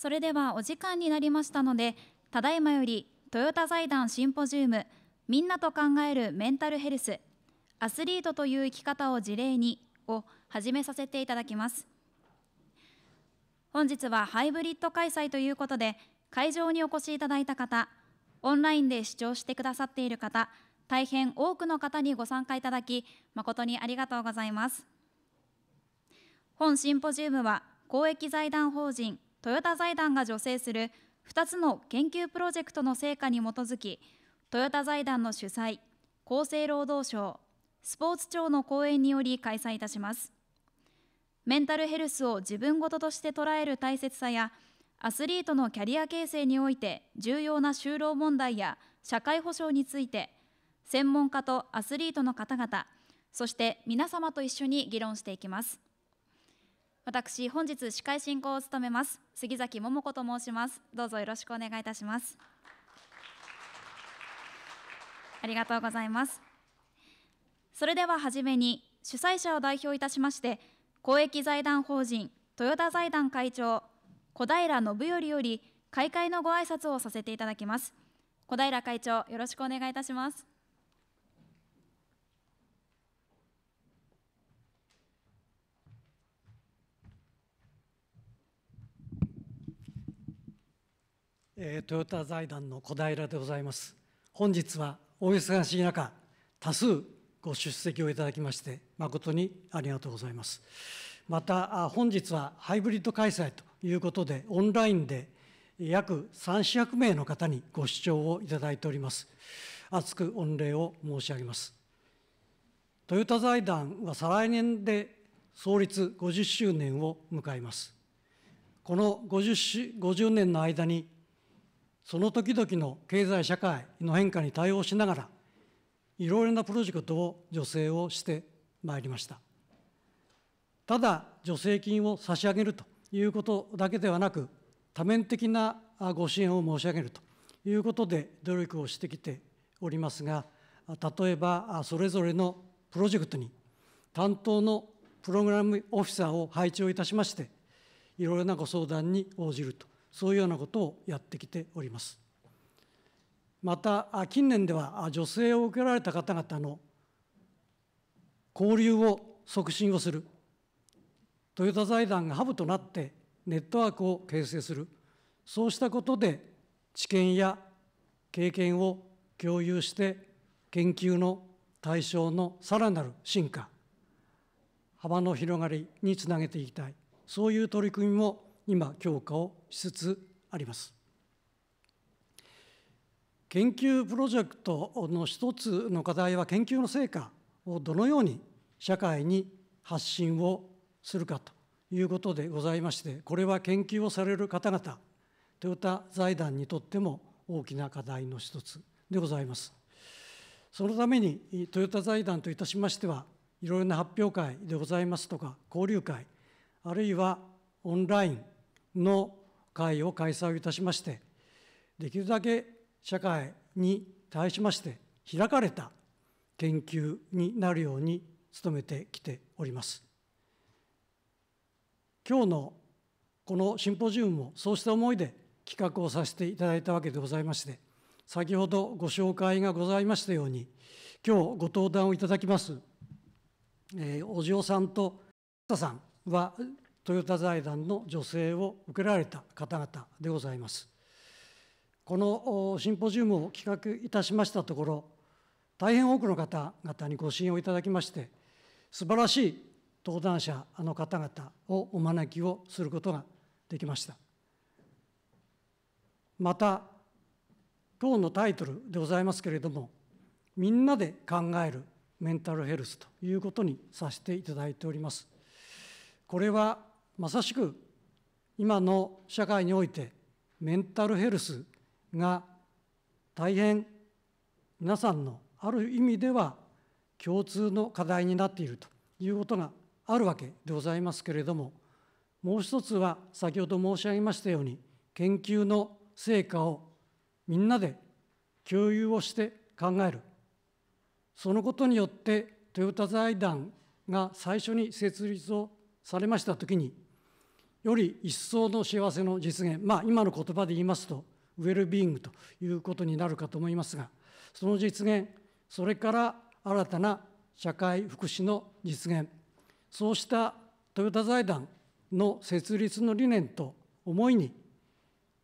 それではお時間になりましたのでただいまよりトヨタ財団シンポジウムみんなと考えるメンタルヘルスアスリートという生き方を事例にを始めさせていただきます本日はハイブリッド開催ということで会場にお越しいただいた方オンラインで視聴してくださっている方大変多くの方にご参加いただき誠にありがとうございます本シンポジウムは公益財団法人トヨタ財団が助成する2つの研究プロジェクトの成果に基づきトヨタ財団の主催厚生労働省スポーツ庁の講演により開催いたしますメンタルヘルスを自分ごととして捉える大切さやアスリートのキャリア形成において重要な就労問題や社会保障について専門家とアスリートの方々そして皆様と一緒に議論していきます。私本日司会進行を務めます杉崎桃子と申しますどうぞよろしくお願いいたしますありがとうございますそれでは初めに主催者を代表いたしまして公益財団法人豊田財団会長小平信頼より開会のご挨拶をさせていただきます小平会長よろしくお願いいたしますえトヨタ財団の小平でございます。本日はお忙しい中、多数ご出席をいただきまして、誠にありがとうございます。また、本日はハイブリッド開催ということで、オンラインで約300名の方にご視聴をいただいております。厚く御礼を申し上げます。トヨタ財団は再来年で創立50周年を迎えます。この 50, 50年の間にその時々の経済社会の変化に対応しながら、いろいろなプロジェクトを助成をしてまいりました。ただ、助成金を差し上げるということだけではなく、多面的なご支援を申し上げるということで努力をしてきておりますが、例えばそれぞれのプロジェクトに担当のプログラムオフィサーを配置をいたしまして、いろいろなご相談に応じるとそういうようなことをやってきております。また近年では女性を受けられた方々の交流を促進をするトヨタ財団がハブとなってネットワークを形成するそうしたことで知見や経験を共有して研究の対象のさらなる進化幅の広がりにつなげていきたいそういう取り組みも今強化をしつつあります。研究プロジェクトの一つの課題は研究の成果をどのように社会に発信をするかということでございましてこれは研究をされる方々トヨタ財団にとっても大きな課題の一つでございます。そのためにトヨタ財団といたしましてはいろいろな発表会でございますとか交流会あるいはオンラインの会を開催いたしまして、できるだけ社会に対しまして開かれた研究になるように努めてきております。今日のこのシンポジウムもそうした思いで企画をさせていただいたわけでございまして、先ほどご紹介がございましたように、今日ご登壇をいただきます、えー、お嬢さんと田さんはトヨタ財団の助成を受けられた方々でございます。このシンポジウムを企画いたしましたところ、大変多くの方々にご支援をいただきまして、素晴らしい登壇者の方々をお招きをすることができました。また、今日のタイトルでございますけれども、みんなで考えるメンタルヘルスということにさせていただいております。これはまさしく今の社会においてメンタルヘルスが大変皆さんのある意味では共通の課題になっているということがあるわけでございますけれどももう一つは先ほど申し上げましたように研究の成果をみんなで共有をして考えるそのことによってトヨタ財団が最初に設立をされましたときに、より一層の幸せの実現、まあ、今の言葉で言いますと、ウェルビーイングということになるかと思いますが、その実現、それから新たな社会福祉の実現、そうしたトヨタ財団の設立の理念と思いに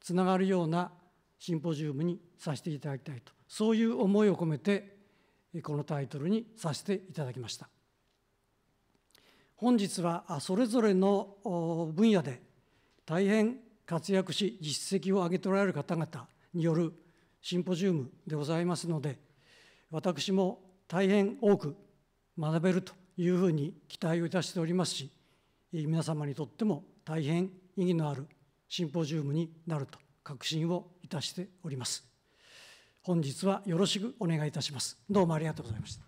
つながるようなシンポジウムにさせていただきたいと、そういう思いを込めて、このタイトルにさせていただきました。本日はそれぞれの分野で大変活躍し、実績を上げておられる方々によるシンポジウムでございますので、私も大変多く学べるというふうに期待をいたしておりますし、皆様にとっても大変意義のあるシンポジウムになると確信をいたしております。本日はよろしくお願いいたします。どうもありがとうございました。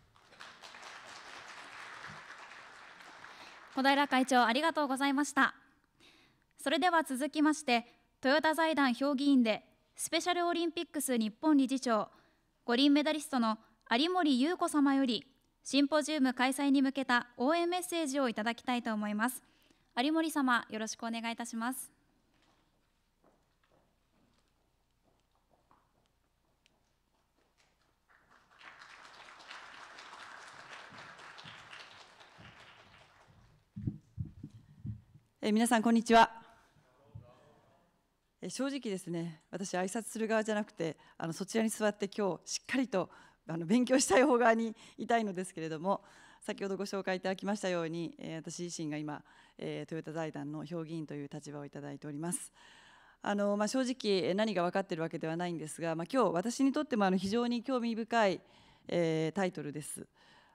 小平会長ありがとうございましたそれでは続きまして豊田財団評議員でスペシャルオリンピックス日本理事長五輪メダリストの有森裕子様よりシンポジウム開催に向けた応援メッセージをいただきたいと思います有森様よろしくお願いいたしますえ皆さんこんにちはえ正直ですね私挨拶する側じゃなくてあのそちらに座って今日しっかりとあの勉強したい方側にいたいのですけれども先ほどご紹介いただきましたように、え私自身が今、えトヨタ財団の評議員という立場をいただいております。あのまあ、正直何が分かっているわけではないんですが、まあ、今日私にとってもあの非常に興味深い、えタイトルです。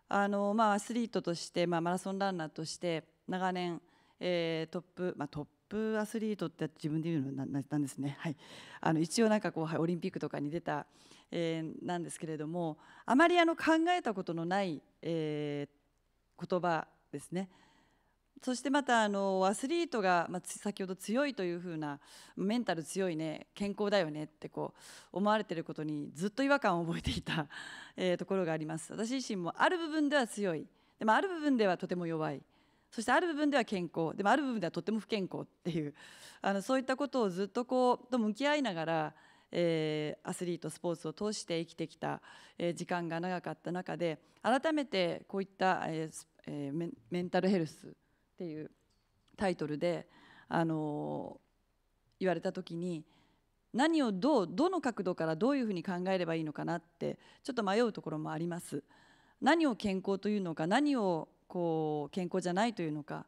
あのまあ、アスリートとして、まあ、マラソンランナーとして長年えー、トップ、まあ、トップアスリートって自分で言うのなんですね、はい、あの一応なんかこうオリンピックとかに出た、えー、なんですけれどもあまりあの考えたことのない、えー、言葉ですね。そしてまたあのアスリートが、まあ、先ほど強いというふうなメンタル強いね健康だよねってこう思われてることにずっと違和感を覚えていた、えー、ところがあります私自身もある部分では強いでもある部分ではとても弱いそしてある部分では健康でもある部分ではとっても不健康っていう あのそういったことをずっとこうと向き合いながら、えー、アスリートスポーツを通して生きてきた、えー、時間が長かった中で改めてこういった、えー、メンタルヘルスっていうタイトルで、あの言われた時に何をどうどの角度からどういうふうに考えればいいのかなってちょっと迷うところもあります。何を健康というのか何をこう健康じゃないというのか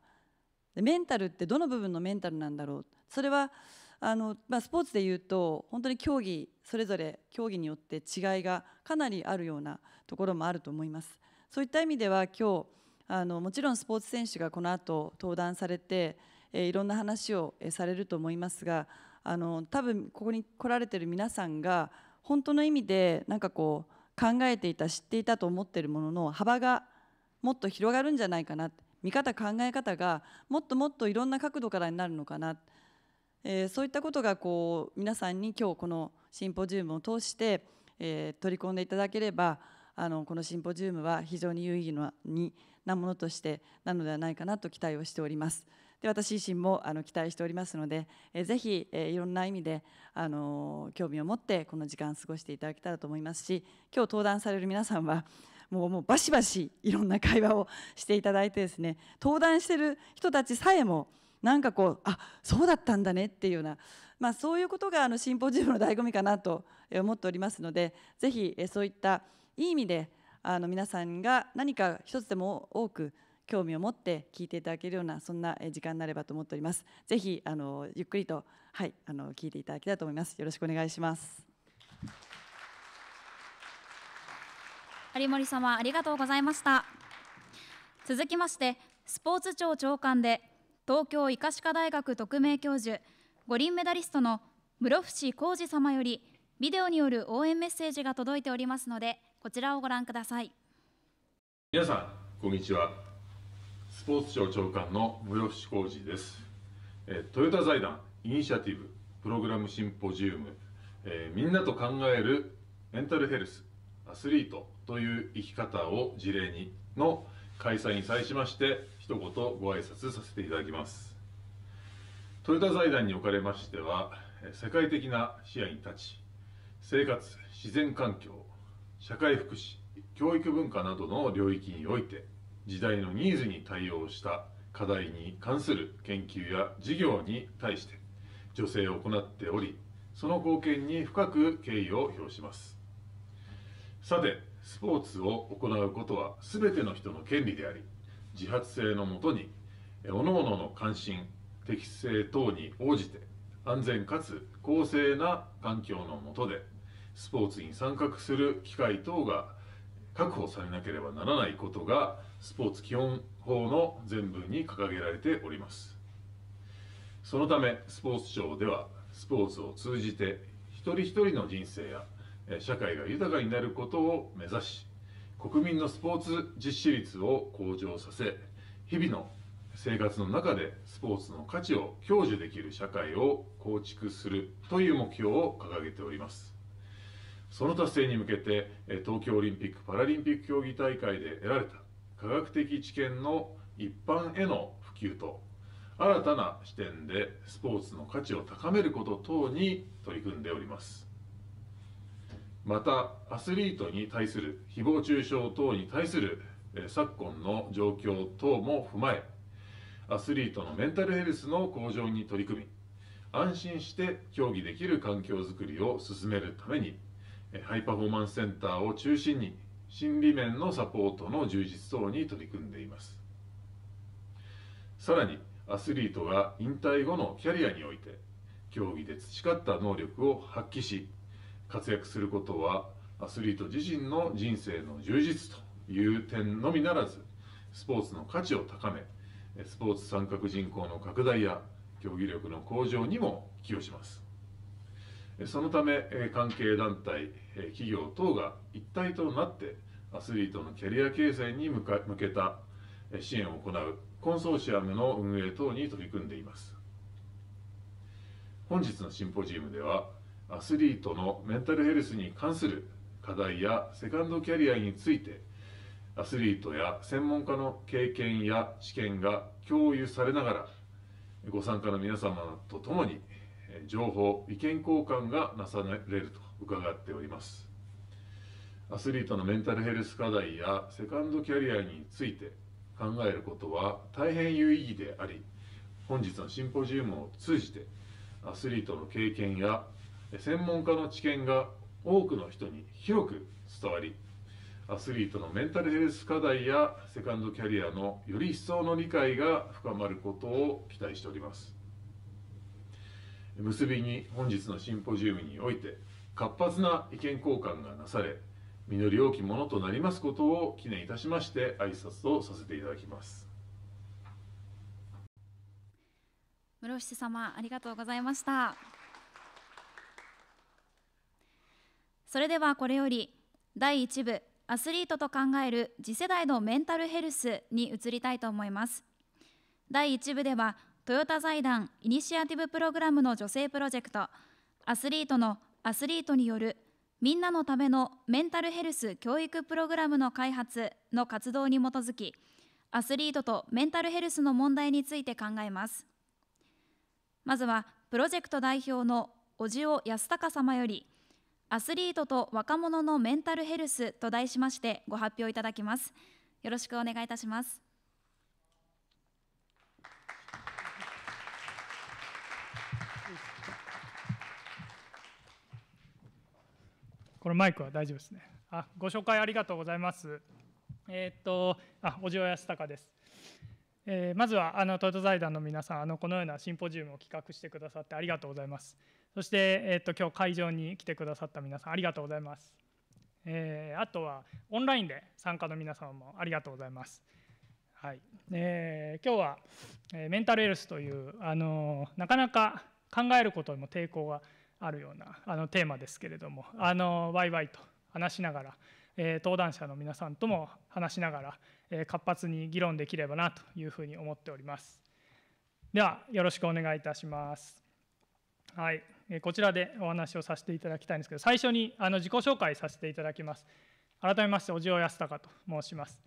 メンタルってどの部分のメンタルなんだろうそれはあの、まあ、スポーツでいうと本当に競技それぞれ競技によって違いがかなりあるようなところもあると思います。そういった意味では今日あのもちろんスポーツ選手がこの後登壇されて、えー、いろんな話をされると思いますがあの多分ここに来られてる皆さんが本当の意味でなんかこう考えていた知っていたと思ってるものの幅がもっと広がるんじゃないかな見方考え方がもっともっといろんな角度からになるのかな、えー、そういったことがこう皆さんに今日このシンポジウムを通して、えー、取り込んでいただければあのこのシンポジウムは非常に有意義なものとしてなのではないかなと期待をしております。で私自身もあの期待しておりますので、えー、ぜひ、えー、いろんな意味で、あの興味を持ってこの時間過ごしていただけたらと思いますし今日登壇される皆さんはもうもうバシバシいろんな会話をしていただいてですね登壇してる人たちさえもなんかこうあそうだったんだねっていうような、まあ、そういうことがあのシンポジウムの醍醐味かなと思っておりますのでぜひそういったいい意味であの皆さんが何か一つでも多く興味を持って聞いていただけるようなそんな時間になればと思っております。ぜひあのゆっくりとはいあの聞いていただきたいと思います。よろしくお願いします。有森様ありがとうございました続きましてスポーツ庁長官で東京医科歯科大学特命教授五輪メダリストの室伏浩二様よりビデオによる応援メッセージが届いておりますのでこちらをご覧ください皆さんこんにちはスポーツ庁長官の室伏浩二ですえトヨタ財団イニシアティブプログラムシンポジウム、えー、みんなと考えるメンタルヘルスアスリートという生き方を事例にの開催に際しまして一言ご挨拶させていただきますトヨタ財団におかれましては世界的な視野に立ち生活自然環境社会福祉教育文化などの領域において時代のニーズに対応した課題に関する研究や事業に対して助成を行っておりその貢献に深く敬意を表しますさてスポーツを行うことは全ての人の権利であり自発性のもとに各々の関心適性等に応じて安全かつ公正な環境のもとでスポーツに参画する機会等が確保されなければならないことがスポーツ基本法の全文に掲げられておりますそのためスポーツ庁ではスポーツを通じて一人一人の人生や社会が豊かになることを目指し国民のスポーツ実施率を向上させ日々の生活の中でスポーツの価値を享受できる社会を構築するという目標を掲げておりますその達成に向けて東京オリンピック・パラリンピック競技大会で得られた科学的知見の一般への普及と新たな視点でスポーツの価値を高めること等に取り組んでおりますまたアスリートに対する誹謗中傷等に対する昨今の状況等も踏まえアスリートのメンタルヘルスの向上に取り組み安心して競技できる環境づくりを進めるためにハイパフォーマンスセンターを中心に心理面のサポートの充実等に取り組んでいますさらにアスリートが引退後のキャリアにおいて競技で培った能力を発揮し活躍することはアスリート自身の人生の充実という点のみならずスポーツの価値を高めスポーツ参画人口の拡大や競技力の向上にも寄与しますそのため関係団体企業等が一体となってアスリートのキャリア形成に向けた支援を行うコンソーシアムの運営等に取り組んでいます本日のシンポジウムではアスリートのメンタルヘルスに関する課題やセカンドキャリアについてアスリートや専門家の経験や知見が共有されながらご参加の皆様と共に情報意見交換がなされると伺っておりますアスリートのメンタルヘルス課題やセカンドキャリアについて考えることは大変有意義であり本日のシンポジウムを通じてアスリートの経験や専門家の知見が多くの人に広く伝わりアスリートのメンタルヘルス課題やセカンドキャリアのより一層の理解が深まることを期待しております結びに本日のシンポジウムにおいて活発な意見交換がなされ実り多きものとなりますことを記念いたしまして挨拶をさせていただきます室伏様ありがとうございましたそれではこれより第1部アスリートと考える次世代のメンタルヘルスに移りたいと思います第1部ではトヨタ財団イニシアティブプログラムの女性プロジェクトアスリートのアスリートによるみんなのためのメンタルヘルス教育プログラムの開発の活動に基づきアスリートとメンタルヘルスの問題について考えますまずはプロジェクト代表の小塩康隆様よりアスリートと若者のメンタルヘルスと題しましてご発表いただきますよろしくお願いいたしますこのマイクは大丈夫ですねあご紹介ありがとうございますえー、っとあおじやすたかですえー、まずはあのトヨタ財団の皆さんあのこのようなシンポジウムを企画してくださってありがとうございます。そして、えーと、今日会場に来てくださった皆さんありがとうございます、えー、あとはオンラインで参加の皆様もありがとうございますはいえー、今日は、えー、メンタルエルスという、あのなかなか考えることにも抵抗があるようなあのテーマですけれども、あのワイワイと話しながら、えー、登壇者の皆さんとも話しながら、えー、活発に議論できればなというふうに思っております。ではよろしくお願いいたします。はいこちらでお話をさせていただきたいんですけど、最初にあの自己紹介させていただきます。改めまして、小塩康隆と申します。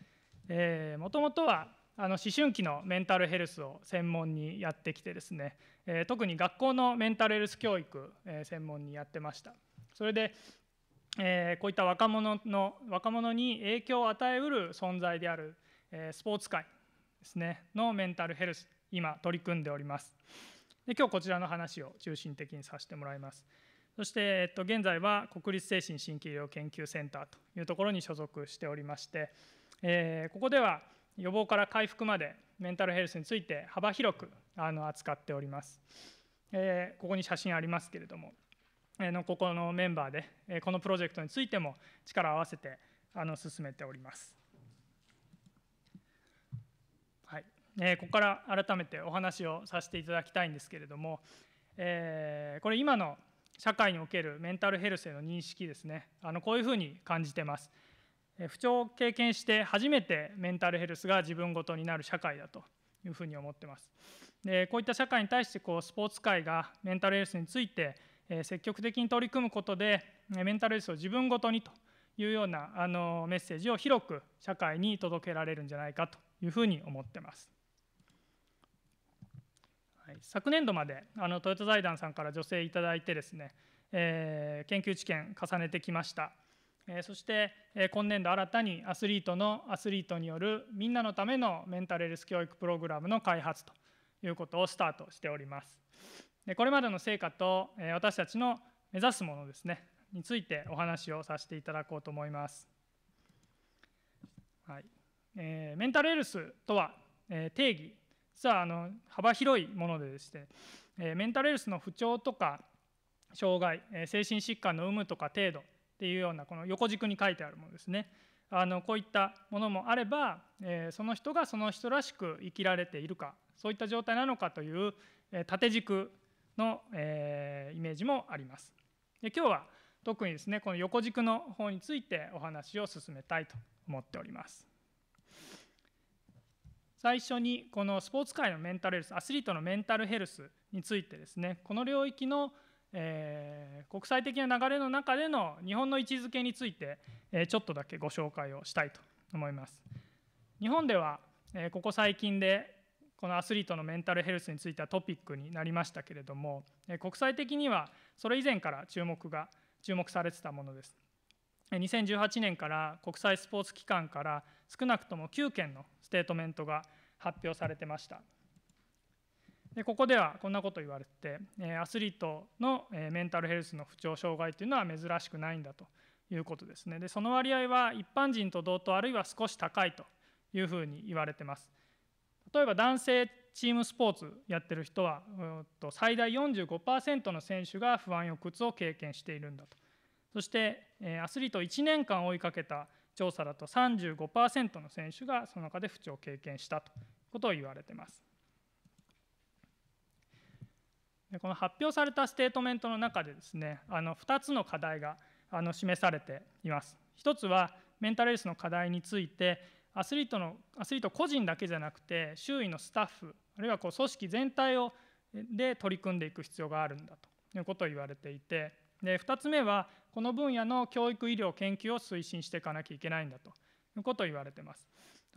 えもともとはあの思春期のメンタルヘルスを専門にやってきてですね、えー、特に学校のメンタルヘルス教育、えー、専門にやってました。それで、えー、こういった若者の若者に影響を与えうる存在である、えー、スポーツ界ですねのメンタルヘルス今取り組んでおります。で今日こちらの話を中心的にさせてもらいます。そして、えっと、現在は国立精神・神経医療研究センターというところに所属しておりまして、えー、ここでは予防から回復までメンタルヘルスについて幅広くあの扱っております、えー、ここに写真ありますけれども、えー、のここのメンバーで、えこのプロジェクトについても力を合わせてあの進めておりますえここから改めてお話をさせていただきたいんですけれども、えこれ今の社会におけるメンタルヘルスへの認識ですねあのこういうふうに感じてます。不調を経験して初めてメンタルヘルスが自分ごとになる社会だというふうに思ってます。でこういった社会に対してこうスポーツ界がメンタルヘルスについて積極的に取り組むことでメンタルヘルスを自分ごとにというようなあのメッセージを広く社会に届けられるんじゃないかというふうに思ってます。はい、昨年度まであのトヨタ財団さんから助成いただいてですね、えー、研究知見重ねてきました、えー、そして、えー、今年度新たにアスリートのアスリートによるみんなのためのメンタルヘルス教育プログラムの開発ということをスタートしておりますでこれまでの成果と、えー、私たちの目指すものですねについてお話をさせていただこうと思います、はいえー、メンタルヘルスとは、えー、定義実はあの幅広いものででして、えメンタルヘルスの不調とか障害、え精神疾患の有無とか程度っていうようなこの横軸に書いてあるものですね。あのこういったものもあれば、えその人がその人らしく生きられているかそういった状態なのかという、え縦軸の、えイメージもあります。で今日は特にですねこの横軸の方についてお話を進めたいと思っております。最初にこのスポーツ界のメンタルヘルスアスリートのメンタルヘルスについてですねこの領域の、えー、国際的な流れの中での日本の位置づけについて、えー、ちょっとだけご紹介をしたいと思います。日本では、えー、ここ最近でこのアスリートのメンタルヘルスについてはトピックになりましたけれども、え国際的にはそれ以前から注目が注目されてたものです。2018年から国際スポーツ機関から少なくとも9件のステートメントが発表されてましたでここではこんなこと言われてアスリートのメンタルヘルスの不調障害というのは珍しくないんだということですねでその割合は一般人と同等あるいは少し高いというふうに言われてます例えば男性チームスポーツやってる人は最大45%の選手が不安抑うつを経験しているんだとそしてアスリート1年間追いかけた調査だと35%の選手がその中で不調を経験したということを言われています。でこの発表されたステートメントの中でですねあの2つの課題があの示されています。1つはメンタルヘルスの課題についてアスリートのアスリート個人だけじゃなくて周囲のスタッフあるいはこう組織全体をで取り組んでいく必要があるんだということを言われていてで2つ目はこの分野の教育医療研究を推進していかなきゃいけないんだということを言われてます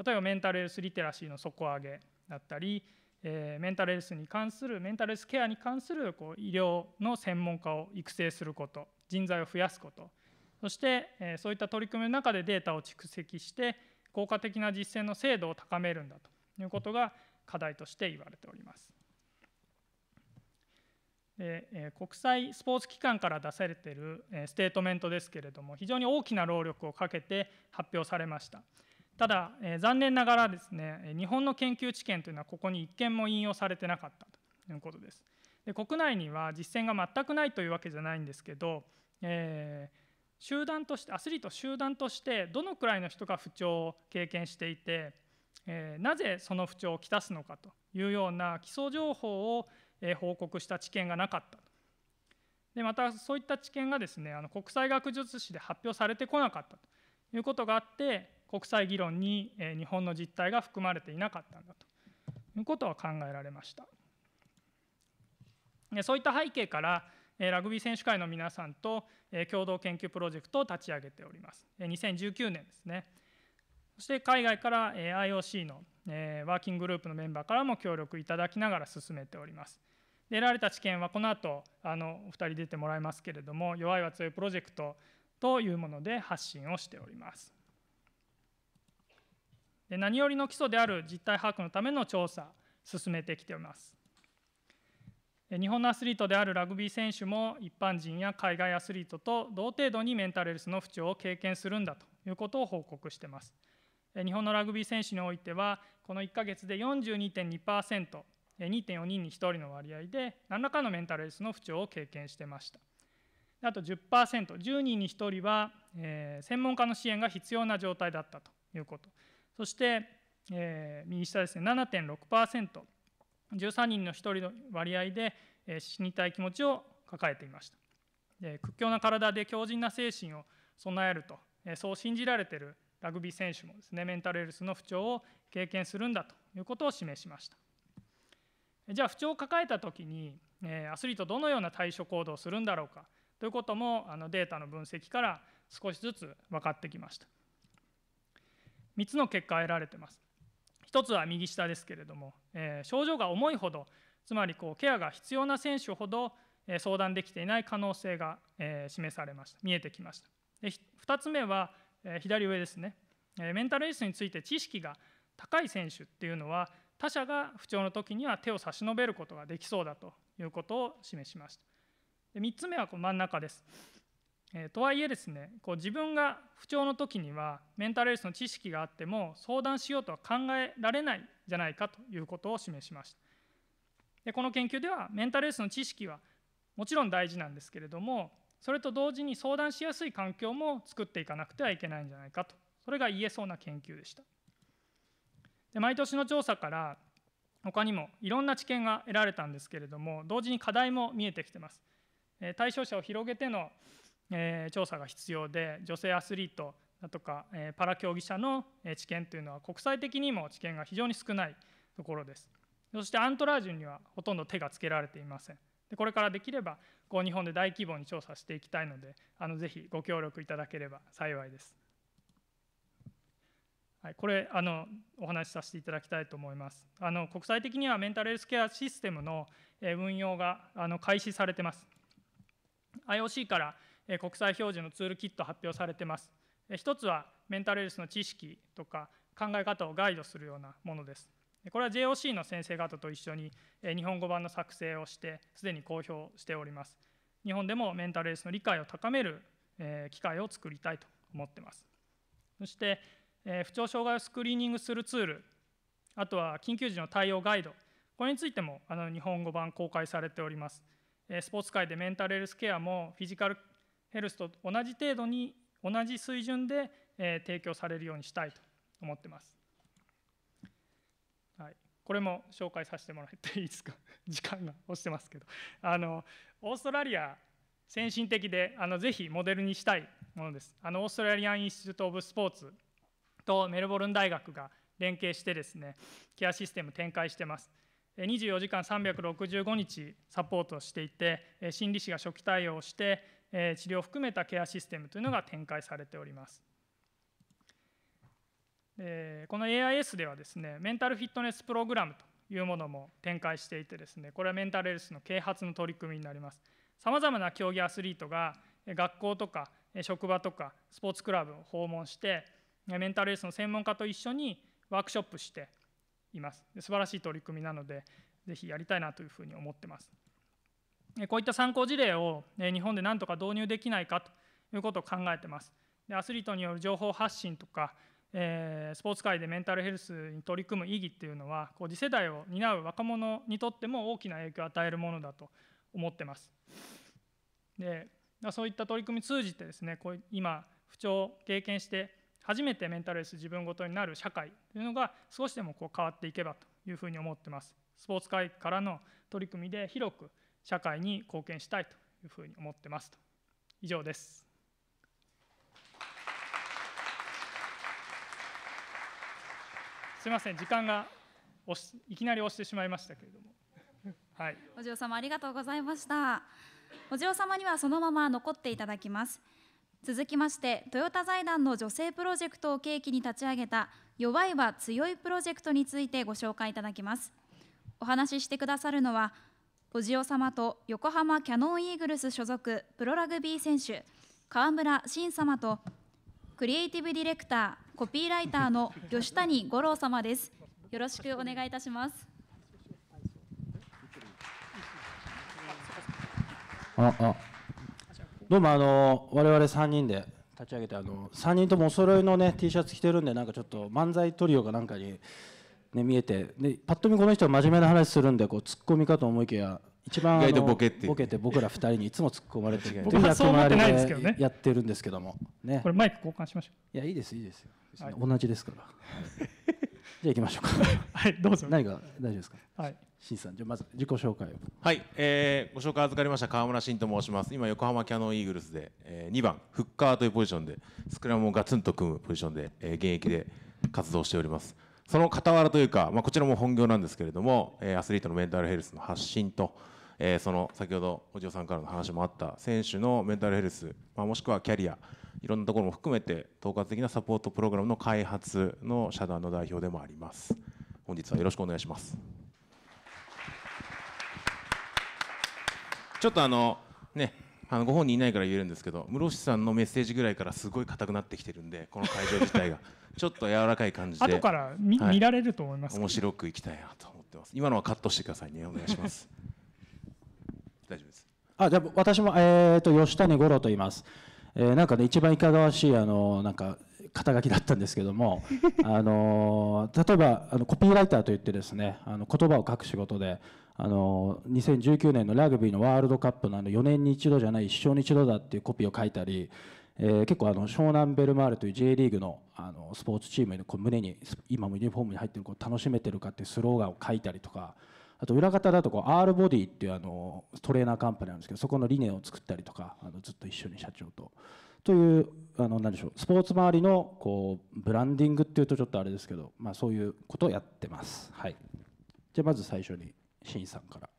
例えばメンタルヘルスリテラシーの底上げだったり、えー、メンタルヘルスに関するメンタルヘルスケアに関するこう医療の専門家を育成すること人材を増やすことそして、えー、そういった取り組みの中でデータを蓄積して効果的な実践の精度を高めるんだということが課題として言われております。え国際スポーツ機関から出されているステートメントですけれども非常に大きな労力をかけて発表されましたただ、え残念ながらですね日本の研究知見というのはここに1件も引用されてなかったということですで国内には実践が全くないというわけじゃないんですけど、えー、集団としてアスリート集団としてどのくらいの人が不調を経験していて、えー、なぜその不調をきたすのかというような基礎情報を報告した知見がなかったでまたそういった知見がですねあの国際学術誌で発表されてこなかったということがあって国際議論に日本の実態が含まれていなかったんだということは考えられましたそういった背景からラグビー選手会の皆さんと共同研究プロジェクトを立ち上げております2019年ですねそして海外から IOC のワーキンググループのメンバーからも協力いただきながら進めております得られた知見はこの後あのお二人出てもらいますけれども弱いは強いプロジェクトというもので発信をしております。で何よりの基礎である実態把握のための調査進めてきております。日本のアスリートであるラグビー選手も一般人や海外アスリートと同程度にメンタルヘルスの不調を経験するんだということを報告しています。日本のラグビー選手においてはこの1ヶ月で42.2% 2.4人に1人の割合で何らかのメンタルエルスの不調を経験してましたあと 10%10 人に1人は、えー、専門家の支援が必要な状態だったということそして、えー、右下ですね 7.6%13 人の1人の割合で、えー、死にたい気持ちを抱えていましたで屈強な体で強靭な精神を備えると、えー、そう信じられているラグビー選手もですねメンタルエルスの不調を経験するんだということを示しましたじゃあ不調を抱えた時に、えアスリートどのような対処行動をするんだろうかということもあのデータの分析から少しずつ分かってきました3つの結果が得られてます1つは右下ですけれども、え症状が重いほどつまりこうケアが必要な選手ほどえ相談できていない可能性がえ示されました見えてきましたで2つ目はえ左上ですねえメンタルエースについて知識が高い選手っていうのは他者が不調の時には手を差し伸べることができそうだということを示しました。で3つ目はこう真ん中です。えー、とはいえですねこう自分が不調の時にはメンタルヘルスの知識があっても相談しようとは考えられないじゃないかということを示しました。でこの研究ではメンタルヘルスの知識はもちろん大事なんですけれどもそれと同時に相談しやすい環境も作っていかなくてはいけないんじゃないかとそれが言えそうな研究でした。で毎年の調査から他にもいろんな知見が得られたんですけれども同時に課題も見えてきてます。対象者を広げての調査が必要で女性アスリートだとかパラ競技者の知見というのは国際的にも知見が非常に少ないところです。そしてアントラージュにはほとんど手がつけられていません。でこれからできればこう日本で大規模に調査していきたいのであのぜひご協力いただければ幸いです。はい、これあのお話しさせていただきたいと思いますあの国際的にはメンタルヘルスケアシステムの運用があの開始されてます IOC から国際標準のツールキット発表されてます一つはメンタルヘルスの知識とか考え方をガイドするようなものですこれは JOC の先生方と一緒に日本語版の作成をしてすでに公表しております日本でもメンタルヘルスの理解を高める機会を作りたいと思ってますそしてえ不調障害をスクリーニングするツール、あとは緊急時の対応ガイド、これについてもあの日本語版公開されております。スポーツ界でメンタルヘルスケアもフィジカルヘルスと同じ程度に、同じ水準で提供されるようにしたいと思ってます。はい、これも紹介させてもらっていいですか、時間が押してますけど、あのオーストラリア、先進的であの、ぜひモデルにしたいものです。あのオーストラリアン・インステュート・オブ・スポーツとメルボルン大学が連携してですねケアシステム展開してます24時間365日サポートしていて心理師が初期対応して治療を含めたケアシステムというのが展開されておりますこの AIS ではですねメンタルフィットネスプログラムというものも展開していてですねこれはメンタルヘルスの啓発の取り組みになりますさまざまな競技アスリートが学校とか職場とかスポーツクラブを訪問してメンタルエースの専門家と一緒にワークショップしています素晴らしい取り組みなのでぜひやりたいなというふうに思ってますこういった参考事例を日本でなんとか導入できないかということを考えてますでアスリートによる情報発信とか、えスポーツ界でメンタルヘルスに取り組む意義っていうのはこう次世代を担う若者にとっても大きな影響を与えるものだと思ってますでそういった取り組み通じてですねこう今不調を経験して初めてメンタルエス自分ごとになる社会というのが少しでもこう変わっていけばというふうに思ってます。スポーツ界からの取り組みで広く社会に貢献したいというふうに思ってますと。以上です。すみません、時間がしいきなり押してしまいましたけれども。はい、お嬢様ありがとうございました。お嬢様にはそのまま残っていただきます。続きましてトヨタ財団の女性プロジェクトを契機に立ち上げた弱いは強いプロジェクトについてご紹介いただきますお話ししてくださるのはおじお様と横浜キャノンイーグルス所属プロラグビー選手川村慎様とクリエイティブディレクターコピーライターの吉谷五郎様ですよろしくお願いいたしますああどうもあの我々三人で立ち上げてあの三人ともお揃いのね T シャツ着てるんでなんかちょっと漫才トリオかなんかに、ね、見えてでパッと見この人は真面目な話するんでこう突っ込みかと思いきや一番意外とボケてボケて僕ら二人にいつも突っ込まれてる僕 はそう思ってないですけどねやってるんですけどもねこれマイク交換しましょういやいいですいいですよ、同じですからじゃあ行きましょうか。はい、どうぞ。何が大丈夫ですか。はい。新さん、じゃまず自己紹介を。はい、えー、ご紹介預かりました川村慎と申します。今横浜キヤノンイーグルスで、えー、2番フッカーというポジションでスクラムをガツンと組むポジションで、えー、現役で活動しております。その傍らというか、まあこちらも本業なんですけれども、えー、アスリートのメンタルヘルスの発信と。えー、その先ほどお嬢さんからの話もあった選手のメンタルヘルス、まあ、もしくはキャリアいろんなところも含めて統括的なサポートプログラムの開発の社団の代表でもあります本日はよろしくお願いしますちょっとあのねあのご本人いないから言えるんですけど室伏さんのメッセージぐらいからすごい硬くなってきてるんでこの会場自体が ちょっと柔らかい感じで後から見はい、見られると思います面白くいきたいなと思ってます今のはカットしてくださいねお願いします 大丈夫ですあじゃ私も、えーと吉谷五郎と言いますえー、なんかね一番いかがわしいあのなんか肩書きだったんですけども あの例えばあのコピーライターといってですねあの言葉を書く仕事であの2019年のラグビーのワールドカップのあの4年に一度じゃない一生に一度だっていうコピーを書いたり、えー、結構あの湘南ベルマーレという J リーグのあのスポーツチームのこう胸に今もユニフォームに入ってるこう楽しめてるかっていうスローガンを書いたりとか。あと裏方だとこう R ボディっていうあのトレーナーカンパニーなんですけどそこの理念を作ったりとかあのずっと一緒に社長と。というあの何でしょうスポーツ周りのこうブランディングっていうとちょっとあれですけど、まあ、そういうことをやってます。はい、じゃあまず最初にしんさんから。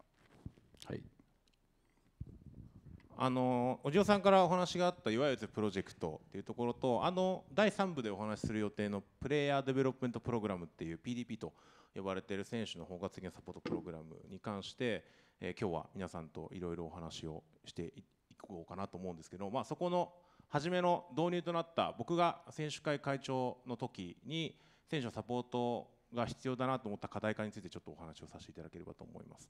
はいあのお嬢さんからお話があったいわゆるプロジェクトというところとあの第3部でお話しする予定のプレイヤーデベロップメントプログラムっていう PDP と呼ばれている選手の包括的なサポートプログラムに関して、えー、今日は皆さんといろいろお話をしていこうかなと思うんですけど、まあ、そこの初めの導入となった僕が選手会会長の時に選手のサポートが必要だなと思った課題化についてちょっとお話をさせていただければと思います。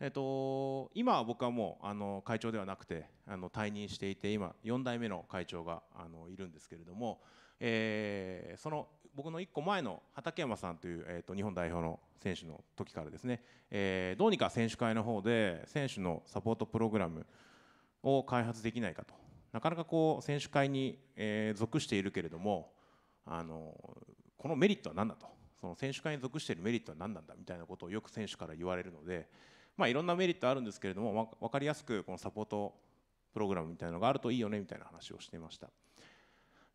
えっと、今は僕はもうあの会長ではなくてあの退任していて今4代目の会長があのいるんですけれども、えー、その僕の1個前の畠山さんという、えーと、日本代表の選手の時からですね、えー、どうにか選手会の方で選手のサポートプログラムを開発できないかとなかなかこう選手会に、えー、属しているけれどもあのこのメリットは何だとその選手会に属しているメリットは何なんだみたいなことをよく選手から言われるので、まあ、いろんなメリットあるんですけれども分かりやすくこのサポートプログラムみたいなのがあるといいよねみたいな話をしていました。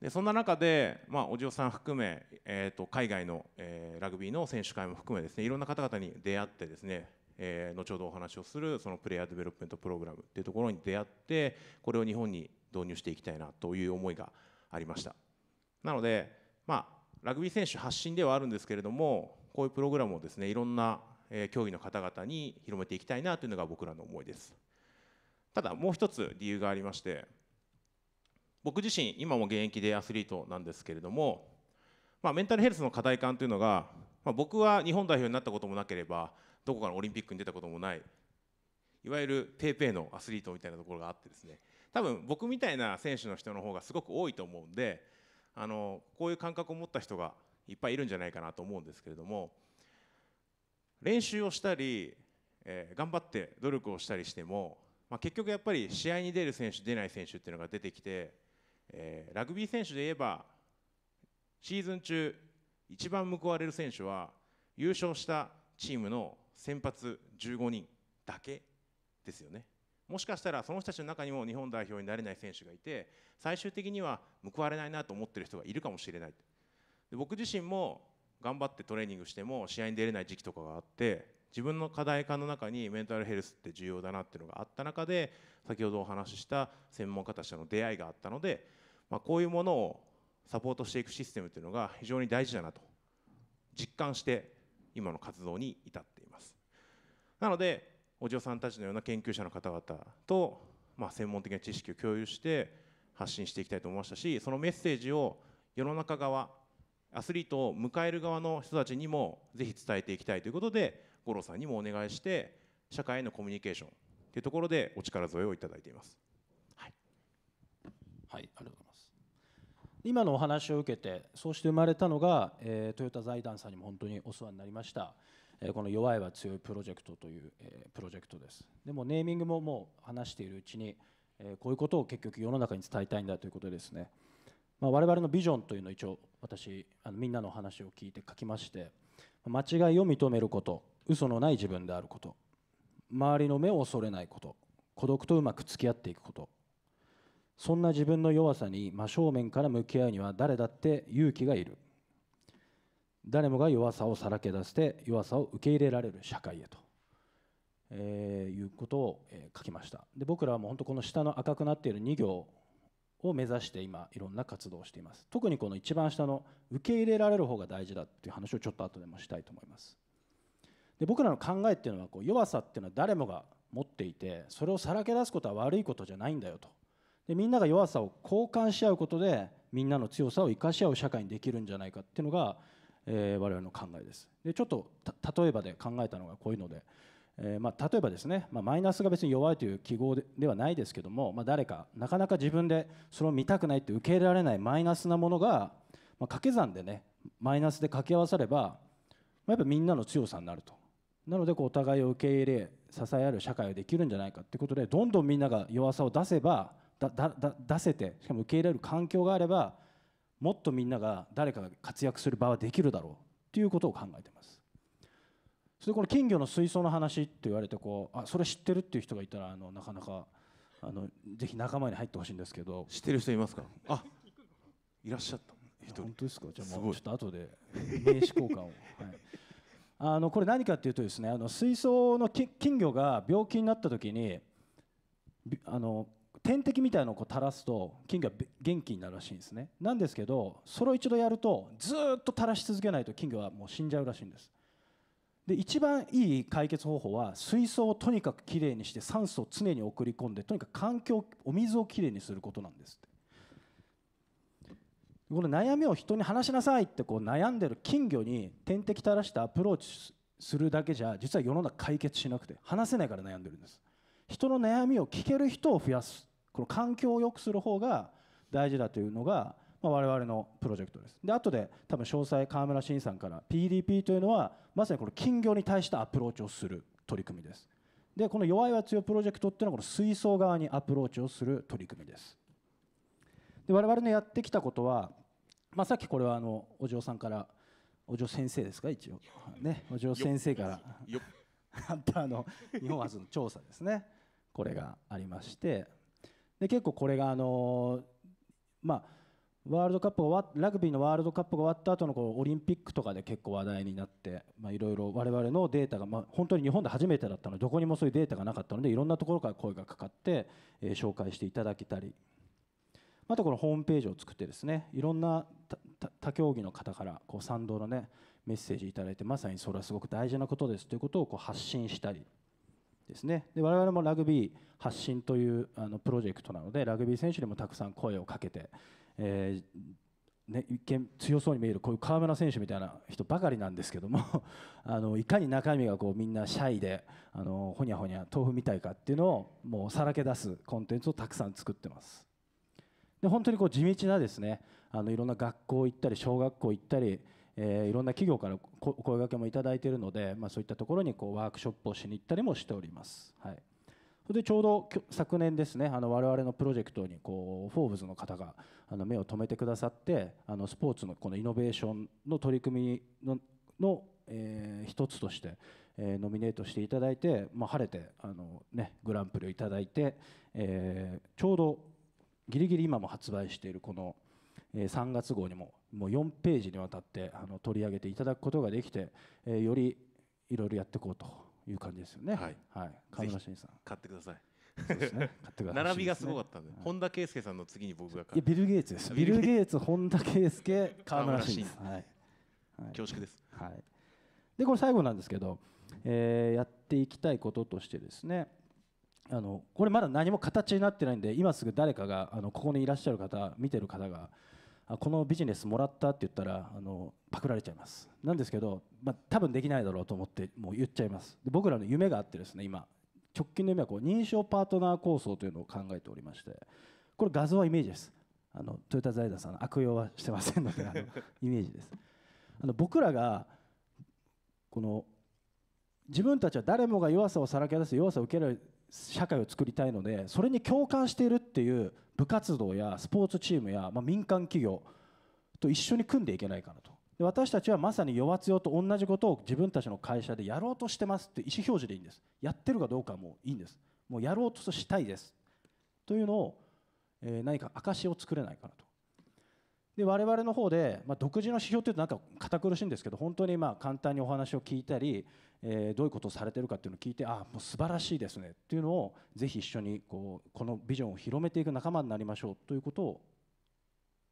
でそんな中で、まあ、お嬢さん含め、えーと、海外の、えー、ラグビーの選手会も含めですねいろんな方々に出会ってですね、えー、後ほどお話をするそのプレイヤーデベロップメントプログラムっていうところに出会ってこれを日本に導入していきたいなという思いがありましたなので、まあ、ラグビー選手発信ではあるんですけれどもこういうプログラムをですねいろんな、え競技の方々に広めていきたいなというのが僕らの思いですただもう一つ理由がありまして僕自身今も現役でアスリートなんですけれども、まあ、メンタルヘルスの課題感というのが、まあ、僕は日本代表になったこともなければどこかのオリンピックに出たこともないいわゆる p イペ p のアスリートみたいなところがあってですね多分僕みたいな選手の人の方がすごく多いと思うんであのこういう感覚を持った人がいっぱいいるんじゃないかなと思うんですけれども練習をしたり、えー、頑張って努力をしたりしても、まあ、結局やっぱり試合に出る選手出ない選手っていうのが出てきてえー、ラグビー選手で言えばシーズン中一番報われる選手は優勝したチームの先発15人だけですよねもしかしたらその人たちの中にも日本代表になれない選手がいて最終的には報われないなと思ってる人がいるかもしれないで僕自身も頑張ってトレーニングしても試合に出れない時期とかがあって自分の課題感の中にメンタルヘルスって重要だなっていうのがあった中で先ほどお話しした専門家たちとの出会いがあったのでまあ、こういうものをサポートしていくシステムというのが非常に大事だなと実感して今の活動に至っていますなのでお嬢さんたちのような研究者の方々と、まあ、専門的な知識を共有して発信していきたいと思いましたしそのメッセージを世の中側アスリートを迎える側の人たちにもぜひ伝えていきたいということで五郎さんにもお願いして社会へのコミュニケーションというところでお力添えをいただいています。はい、はい、ありがとうございます今のお話を受けてそうして生まれたのが、えー、トヨタ財団さんにも本当にお世話になりました、えー、この「弱いは強いプロジェクト」という、えー、プロジェクトですでもネーミングももう話しているうちに、えー、こういうことを結局世の中に伝えたいんだということですね、まあ、我々のビジョンというのを一応私あのみんなの話を聞いて書きまして間違いを認めること嘘のない自分であること周りの目を恐れないこと孤独とうまく付き合っていくことそんな自分の弱さに真正面から向き合うには誰だって勇気がいる誰もが弱さをさらけ出して弱さを受け入れられる社会へと、えー、いうことを、え書きましたで僕らはもう本当この下の赤くなっている2行を目指して今いろんな活動をしています特にこの一番下の受け入れられる方が大事だっていう話をちょっと後でもしたいと思いますで僕らの考えっていうのはこう弱さっていうのは誰もが持っていてそれをさらけ出すことは悪いことじゃないんだよとでみんなが弱さを交換し合うことでみんなの強さを生かし合う社会にできるんじゃないかっていうのが、えー、我々の考えですでちょっと例えばで考えたのがこういうので、えー、まあ、例えばですね、まあ、マイナスが別に弱いという記号ではないですけども、まあ、誰かなかなか自分でそれを見たくないって受け入れられないマイナスなものが、ま掛け算でねマイナスで掛け合わされば、まやっぱみんなの強さになるとなのでこうお互いを受け入れ支え合える社会ができるんじゃないかってことでどんどんみんなが弱さを出せば出せてしかも受け入れる環境があればもっとみんなが誰かが活躍する場はできるだろうということを考えてますそれでこの金魚の水槽の話って言われてこうあそれ知ってるっていう人がいたらあのなかなかあのぜひ仲間に入ってほしいんですけど知ってる人いますかあいらっしゃった本当ですかじゃあもうちょっと後で名刺交換を、はい、あのこれ何かっていうとですねあの水槽の金魚が病気になった時にあの点滴みたいのをこう垂らすと菌が元気になるらしいんですねなんですけどそれを一度やるとずっと垂らし続けないと金魚はもう死んじゃうらしいんですで一番いい解決方法は水槽をとにかくきれいにして酸素を常に送り込んでとにかく環境お水をきれいにすることなんですってこの悩みを人に話しなさいってこう悩んでる金魚に点滴垂らしてアプローチするだけじゃ実は世の中解決しなくて話せないから悩んでるんです人の悩みを聞ける人を増やすこの環境を良くする方が大事だというのが、まあ、我々のプロジェクトです。で後で多分詳細河村慎さんから PDP というのはまさにこの金魚に対してアプローチをする取り組みです。でこの弱いは強いプロジェクトっていうのはこの水槽側にアプローチをする取り組みです。で我々のやってきたことは、まあ、さっきこれはあのお嬢さんからお嬢先生ですか一応、ね、お嬢先生から あったあの日本初の調査ですねこれがありましてで結構これがあのまあワールドカップがラグビーのワールドカップが終わった後のこのオリンピックとかで結構話題になっていろいろ我々のデータが、まあ、本当に日本で初めてだったのでどこにもそういうデータがなかったのでいろんなところから声がかかって、えー、紹介していただけたりあとこのホームページを作ってですねいろんな他競技の方からこう賛同のねメッセージいただいてまさにそれはすごく大事なことですということをこう発信したりですねで我々もラグビー発信というあのプロジェクトなのでラグビー選手にもたくさん声をかけて、えー、ね、一見強そうに見えるこういう河村選手みたいな人ばかりなんですけども あのいかに中身がこうみんなシャイであのほにゃほにゃ豆腐みたいかっていうのをもうさらけ出すコンテンツをたくさん作ってます。で本当にこう地道なですねあのいろんな学校行ったり小学校行ったりえー、いろんな企業からお声がけもいただいているので、まあ、そういったところにこうワークショップをしに行ったりもしております。はい、でちょうど昨年ですねあの我々のプロジェクトにこうフォーブズの方があの目を留めてくださってあのスポーツのこのイノベーションの取り組みのの、えー、一つとして、えー、ノミネートしていただいて、まあ、晴れてあの、ね、グランプリをいただいて、えー、ちょうどギリギリ今も発売しているこの「え3月号にももう4ページにわたってあの取り上げていただくことができて、えよりいろいろやっていこうという感じですよね。はい、はい、川村慎さん買ってください。そうですね、買ってください、ね、並びがすごかったんで、本田圭佑さんの次に僕がいやビル・ゲイツですビル・ゲイツ本田圭佑河村慎です、はいはい、恐縮です、はい、でこれ最後なんですけど、えー、やっていきたいこととしてですねあのこれまだ何も形になってないんで今すぐ誰かがあのここにいらっしゃる方見てる方があこのビジネスもらったって言ったらあのパクられちゃいますなんですけど、まあ、多分できないだろうと思ってもう言っちゃいますで僕らの夢があってですね今直近の夢はこう認証パートナー構想というのを考えておりましてこれ画像はイメージですあのトヨタ財団さんの悪用はしてませんのであの イメージですあの僕らがこの自分たちは誰もが弱さをさらけ出す弱さを受け入れる社会を作りたいのでそれに共感しているっていう部活動やスポーツチームや、まあ、民間企業と一緒に組んでいけないかなとで私たちはまさに弱強と同じことを自分たちの会社でやろうとしてますって意思表示でいいんですやってるかどうかはもういいんですもうやろうとしたいですというのを、えー、何か証を作れないかなとで我々の方で、まあ、独自の指標というとなんか堅苦しいんですけど本当にまあ簡単にお話を聞いたり、えー、どういうことをされてるかっていうのを聞いてあもう素晴らしいですねっていうのをぜひ一緒にこうこのビジョンを広めていく仲間になりましょうということを、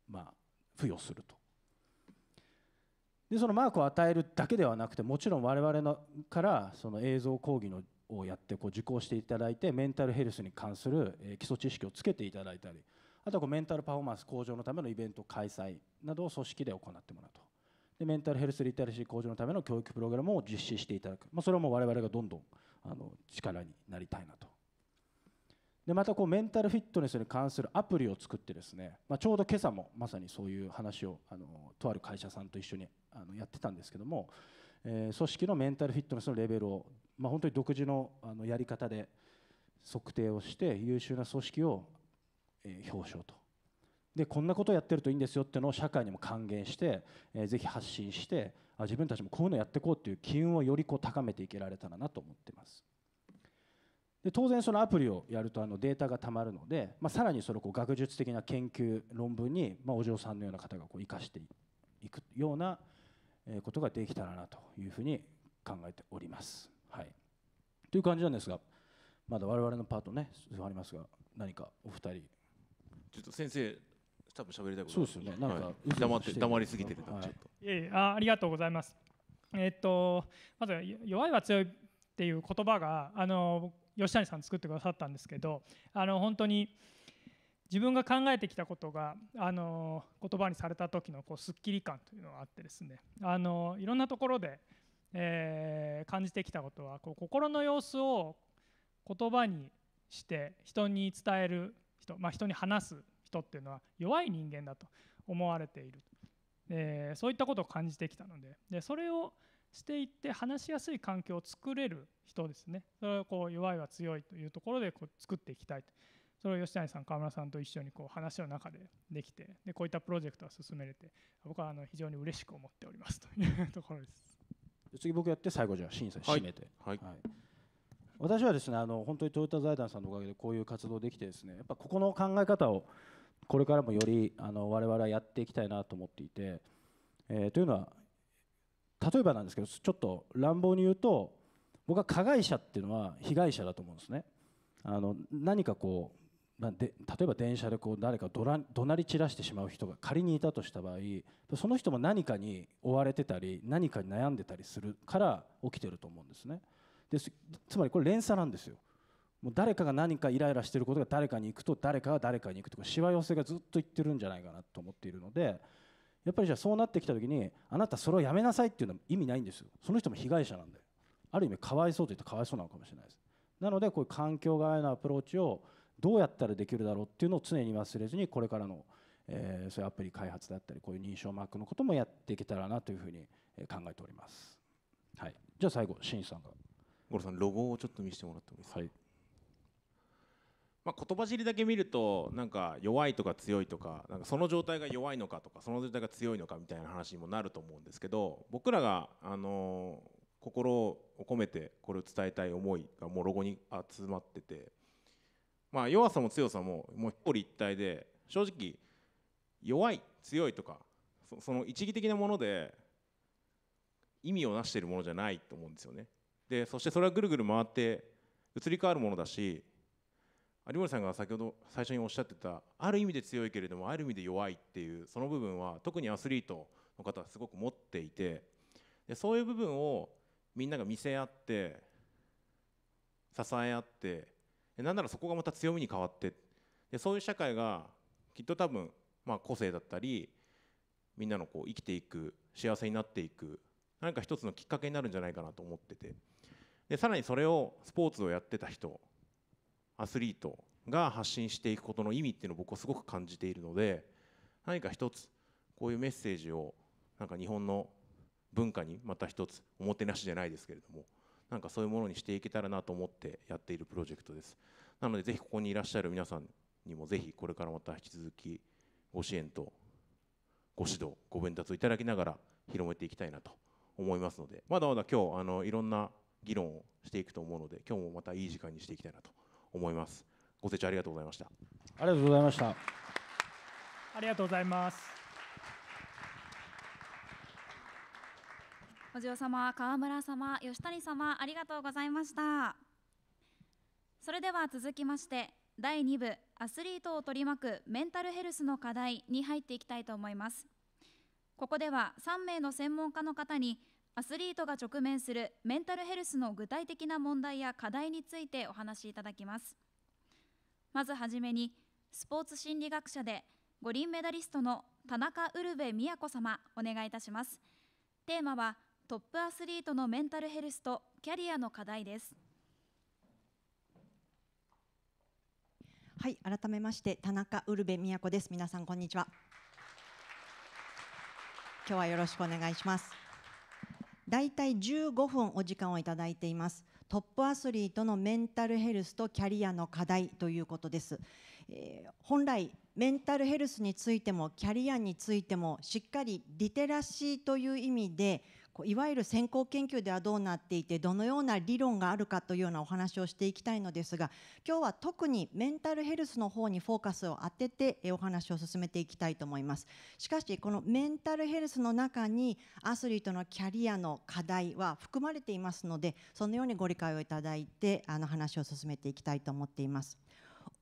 まあ、付与すると。でそのマークを与えるだけではなくてもちろん我々のからその映像講義のをやってこう受講していただいてメンタルヘルスに関する基礎知識をつけていただいたりあとはこうメンタルパフォーマンス向上のためのイベント開催などを組織で行ってもらうとでメンタルヘルスリテラシー向上のための教育プログラムを実施していただく、まあ、それはもう我々がどんどんあの力になりたいなとでまたこうメンタルフィットネスに関するアプリを作ってですね、まあ、ちょうど今朝もまさにそういう話をあのとある会社さんと一緒にあのやってたんですけども、えー、組織のメンタルフィットネスのレベルを、まあ、本当に独自のあのやり方で測定をして優秀な組織をえ表彰とでこんなことをやってるといいんですよっていうのを社会にも還元して、えー、ぜひ発信してあ自分たちもこういうのやっていこうっていう機運をよりこう高めていけられたらなと思ってます。で当然そのアプリをやるとあのデータがたまるので、まあ、さらにそれをこう学術的な研究論文に、まあ、お嬢さんのような方がこう生かしていくようなことができたらなというふうに考えております。はい、という感じなんですがまだ我々のパートねありますが何かお二人ちょっと先生多分喋りたいことそうですよねなんか、はい、黙って黙りすぎてるな、はい、ちょっといえあありがとうございますえー、っとまず弱いは強いっていう言葉があの吉谷さん作ってくださったんですけどあの本当に自分が考えてきたことがあの言葉にされた時のこうすっきり感というのがあってですねあのいろんなところで、えー、感じてきたことはこう心の様子を言葉にして人に伝える人、まあ、人に話す人っていうのは弱い人間だと思われているでそういったことを感じてきたのででそれをしていって話しやすい環境を作れる人ですねそれをこう弱いは強いというところでこう作っていきたいとそれを吉谷さん河村さんと一緒にこう話の中でできてでこういったプロジェクトは進めれて僕はあの非常に嬉しく思っておりますというところです次僕やって最後じゃあ審査締めて、はい、はいはい私はですねあの本当にトヨタ財団さんのおかげでこういう活動できてですねやっぱここの考え方をこれからもよりあの我々はやっていきたいなと思っていて、えー、というのは例えばなんですけどちょっと乱暴に言うと僕は加害者っていうのは被害者だと思うんですね。あの何かこうで例えば電車でこう誰かどら怒鳴り散らしてしまう人が仮にいたとした場合その人も何かに追われてたり何かに悩んでたりするから起きてると思うんですね。でつまりこれ連鎖なんですよもう誰かが何かイライラしてることが誰かに行くと誰かが誰かに行くとかしわ寄せがずっと行ってるんじゃないかなと思っているのでやっぱりじゃあそうなってきた時にあなたそれをやめなさいっていうのは意味ないんですよその人も被害者なんである意味かわいそうと言ってかわいそうなのかもしれないですなのでこういう環境側へのアプローチをどうやったらできるだろうっていうのを常に忘れずにこれからの、えー、そういうアプリ開発だったりこういう認証マークのこともやっていけたらなというふうに考えております。はい、じゃあ最後、しさんが。五郎さんロゴをちょっと見せてもらってもいいですか、はいまあ、言葉尻だけ見るとなんか弱いとか強いとかなんかその状態が弱いのかとかその状態が強いのかみたいな話にもなると思うんですけど僕らが、あの心を込めてこれを伝えたい思いがもうロゴに集まってて、まあ、弱さも強さももう一人一体で正直弱い強いとかその一義的なもので意味をなしているものじゃないと思うんですよね。でそしてそれはぐるぐる回って移り変わるものだし有森さんが先ほど最初におっしゃってたある意味で強いけれどもある意味で弱いっていうその部分は特にアスリートの方はすごく持っていてでそういう部分をみんなが見せ合って支え合ってなんならそこがまた強みに変わってでそういう社会がきっと多分、まあ、個性だったりみんなのこう生きていく幸せになっていく何か一つのきっかけになるんじゃないかなと思ってて。でさらにそれをスポーツをやってた人アスリートが発信していくことの意味っていうのを僕はすごく感じているので何か一つこういうメッセージをなんか日本の文化にまた一つおもてなしじゃないですけれどもなんかそういうものにしていけたらなと思ってやっているプロジェクトですなのでぜひここにいらっしゃる皆さんにもぜひこれからまた引き続きご支援とご指導ご鞭達をいただきながら広めていきたいなと思いますのでまだまだ今日あのいろんな議論をしていくと思うので今日もまたいい時間にしていきたいなと思いますご清聴ありがとうございましたありがとうございましたありがとうございますお嬢様川村様吉谷様ありがとうございましたそれでは続きまして第2部アスリートを取り巻くメンタルヘルスの課題に入っていきたいと思いますここでは3名の専門家の方にアスリートが直面するメンタルヘルスの具体的な問題や課題についてお話しいただきますまずはじめにスポーツ心理学者で五輪メダリストの田中ウルヴェ宮子様お願いいたしますテーマはトップアスリートのメンタルヘルスとキャリアの課題ですはい、改めまして田中ウルベ宮子です。皆さんこんにちは。今日はよろしくお願いします。大体15分お時間をいただいていますトップアスリートのメンタルヘルスとキャリアの課題ということです、えー、本来メンタルヘルスについてもキャリアについてもしっかりリテラシーという意味でいわゆる先行研究ではどうなっていてどのような理論があるかというようなお話をしていきたいのですが今日は特にメンタルヘルスの方にフォーカスを当ててお話を進めていきたいと思いますしかしこのメンタルヘルスの中にアスリートのキャリアの課題は含まれていますのでそのようにご理解をいただいてあの話を進めていきたいと思っています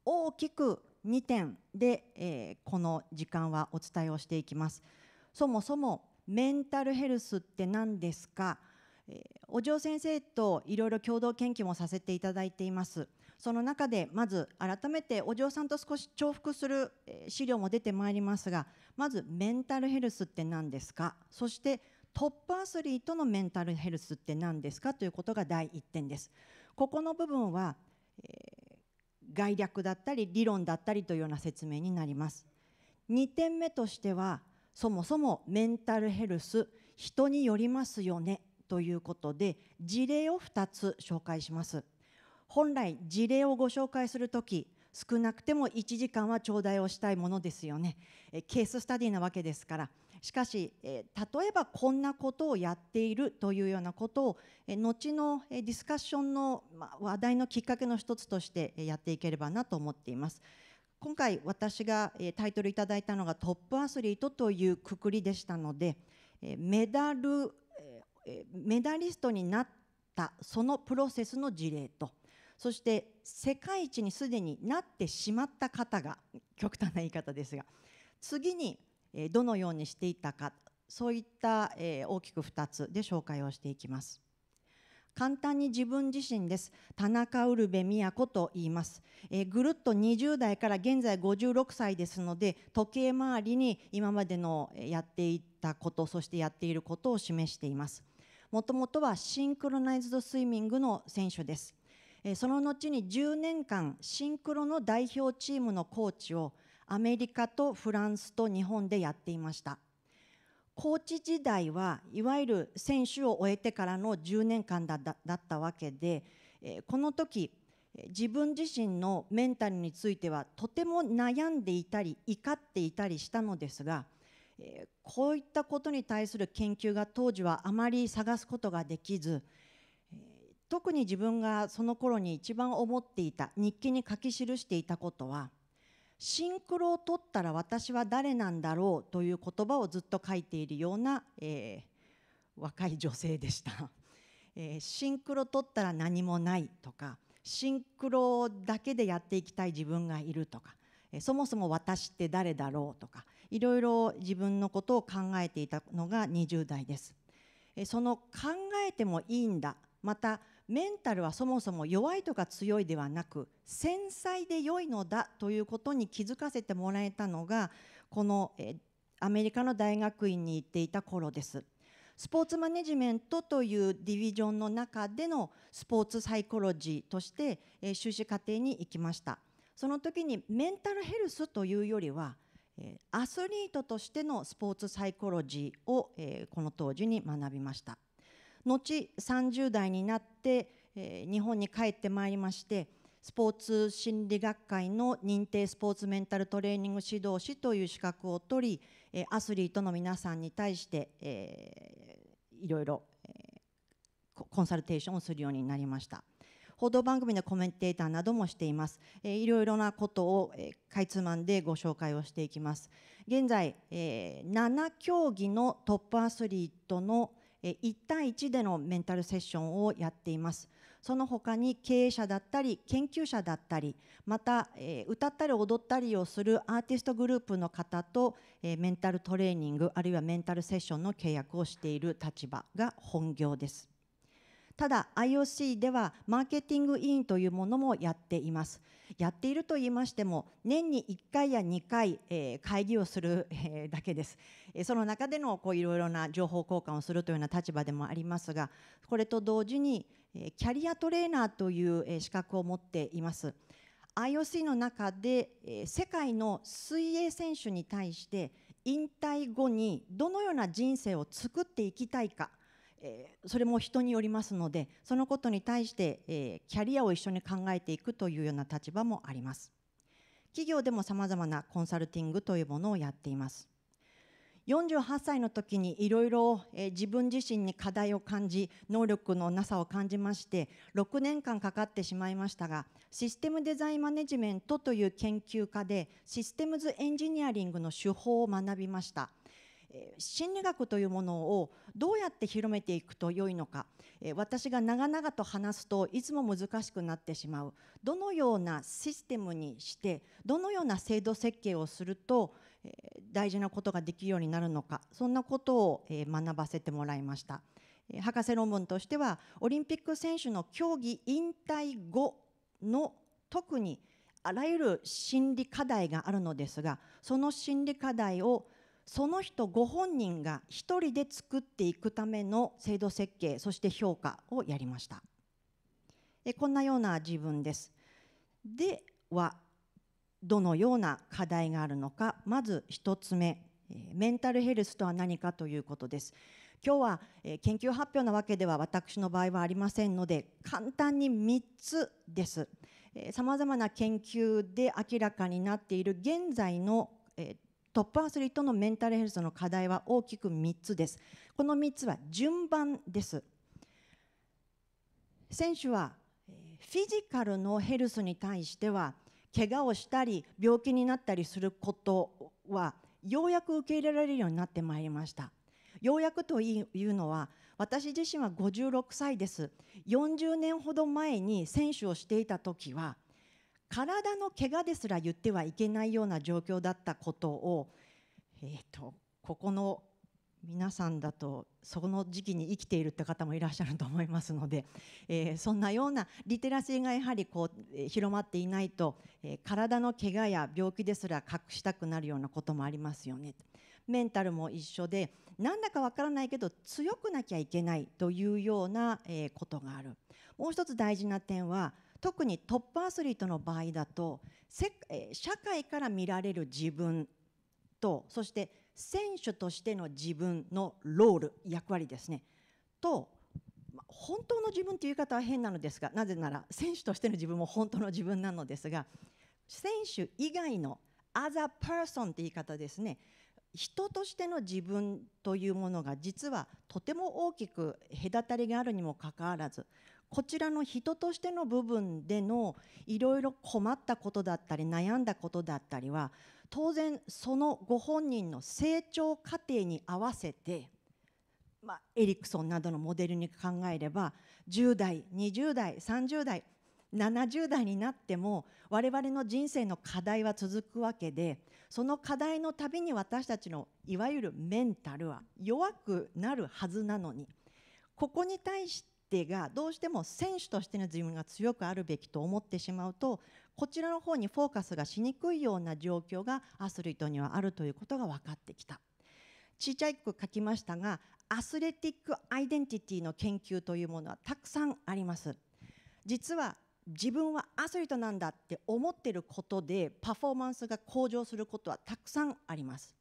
大きく2点で、えー、この時間はお伝えをしていきますそもそもメンタルヘルスって何ですか、えお嬢先生といろいろ共同研究もさせていただいていますその中でまず改めてお嬢さんと少し重複する資料も出てまいりますがまずメンタルヘルスって何ですかそしてトップアスリートのメンタルヘルスって何ですかということが第1点です。ここの部分は、えー、概略だったり理論だったりというような説明になります。2点目としてはそもそもメンタルヘルス人によりますよねということで事例を2つ紹介します本来事例をご紹介するとき少なくても1時間は頂戴をしたいものですよねケーススタディなわけですからしかし例えばこんなことをやっているというようなことを後のディスカッションの話題のきっかけの一つとしてやっていければなと思っています今回私がタイトルいただいたのがトップアスリートというくくりでしたのでメダルメダリストになったそのプロセスの事例とそして世界一にすでになってしまった方が極端な言い方ですが次にどのようにしていたかそういった大きく2つで紹介をしていきます。簡単に自分自身です田中ウルベェ宮子と言います、えー、ぐるっと20代から現在56歳ですので時計回りに今までのやっていたことそしてやっていることを示していますもともとはシンクロナイズドスイミングの選手ですその後に10年間シンクロの代表チームのコーチをアメリカとフランスと日本でやっていましたコーチ時代はいわゆる選手を終えてからの10年間だったわけで、えこの時自分自身のメンタルについてはとても悩んでいたり怒っていたりしたのですが、えこういったことに対する研究が当時はあまり探すことができず、え特に自分がその頃に一番思っていた日記に書き記していたことはシンクロを取ったら私は誰なんだろうという言葉をずっと書いているような、えー、若い女性でした、えー、シンクロ取ったら何もないとかシンクロだけでやっていきたい自分がいるとか、えー、そもそも私って誰だろうとかいろいろ自分のことを考えていたのが20代です、えー、その考えてもいいんだまたメンタルはそもそも弱いとか強いではなく繊細で良いのだということに気づかせてもらえたのがこの、えアメリカの大学院に行っていた頃です。スポーツマネジメントというディビジョンの中でのスポーツサイコロジーとして、え修士課程に行きましたその時にメンタルヘルスというよりはアスリートとしてのスポーツサイコロジーをこの当時に学びました後30代になって、えー、日本に帰ってまいりましてスポーツ心理学会の認定スポーツメンタルトレーニング指導士という資格を取り、えー、アスリートの皆さんに対して、えー、いろいろ、えー、コンサルテーションをするようになりました。報道番組のコメンテーターなどもしています。えー、いろいろなことを、えー、かいつまんでご紹介をしていきます。現在、えー、7競技のトップアスリートの、え1対1でのメンタルセッションをやっていますその他に経営者だったり研究者だったりまた、え歌ったり踊ったりをするアーティストグループの方と、えメンタルトレーニングあるいはメンタルセッションの契約をしている立場が本業ですただ IOC ではマーケティング委員というものもやっていますやっていると言いましても年に1回や2回、えー、会議をする、えー、だけです、えー、その中でのこういろいろな情報交換をするというような立場でもありますがこれと同時に、えー、キャリアトレーナーという、えー、資格を持っています IOC の中で、えー、世界の水泳選手に対して引退後にどのような人生を作っていきたいかえー、それも人によりますのでそのことに対して、えー、キャリアを一緒に考えていくというような立場もあります企業でもさまざまなコンサルティングというものをやっています48歳の時にいろいろ自分自身に課題を感じ能力のなさを感じまして6年間かかってしまいましたがシステムデザインマネジメントという研究家でシステムズエンジニアリングの手法を学びました。心理学というものをどうやって広めていくと良いのか私が長々と話すといつも難しくなってしまうどのようなシステムにしてどのような制度設計をすると大事なことができるようになるのかそんなことを学ばせてもらいました博士論文としてはオリンピック選手の競技引退後の特にあらゆる心理課題があるのですがその心理課題をその人ご本人が一人で作っていくための制度設計そして評価をやりましたでこんなような自分ですではどのような課題があるのかまず一つ目メンタルヘルスとは何かということです今日は研究発表なわけでは私の場合はありませんので簡単に3つですさまざまな研究で明らかになっている現在のトップアスリートのメンタルヘルスの課題は大きく3つです。この3つは順番です。選手はフィジカルのヘルスに対しては怪我をしたり病気になったりすることはようやく受け入れられるようになってまいりました。ようやくというのは私自身は56歳です40年ほど前に選手をしていた時は体の怪我ですら言ってはいけないような状況だったことを、えーと、ここの皆さんだとその時期に生きているって方もいらっしゃると思いますので、えー、そんなようなリテラシーがやはりこう広まっていないと、えー、体の怪我や病気ですら隠したくなるようなこともありますよねメンタルも一緒でなんだかわからないけど強くなきゃいけないというような、えー、ことがあるもう一つ大事な点は特にトップアスリートの場合だと社会から見られる自分とそして選手としての自分のロール役割ですねと本当の自分という言い方は変なのですがなぜなら選手としての自分も本当の自分なのですが選手以外の other person 言い方ですね人としての自分というものが実はとても大きく隔たりがあるにもかかわらずこちらの人としての部分でのいろいろ困ったことだったり悩んだことだったりは当然そのご本人の成長過程に合わせて、まあ、エリクソンなどのモデルに考えれば10代20代30代70代になっても我々の人生の課題は続くわけでその課題のたびに私たちのいわゆるメンタルは弱くなるはずなのにここに対しテがどうしても選手としての自分が強くあるべきと思ってしまうとこちらの方にフォーカスがしにくいような状況がアスリートにはあるということが分かってきた。ちっちゃく書きましたがアスレティックアイデンティティの研究というものはたくさんあります。実は自分はアスリートなんだって思ってることでパフォーマンスが向上することはたくさんあります。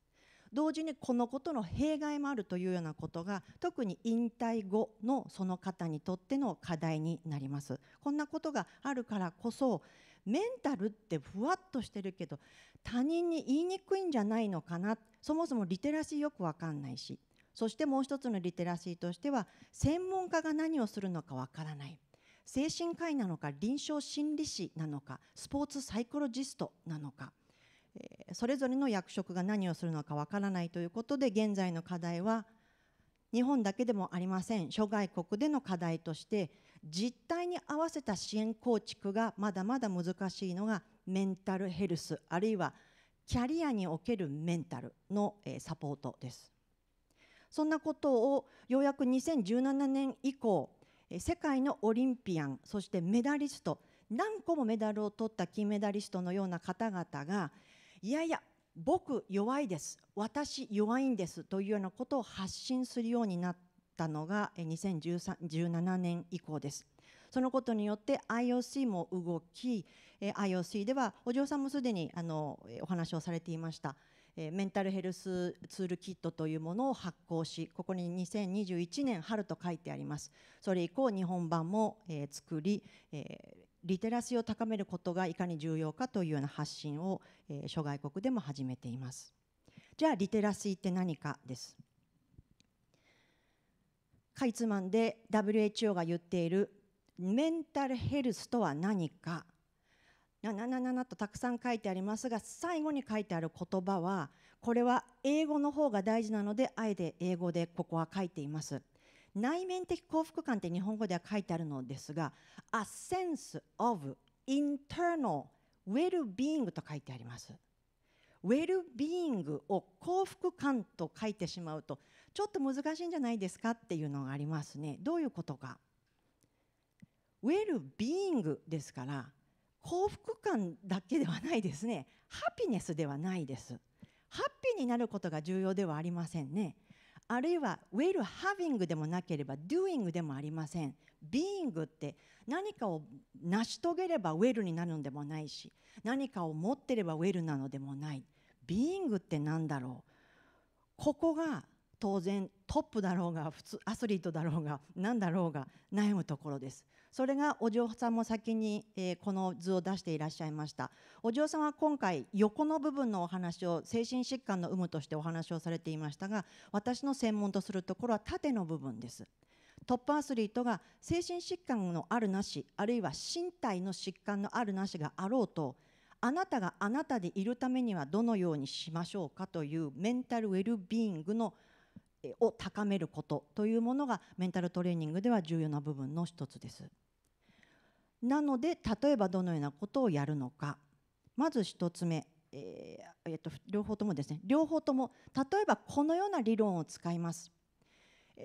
同時にこのことの弊害もあるというようなことが特に引退後のその方にとっての課題になりますこんなことがあるからこそメンタルってふわっとしてるけど他人に言いにくいんじゃないのかなそもそもリテラシーよくわかんないしそしてもう一つのリテラシーとしては専門家が何をするのかわからない精神科医なのか臨床心理士なのかスポーツサイコロジストなのかそれぞれの役職が何をするのかわからないということで現在の課題は日本だけでもありません諸外国での課題として実態に合わせた支援構築がまだまだ難しいのがメンタルヘルスあるいはキャリアにおけるメンタルのサポートです。そんなことをようやく2017年以降世界のオリンピアンそしてメダリスト何個もメダルを取った金メダリストのような方々がいやいや僕弱いです私弱いんですというようなことを発信するようになったのが2017年以降ですそのことによって IOC も動き IOC ではお嬢さんもすでにあのお話をされていましたメンタルヘルスツールキットというものを発行しここに2021年春と書いてありますそれ以降日本版も、え作り、リテラシーを高めることがいかに重要かというような発信を、え諸外国でも始めています。じゃあリテラシーって何かです。かいつまんで WHO が言っているメンタルヘルスとは何かなななななとたくさん書いてありますが最後に書いてある言葉はこれは英語の方が大事なのであえて英語でここは書いています。内面的幸福感って日本語では書いてあるのですが A sense of internal well-being と書いてあります。ウェルビングを幸福感と書いてしまうとちょっと難しいんじゃないですかっていうのがありますね。どういうことかウェルビ e i ングですから幸福感だけではないですねハピネスではないですハッピーになることが重要ではありませんねあるいは will having でもなければ doing でもありません being って何かを成し遂げれば will になるのでもないし何かを持ってれば will なのでもない being って何だろうここが当然トップだろうが普通アスリートだろうが何だろうが悩むところですそれがお嬢さんも先に、えー、この図を出していらっしゃいましたお嬢さんは今回横の部分のお話を精神疾患の有無としてお話をされていましたが私の専門とするところは縦の部分ですトップアスリートが精神疾患のあるなしあるいは身体の疾患のあるなしがあろうとあなたがあなたでいるためにはどのようにしましょうかというメンタルウェルビーイングのを高めることというものがメンタルトレーニングでは重要な部分の一つです。なので例えばどのようなことをやるのかまず1つ目、えーえーと、と両方ともですね両方とも例えばこのような理論を使います。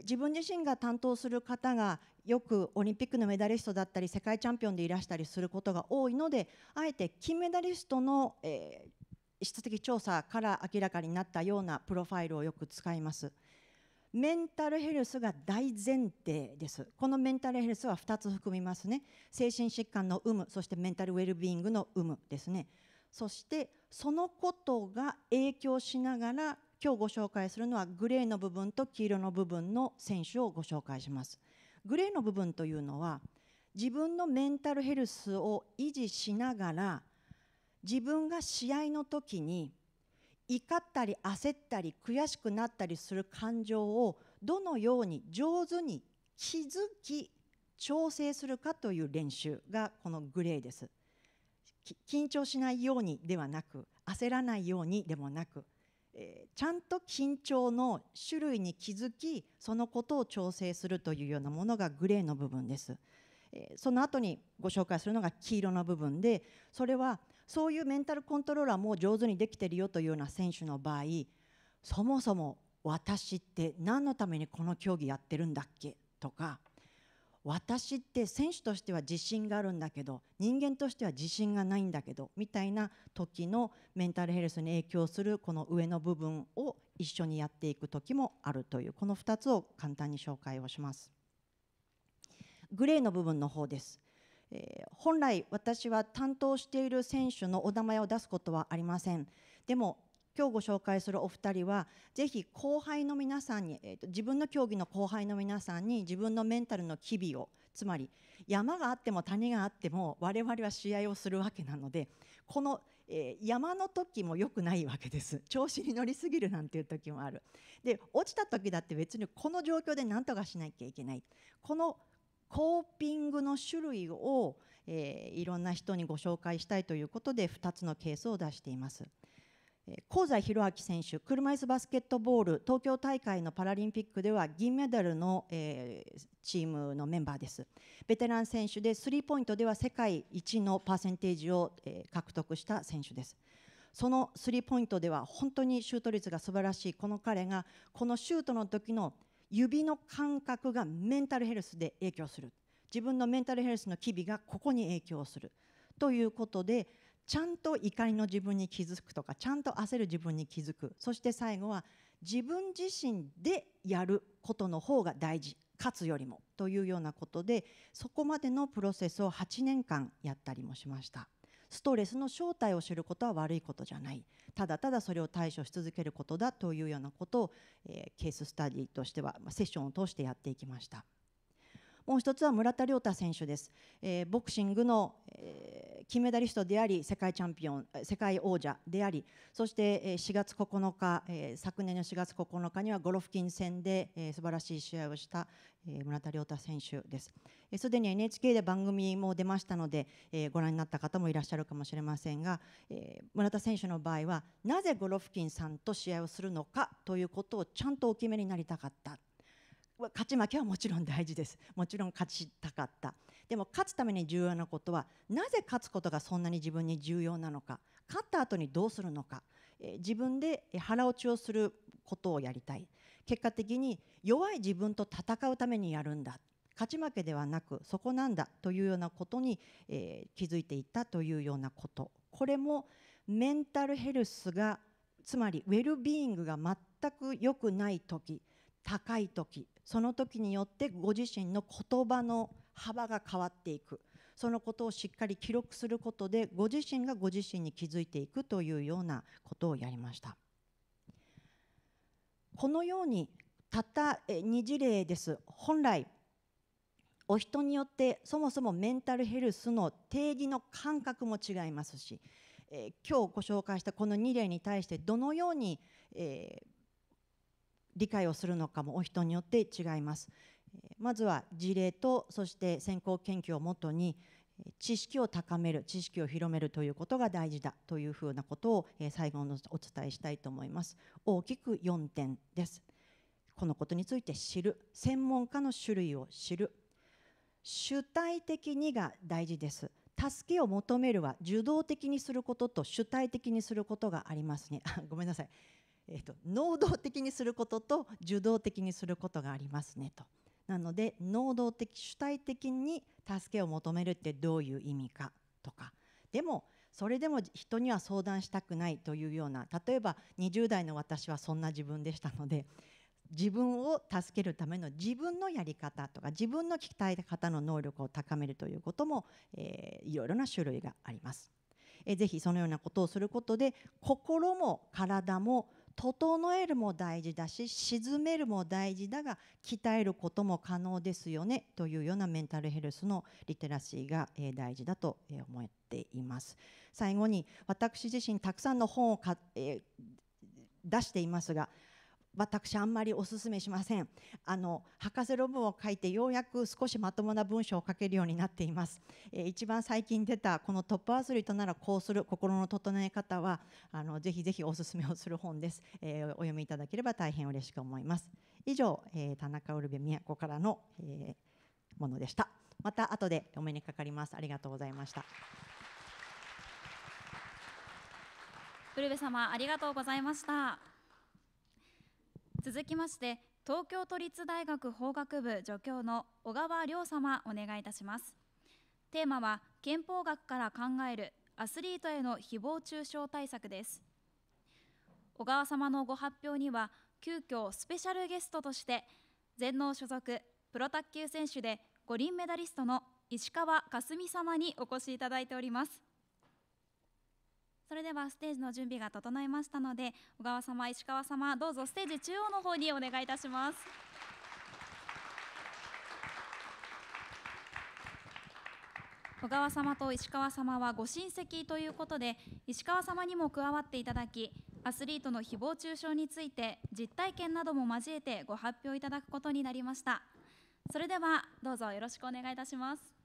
自分自身が担当する方がよくオリンピックのメダリストだったり世界チャンピオンでいらしたりすることが多いのであえて金メダリストの、えー、質的調査から明らかになったようなプロファイルをよく使います。メンタルヘルスが大前提です。このメンタルヘルスは2つ含みますね。精神疾患の有無、そしてメンタルウェルビーイングの有無ですね。そしてそのことが影響しながら今日ご紹介するのはグレーの部分と黄色の部分の選手をご紹介します。グレーの部分というのは自分のメンタルヘルスを維持しながら自分が試合の時に怒ったり焦ったり悔しくなったりする感情をどのように上手に気づき調整するかという練習がこのグレーです。緊張しないようにではなく焦らないようにでもなく、えー、ちゃんと緊張の種類に気づきそのことを調整するというようなものがグレーの部分です。えー、その後にご紹介するのが黄色の部分でそれはそういうメンタルコントローラーも上手にできてるよというような選手の場合そもそも私って何のためにこの競技やってるんだっけとか私って選手としては自信があるんだけど人間としては自信がないんだけどみたいな時のメンタルヘルスに影響するこの上の部分を一緒にやっていく時もあるというこの2つを簡単に紹介をします。グレーの部分の方ですえー、本来私は担当している選手のお名前を出すことはありませんでも今日ご紹介するお二人はぜひ後輩の皆さんに、えーと、自分の競技の後輩の皆さんに自分のメンタルの機微をつまり山があっても谷があっても我々は試合をするわけなのでこの、えー、山の時も良くないわけです調子に乗りすぎるなんていう時もあるで落ちた時だって別にこの状況で何とかしなきゃいけないこのコーピングの種類を、えー、いろんな人にご紹介したいということで2つのケースを出しています。香西宏明選手、車いすバスケットボール東京大会のパラリンピックでは銀メダルの、えー、チームのメンバーです。ベテラン選手でスリーポイントでは世界一のパーセンテージを、えー、獲得した選手です。そのスリーポイントでは本当にシュート率が素晴らしいこの彼がこのシュートの時の指の感覚がメンタルヘルスで影響する自分のメンタルヘルスの機微がここに影響するということでちゃんと怒りの自分に気づくとかちゃんと焦る自分に気づくそして最後は自分自身でやることの方が大事勝つよりもというようなことでそこまでのプロセスを8年間やったりもしました。ストレスの正体を知ることは悪いことじゃないただただそれを対処し続けることだというようなことを、えー、ケーススタディとしては、まあ、セッションを通してやっていきました。もう一つは村田亮太選手です、えー、ボクシングの、えー、金メダリストであり世界チャンピオン世界王者でありそして、えー、4月9日、えー、昨年の4月9日にはゴロフキン戦で、えー、素晴らしい試合をした、えー、村田亮太選手ですすで、えー、に NHK で番組も出ましたので、えー、ご覧になった方もいらっしゃるかもしれませんが、えー、村田選手の場合はなぜゴロフキンさんと試合をするのかということをちゃんとお決めになりたかった勝ち負けはもちろん大事ですもちろん勝ちたかったでも勝つために重要なことはなぜ勝つことがそんなに自分に重要なのか勝った後にどうするのか、え自分で腹落ちをすることをやりたい結果的に弱い自分と戦うためにやるんだ勝ち負けではなくそこなんだというようなことに、え気づいていったというようなことこれもメンタルヘルスがつまりウェルビーイングが全く良くない時高い時その時によってご自身の言葉の幅が変わっていくそのことをしっかり記録することでご自身がご自身に気づいていくというようなことをやりましたこのようにたった2事例です本来お人によってそもそもメンタルヘルスの定義の感覚も違いますし、えー、今日ご紹介したこの2例に対してどのように、えー、理解をするのかもお人によって違います。まずは事例とそして先行研究をもとに知識を高める知識を広めるということが大事だというふうなことを最後のお伝えしたいと思います大きく4点ですこのことについて知る専門家の種類を知る主体的にが大事です助けを求めるは受動的にすることと主体的にすることがありますねごめんなさいえっと、能動的にすることと受動的にすることがありますねと。なので能動的主体的に助けを求めるってどういう意味かとかでもそれでも人には相談したくないというような例えば20代の私はそんな自分でしたので自分を助けるための自分のやり方とか自分の鍛え方の能力を高めるということも、えー、いろいろな種類があります。えぜひそのようなことをすることで心も体も整えるも大事だし沈めるも大事だが鍛えることも可能ですよねというようなメンタルヘルスのリテラシーが大事だと思っています。最後に私自身たくさんの本を出していますが私あんまりおすすめしませんあの博士論文を書いてようやく少しまともな文章を書けるようになっています、えー、一番最近出たこのトップアスリートならこうする心の整え方はあのぜひぜひおすすめをする本です、えー、お読みいただければ大変嬉しく思います以上、えー、田中ウルベ宮子からの、えものでしたまた後でお目にかかりますありがとうございましたウルベ様ありがとうございました続きまして東京都立大学法学部助教の小川亮様お願いいたしますテーマは憲法学から考えるアスリートへの誹謗中傷対策です小川様のご発表には急遽スペシャルゲストとして全能所属プロ卓球選手で五輪メダリストの石川佳純様にお越しいただいておりますそれではステージの準備が整いましたので小川様石川様どうぞステージ中央の方にお願いいたします。小川様と石川様はご親戚ということで石川様にも加わっていただきアスリートの誹謗中傷について実体験なども交えてご発表いただくことになりましたそれではどうぞよろしくお願いいたします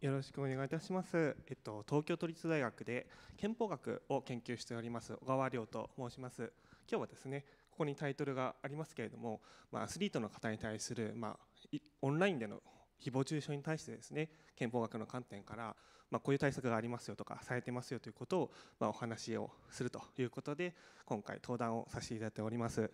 よろしくお願いいたします。えっと東京都立大学で憲法学を研究しております小川亮と申します。今日はですね、ここにタイトルがありますけれども、まあ、アスリートの方に対するまあ、オンラインでの誹謗中傷に対してですね憲法学の観点から、まあ、こういう対策がありますよとかされてますよということを、まあ、お話をするということで今回登壇をさせていただいております。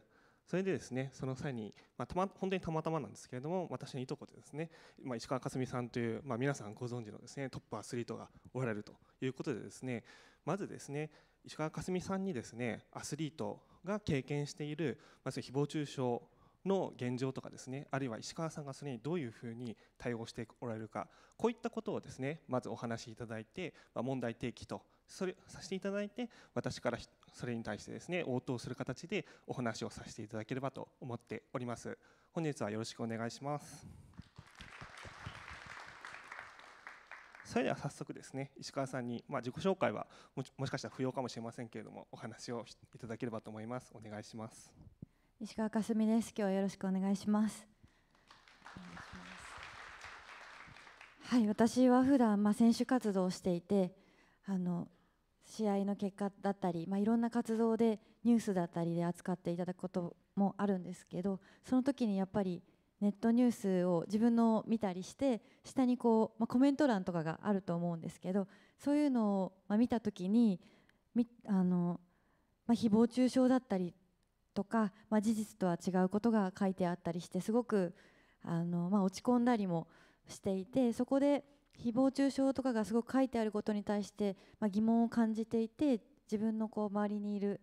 それでですねその際に、まあ、たま本当にたまたまなんですけれども私のいとこでですね、まあ、石川佳純さんという、まあ、皆さんご存知のですねトップアスリートがおられるということでですねまずですね石川佳純さんにですねアスリートが経験している、まあ、誹謗中傷の現状とかですねあるいは石川さんがそれにどういうふうに対応しておられるかこういったことをですねまずお話しいただいて、まあ、問題提起とそれさせていただいて私からそれに対してですね応答する形でお話をさせていただければと思っております本日はよろしくお願いしますそれでは早速ですね石川さんに、まあ、自己紹介はもしかしたら不要かもしれませんけれどもお話をいただければと思いますお願いします石川佳純です今日はよろしくお願いしますはい私は普段まあ選手活動をしていてあの試合の結果だったり、まあ、いろんな活動でニュースだったりで扱っていただくこともあるんですけどその時にやっぱりネットニュースを自分の見たりして下にこう、まあ、コメント欄とかがあると思うんですけどそういうのを、ま見た時にあの、まあ、誹謗中傷だったりとか、まあ、事実とは違うことが書いてあったりしてすごくあの、まあ、落ち込んだりもしていてそこで誹謗中傷とかがすごく書いてあることに対して、まあ、疑問を感じていて自分のこう周りにいる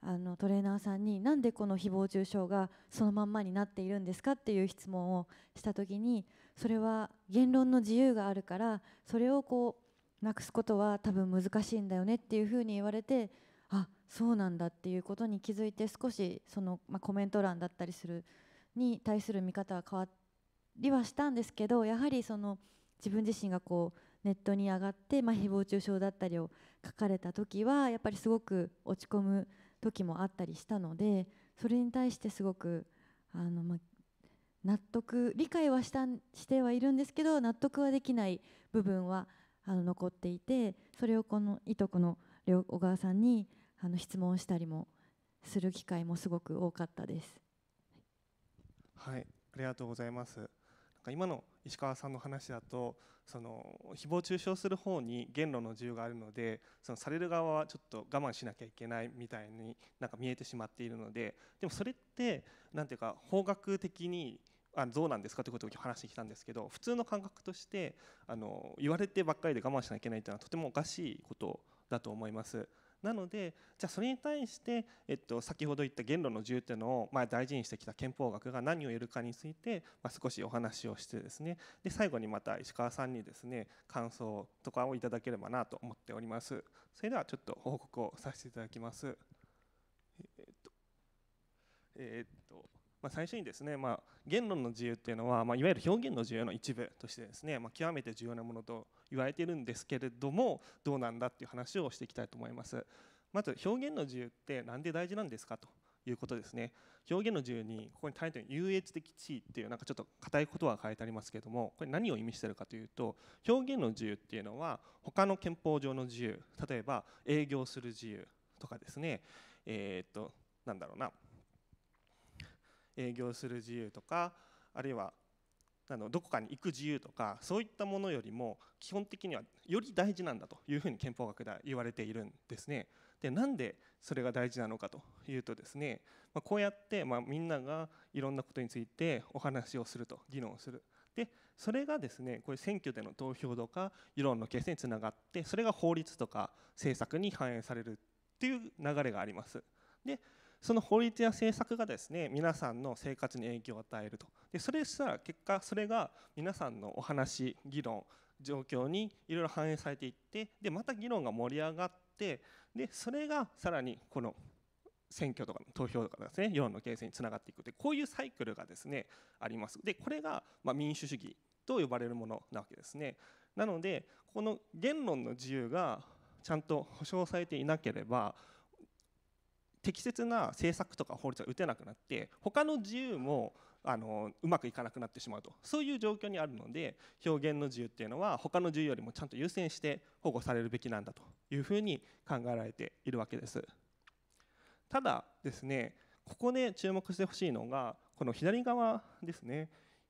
あのトレーナーさんになんでこの誹謗中傷がそのまんまになっているんですかっていう質問をした時にそれは言論の自由があるからそれをこうなくすことは多分難しいんだよねっていうふうに言われてあそうなんだっていうことに気づいて少しその、まあ、コメント欄だったりするに対する見方は変わりはしたんですけどやはりその。自分自身がこうネットに上がって、まあ、誹謗中傷だったりを書かれた時はやっぱりすごく落ち込む時もあったりしたのでそれに対してすごくあの、まあ、納得理解はしたしてはいるんですけど納得はできない部分はあの残っていてそれをこのいとこの小川さんにあの質問したりもする機会もすごく多かったです。はい、ありがとうございます。か今の石川さんの話だとその誹謗中傷する方に言論の自由があるのでそのされる側はちょっと我慢しなきゃいけないみたいになんか見えてしまっているのででもそれって何ていうか法学的にあどうなんですかということを話してきたんですけど普通の感覚としてあの言われてばっかりで我慢しなきゃいけないというのはとてもおかしいことだと思います。なのでじゃあそれに対して、えっと、先ほど言った言論の自由というのを、まあ、大事にしてきた憲法学が何を得るかについて、まあ、少しお話をしてですねで最後にまた石川さんにですね感想とかをいただければなと思っております。それではちょっと報告をさせていただきます。えっとえーまあ、最初にですね、まあ、言論の自由っていうのは、まあ、いわゆる表現の自由の一部としてですね、まあ、極めて重要なものと言われているんですけれどもどうなんだっていう話をしていきたいと思います。まず表現の自由って何で大事なんですかということですね表現の自由にここにタイトルに優越的地位っていうなんかちょっと固いことは書いてありますけどもこれ何を意味してるかというと表現の自由っていうのは他の憲法上の自由例えば営業する自由とかですねえー、っとなんだろうな営業する自由とかあるいはあのどこかに行く自由とかそういったものよりも基本的にはより大事なんだというふうに憲法学では言われているんですね。でなんでそれが大事なのかというとですね、まあ、こうやってまあみんながいろんなことについてお話をすると議論をする。でそれがですねこういう選挙での投票とか世論の形成につながってそれが法律とか政策に反映されるっていう流れがあります。でその法律や政策がですね皆さんの生活に影響を与えるとでそれしたら結果それが皆さんのお話議論状況にいろいろ反映されていってでまた議論が盛り上がってでそれがさらにこの選挙とか投票とかですね世論の形成につながっていくてこういうサイクルがですねありますでこれがま民主主義と呼ばれるものなわけですねなのでこの言論の自由がちゃんと保障されていなければ適切な政策とか法律が打てなくなって他の自由もあのうまくいかなくなってしまうとそういう状況にあるので表現の自由っていうのは他の自由よりもちゃんと優先して保護されるべきなんだというふうに考えられているわけです。ただですねここで注目してほしいのがこの左側ですね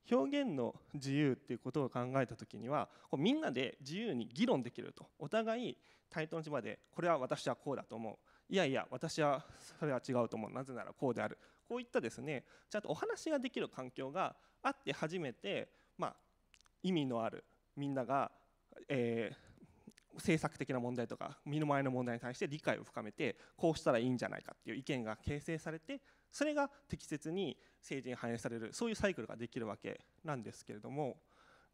表現の自由っていうことを考えた時にはこうみんなで自由に議論できるとお互い対等の立場でこれは私はこうだと思ういやいや私はそれは違うと思うなぜならこうであるこういったですねちゃんとお話ができる環境があって初めて、まあ、意味のあるみんなが、えー、政策的な問題とか身の回りの問題に対して理解を深めてこうしたらいいんじゃないかっていう意見が形成されてそれが適切に政治に反映されるそういうサイクルができるわけなんですけれども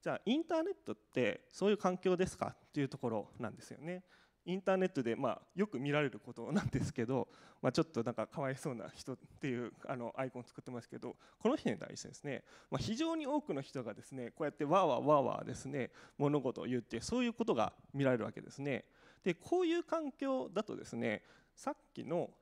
じゃあインターネットってそういう環境ですかっていうところなんですよね。インターネットで、まあ、よく見られることなんですけど、まあ、ちょっとなんかかわいそうな人っていうあのアイコンを作ってますけどこの人に対してですね、まあ、非常に多くの人がですねこうやってわーわーわーわーですね物事を言ってそういうことが見られるわけですね。でこういう環境だとですねさっきの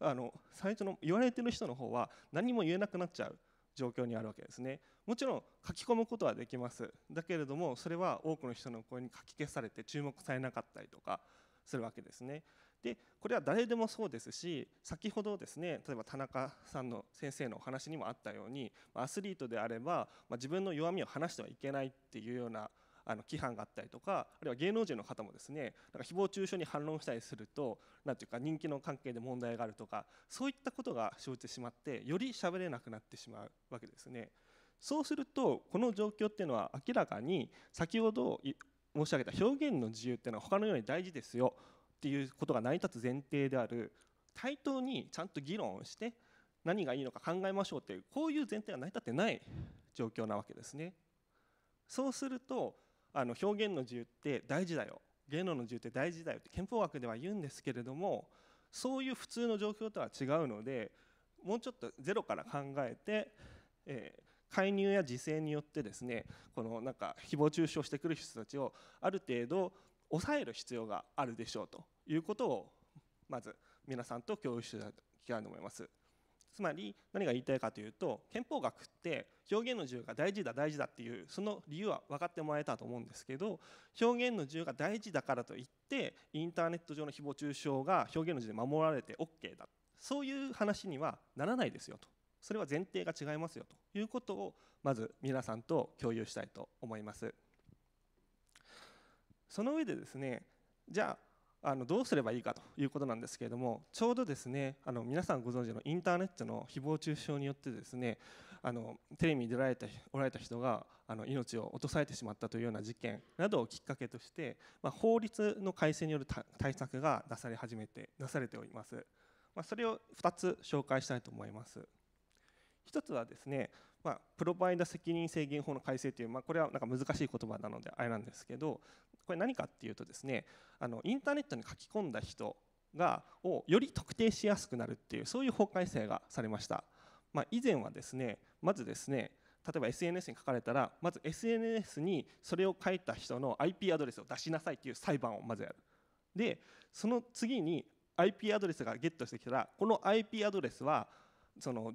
あの最初の言われてる人の方は何も言えなくなっちゃう。状況にあるわけですねもちろん書き込むことはできますだけれどもそれは多くの人の声に書き消されて注目されなかったりとかするわけですね。でこれは誰でもそうですし先ほどですね例えば田中さんの先生のお話にもあったようにアスリートであれば、まあ、自分の弱みを話してはいけないっていうようなあの規範があったりとかあるいは芸能人の方もですねなんか誹謗中傷に反論したりすると何ていうか人気の関係で問題があるとかそういったことが生じてしまってより喋れなくなってしまうわけですね。そうするとこの状況っていうのは明らかに先ほど申し上げた表現の自由っていうのは他のように大事ですよっていうことが成り立つ前提である対等にちゃんと議論をして何がいいのか考えましょうっていうこういう前提が成り立ってない状況なわけですね。そうするとあの表現の自由って大事だよ言論の自由って大事だよって憲法学では言うんですけれどもそういう普通の状況とは違うのでもうちょっとゼロから考えて、えー、介入や自制によってですねこのなんか誹謗中傷してくる人たちをある程度抑える必要があるでしょうということをまず皆さんと共有していただきたいと思います。つまり何が言いたいかというと憲法学って表現の自由が大事だ大事だっていうその理由は分かってもらえたと思うんですけど表現の自由が大事だからといってインターネット上の誹謗中傷が表現の自由で守られて OK だそういう話にはならないですよとそれは前提が違いますよということをまず皆さんと共有したいと思いますその上でですねじゃああのどうすればいいかということなんですけれどもちょうどですねあの皆さんご存知のインターネットの誹謗中傷によってですねあのテレビに出られたおられた人があの命を落とされてしまったというような事件などをきっかけとして、まあ、法律の改正による対策が出され始めて出されております、まあ、それを2つ紹介したいと思います。一つはですね、まあ、プロバイダ責任制限法の改正という、まあ、これはなんか難しい言葉なのであれなんですけどこれ何かっていうとですねあのインターネットに書き込んだ人がをより特定しやすくなるっていうそういう法改正がされました、まあ、以前はですねまずですね例えば SNS に書かれたらまず SNS にそれを書いた人の IP アドレスを出しなさいという裁判をまずやるでその次に IP アドレスがゲットしてきたらこの IP アドレスはその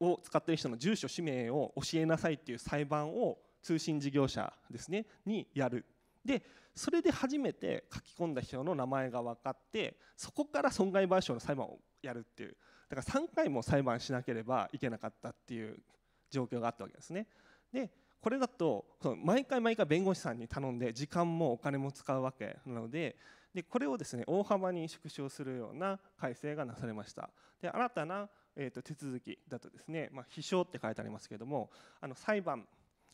を使ってる人の住所氏名を教えなさいっていう裁判を通信事業者ですねにやるでそれで初めて書き込んだ人の名前が分かってそこから損害賠償の裁判をやるっていうだから3回も裁判しなければいけなかったっていう状況があったわけですね。でこれだとその毎回毎回弁護士さんに頼んで時間もお金も使うわけなのででこれをですね大幅に縮小するような改正がなされました。で新たなえー、と手続きだとですね、まあ、秘書って書いてありますけれどもあの裁判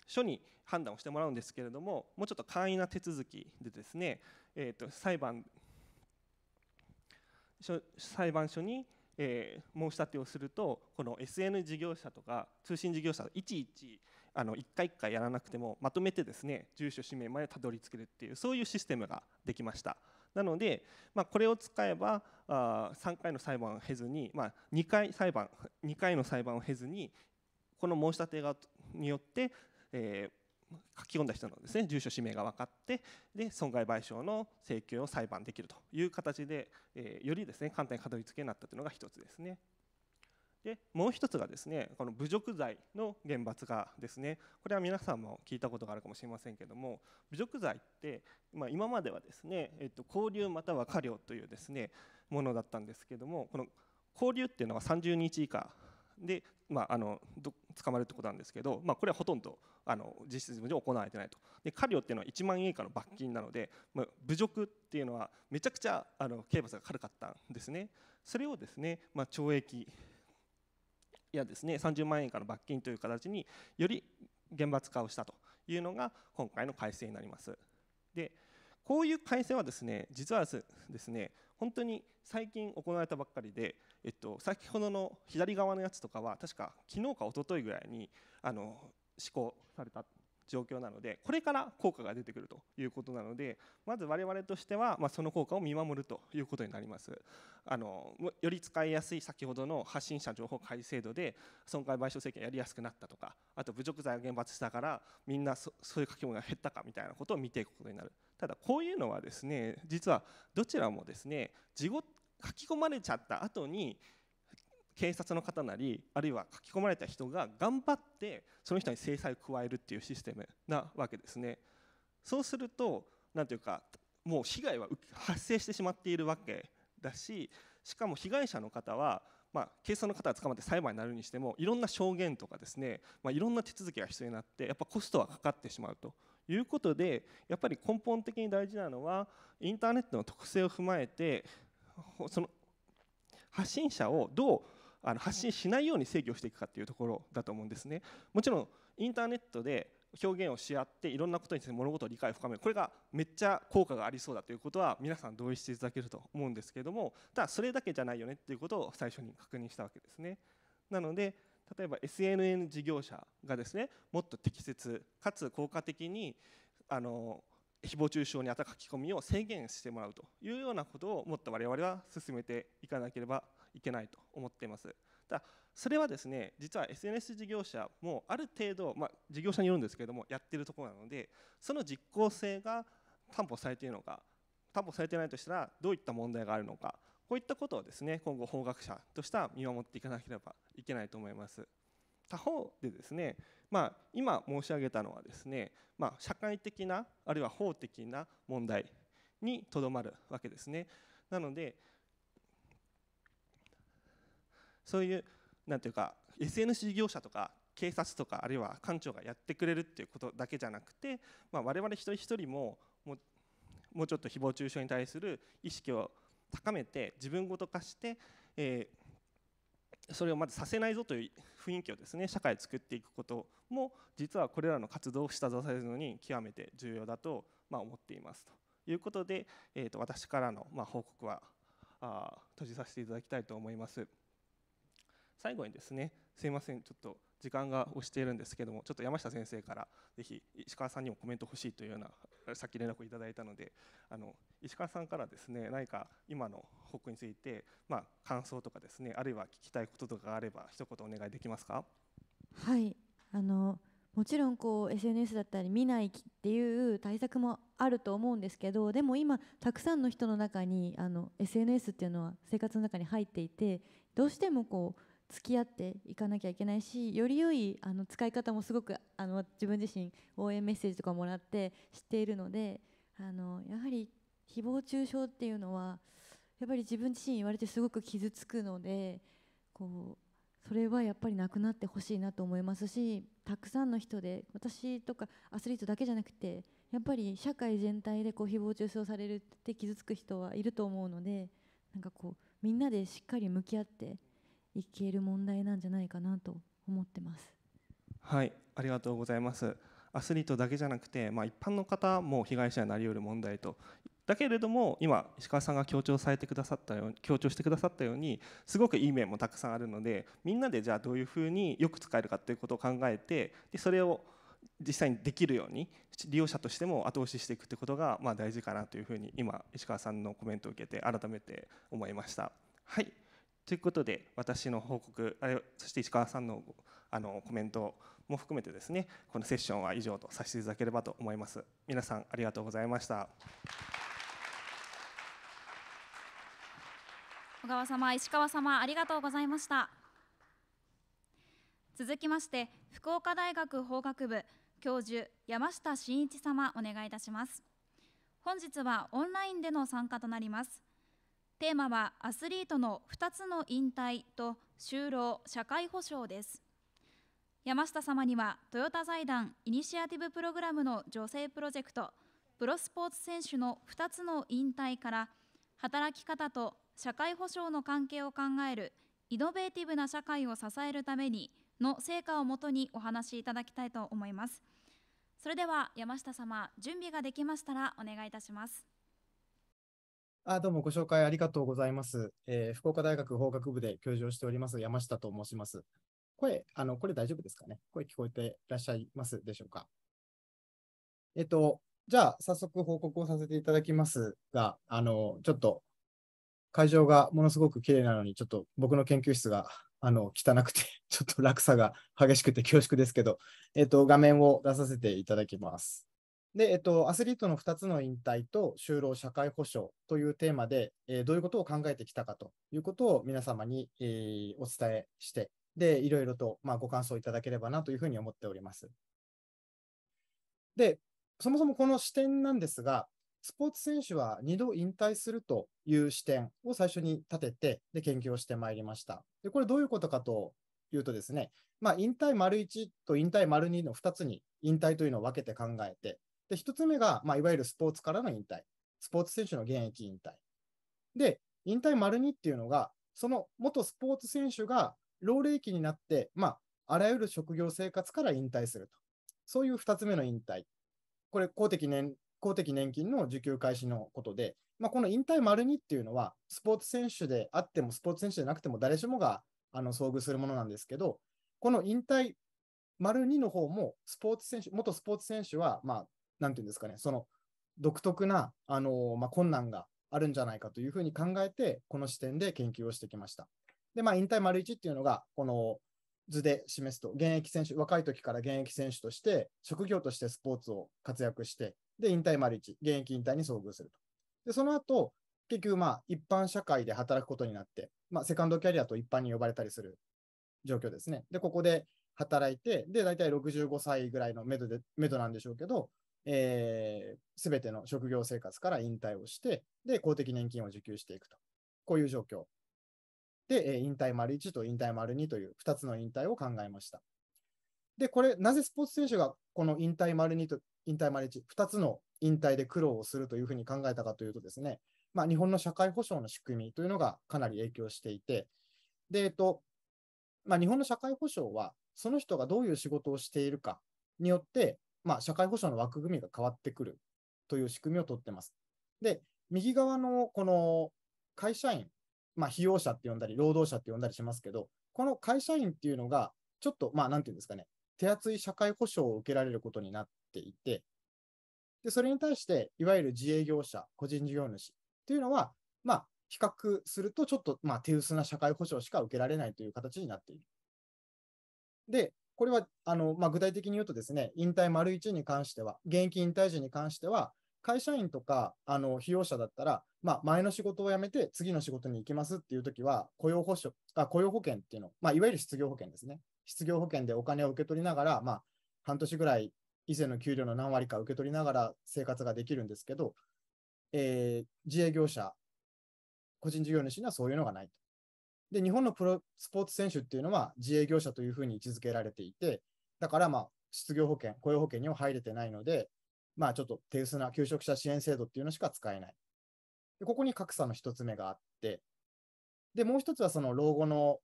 所に判断をしてもらうんですけれどももうちょっと簡易な手続きでですね、えー、と裁判裁判所に、えー、申し立てをするとこの SN 事業者とか通信事業者いちいちあの1回1回やらなくてもまとめてですね住所氏名までたどり着けるっていうそういうシステムができました。なので、まあ、これを使えばあ3回の裁判を経ずに、まあ、2回裁判2回の裁判を経ずにこの申し立てがによって、えー、書き込んだ人のですね住所氏名が分かってで損害賠償の請求を裁判できるという形で、えー、よりですね簡単にたどり着けになったというのが1つですね。でもう1つがですねこの侮辱罪の厳罰化ですねこれは皆さんも聞いたことがあるかもしれませんけども侮辱罪って、まあ、今まではですね、えっと、交留または科料というですねものだったんですけどもこの交留っていうのは30日以下で、まあ、あの捕まるってことなんですけど、まあ、これはほとんどあの実質上行われてないとで科料っていうのは1万円以下の罰金なので、まあ、侮辱っていうのはめちゃくちゃあの刑罰が軽かったんですねそれをですね、まあ、懲役やですね30万円以下の罰金という形により厳罰化をしたというのが今回の改正になります。でこういう改正はですね実はですね本当に最近行われたばっかりで、えっと、先ほどの左側のやつとかは確か昨日か一昨日ぐらいにあの施行された状況なのでこれから効果が出てくるということなのでまず我々としては、まその効果を見守るということになりますあのより使いやすい先ほどの発信者情報改正度で損害賠償請求やりやすくなったとかあと侮辱罪が厳罰したからみんなそういう書き物が減ったかみたいなことを見ていくことになるただこういうのはですね実はどちらもですね事後書き込まれちゃった後に警察の方なりあるいは書き込まれた人が頑張ってその人に制裁を加えるっていうシステムなわけですね。そうすると何ていうかもう被害は発生してしまっているわけだししかも被害者の方は、まあ、警察の方が捕まって裁判になるにしてもいろんな証言とかですね、まあ、いろんな手続きが必要になってやっぱコストはかかってしまうということでやっぱり根本的に大事なのはインターネットの特性を踏まえてその発信者をどうあの発信しないように制御していくかっていうところだと思うんですね。もちろんインターネットで表現をし合っていろんなことについて物事を理解を深めるこれがめっちゃ効果がありそうだということは皆さん同意していただけると思うんですけれどもただそれだけじゃないよねっていうことを最初に確認したわけですね。なので例えば SNN 事業者がですねもっと適切かつ効果的にあの誹謗中傷にあた書き込みを制限してもらうというようなことをもっと我々は進めていかなければいけないと思っています。だそれはですね実は SNS 事業者もある程度、まあ、事業者によるんですけどもやってるところなのでその実効性が担保されているのか担保されてないとしたらどういった問題があるのかこういったことをですね今後法学者としては見守っていかなければいけないと思います。他方でですね、まあ、今申し上げたのはですね、まあ、社会的なあるいは法的な問題にとどまるわけですね。なのでそういうなんていうか SNS 業者とか警察とかあるいは官庁がやってくれるっていうことだけじゃなくて、まあ、我々一人一人ももうちょっと誹謗中傷に対する意識を高めて自分ごと化して、えー、それをまずさせないぞという雰囲気をですね社会を作っていくことも実はこれらの活動を下支えるのに極めて重要だと、まあ、思っていますということで、えー、と私からの、まあ、報告はあ閉じさせていただきたいと思います。最後にですねすいませんちょっと時間が押しているんですけどもちょっと山下先生からぜひ石川さんにもコメント欲しいというようなさっき連絡をいただいたのであの石川さんからですね何か今の報告について、まあ、感想とかですねあるいは聞きたいこととかがあれば一言お願いできますかはいあのもちろんこう SNS だったり見ないっていう対策もあると思うんですけどでも今たくさんの人の中にあの SNS っていうのは生活の中に入っていてどうしてもこう付き合っていかなきゃいけないしより良いあの使い方もすごくあの自分自身応援メッセージとかもらって知っているのであのやはり誹謗中傷っていうのはやっぱり自分自身言われてすごく傷つくのでこうそれはやっぱりなくなってほしいなと思いますしたくさんの人で私とかアスリートだけじゃなくてやっぱり社会全体でこう誹謗中傷されるって傷つく人はいると思うのでなんかこうみんなでしっかり向き合って。いける問題なんじゃないかなと思ってます。はいありがとうございますアスリートだけじゃなくて、まあ、一般の方も被害者になりうる問題とだけれども今石川さんが強調されてくださったように強調してくださったようにすごくいい面もたくさんあるのでみんなでじゃあどういうふうによく使えるかということを考えてでそれを実際にできるように利用者としても後押ししていくってことがまあ大事かなというふうに今石川さんのコメントを受けて改めて思いました。はいということで私の報告あれそして石川さんのあのコメントも含めてですねこのセッションは以上とさせていただければと思います皆さんありがとうございました小川様石川様ありがとうございました続きまして福岡大学法学部教授山下真一様お願いいたします本日はオンラインでの参加となりますテーマはアスリートの2つの引退と就労・社会保障です山下様にはトヨタ財団イニシアティブプログラムの女性プロジェクトプロスポーツ選手の2つの引退から働き方と社会保障の関係を考えるイノベーティブな社会を支えるためにの成果をもとにお話しいただきたいと思いますそれでは山下様準備ができましたらお願いいたしますあどうもご紹介ありがとうございます、えー、福岡大学法学部で教授をしております、山下と申します。声、あのこれ大丈夫ですかね声聞こえていらっしゃいますでしょうかえっと、じゃあ、早速報告をさせていただきますが、あの、ちょっと会場がものすごく綺麗なのに、ちょっと僕の研究室があの汚くて、ちょっと落差が激しくて恐縮ですけど、えっと、画面を出させていただきます。で、えっと、アスリートの2つの引退と就労社会保障というテーマで、えー、どういうことを考えてきたかということを皆様に、えー、お伝えして、で、いろいろと、まあ、ご感想いただければなというふうに思っております。で、そもそもこの視点なんですが、スポーツ選手は2度引退するという視点を最初に立てて、で、研究をしてまいりました。で、これどういうことかというとですね、まあ、引退丸1と引退丸2の2つに引退というのを分けて考えて、で、一つ目が、まあ、いわゆるスポーツからの引退。スポーツ選手の現役引退。で、引退丸2っていうのが、その元スポーツ選手が老齢期になって、まあ、あらゆる職業生活から引退すると。そういう2つ目の引退。これ公的年、公的年金の受給開始のことで、まあ、この引退丸2っていうのは、スポーツ選手であっても、スポーツ選手でなくても、誰しもがあの遭遇するものなんですけど、この引退丸2の方も、スポーツ選手、元スポーツ選手は、まあ、何て言うんですかね、その独特な、あのまあ、困難があるんじゃないかというふうに考えて、この視点で研究をしてきました。で、まあ、引退丸1っていうのが、この図で示すと、現役選手、若い時から現役選手として、職業としてスポーツを活躍して、で、引退丸1、現役引退に遭遇すると。で、その後、結局、まあ、一般社会で働くことになって、まあ、セカンドキャリアと一般に呼ばれたりする状況ですね。で、ここで働いて、で、大体65歳ぐらいのめで、めどなんでしょうけど、えー、ての職業生活から引退をして、で、公的年金を受給していくと。こういう状況。で、えー、引退丸1と引退丸2という2つの引退を考えました。で、これ、なぜスポーツ選手がこの引退丸2と引退丸1、2つの引退で苦労をするというふうに考えたかというとですね、まあ、日本の社会保障の仕組みというのがかなり影響していて、で、えっと、まあ、日本の社会保障は、その人がどういう仕事をしているかによって、まあ、社会保障の枠組みが変わってくるという仕組みを取ってます。で、右側のこの会社員、まあ、費用者って呼んだり、労働者って呼んだりしますけど、この会社員っていうのが、ちょっと、まあ、なんていうんですかね、手厚い社会保障を受けられることになっていて、で、それに対して、いわゆる自営業者、個人事業主っていうのは、まあ、比較すると、ちょっと、まあ、手薄な社会保障しか受けられないという形になっている。で、これはあの、まあ、具体的に言うとですね、引退丸1に関しては、現役引退時に関しては、会社員とかあの被用者だったら、まあ、前の仕事を辞めて次の仕事に行きますっていうときは雇用保障あ、雇用保険っていうの、まあ、いわゆる失業保険ですね。失業保険でお金を受け取りながら、まあ、半年ぐらい以前の給料の何割か受け取りながら生活ができるんですけど、えー、自営業者、個人事業主にはそういうのがないと。で、日本のプロスポーツ選手っていうのは自営業者というふうに位置づけられていて、だからまあ失業保険、雇用保険には入れてないので、まあちょっと手薄な求職者支援制度っていうのしか使えない。でここに格差の1つ目があって、で、もう1つはその老後の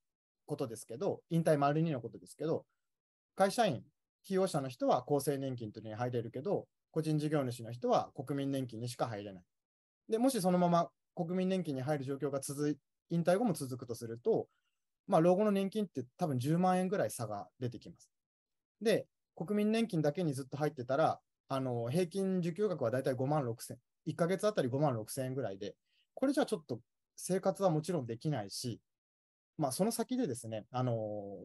ことですけど、引退丸にのことですけど、会社員、被用者の人は厚生年金というのに入れるけど、個人事業主の人は国民年金にしか入れない。で、もしそのまま国民年金に入る状況が続引退後も続くとすると、まあ、老後の年金って多分10万円ぐらい差が出てきます。で、国民年金だけにずっと入ってたら、あの平均受給額はだいたい5万6千、1ヶ月あたり5万6千円ぐらいで、これじゃちょっと生活はもちろんできないし、まあ、その先でですね、あの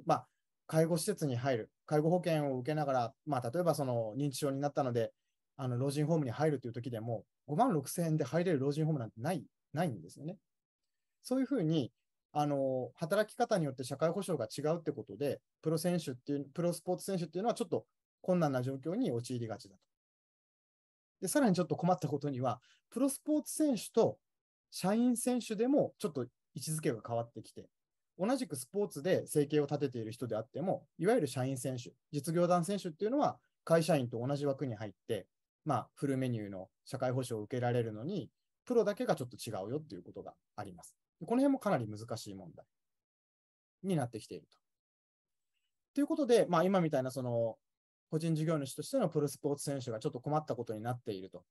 まあ、介護施設に入る、介護保険を受けながら、まあ、例えばその認知症になったので、あの老人ホームに入るという時でも、5万6千円で入れる老人ホームなんてないないんですよね。そういうふうに、あの、働き方によって社会保障が違うってことで、プロ選手っていう、プロスポーツ選手っていうのはちょっと困難な状況に陥りがちだと。で、さらにちょっと困ったことには、プロスポーツ選手と社員選手でもちょっと位置づけが変わってきて、同じくスポーツで生計を立てている人であっても、いわゆる社員選手、実業団選手っていうのは、会社員と同じ枠に入って、まあ、フルメニューの社会保障を受けられるのに、プロだけがちょっと違うよっていうことがあります。この辺もかなり難しい問題になってきていると。ということで、まあ、今みたいなその個人事業主としてのプロスポーツ選手がちょっと困ったことになっていると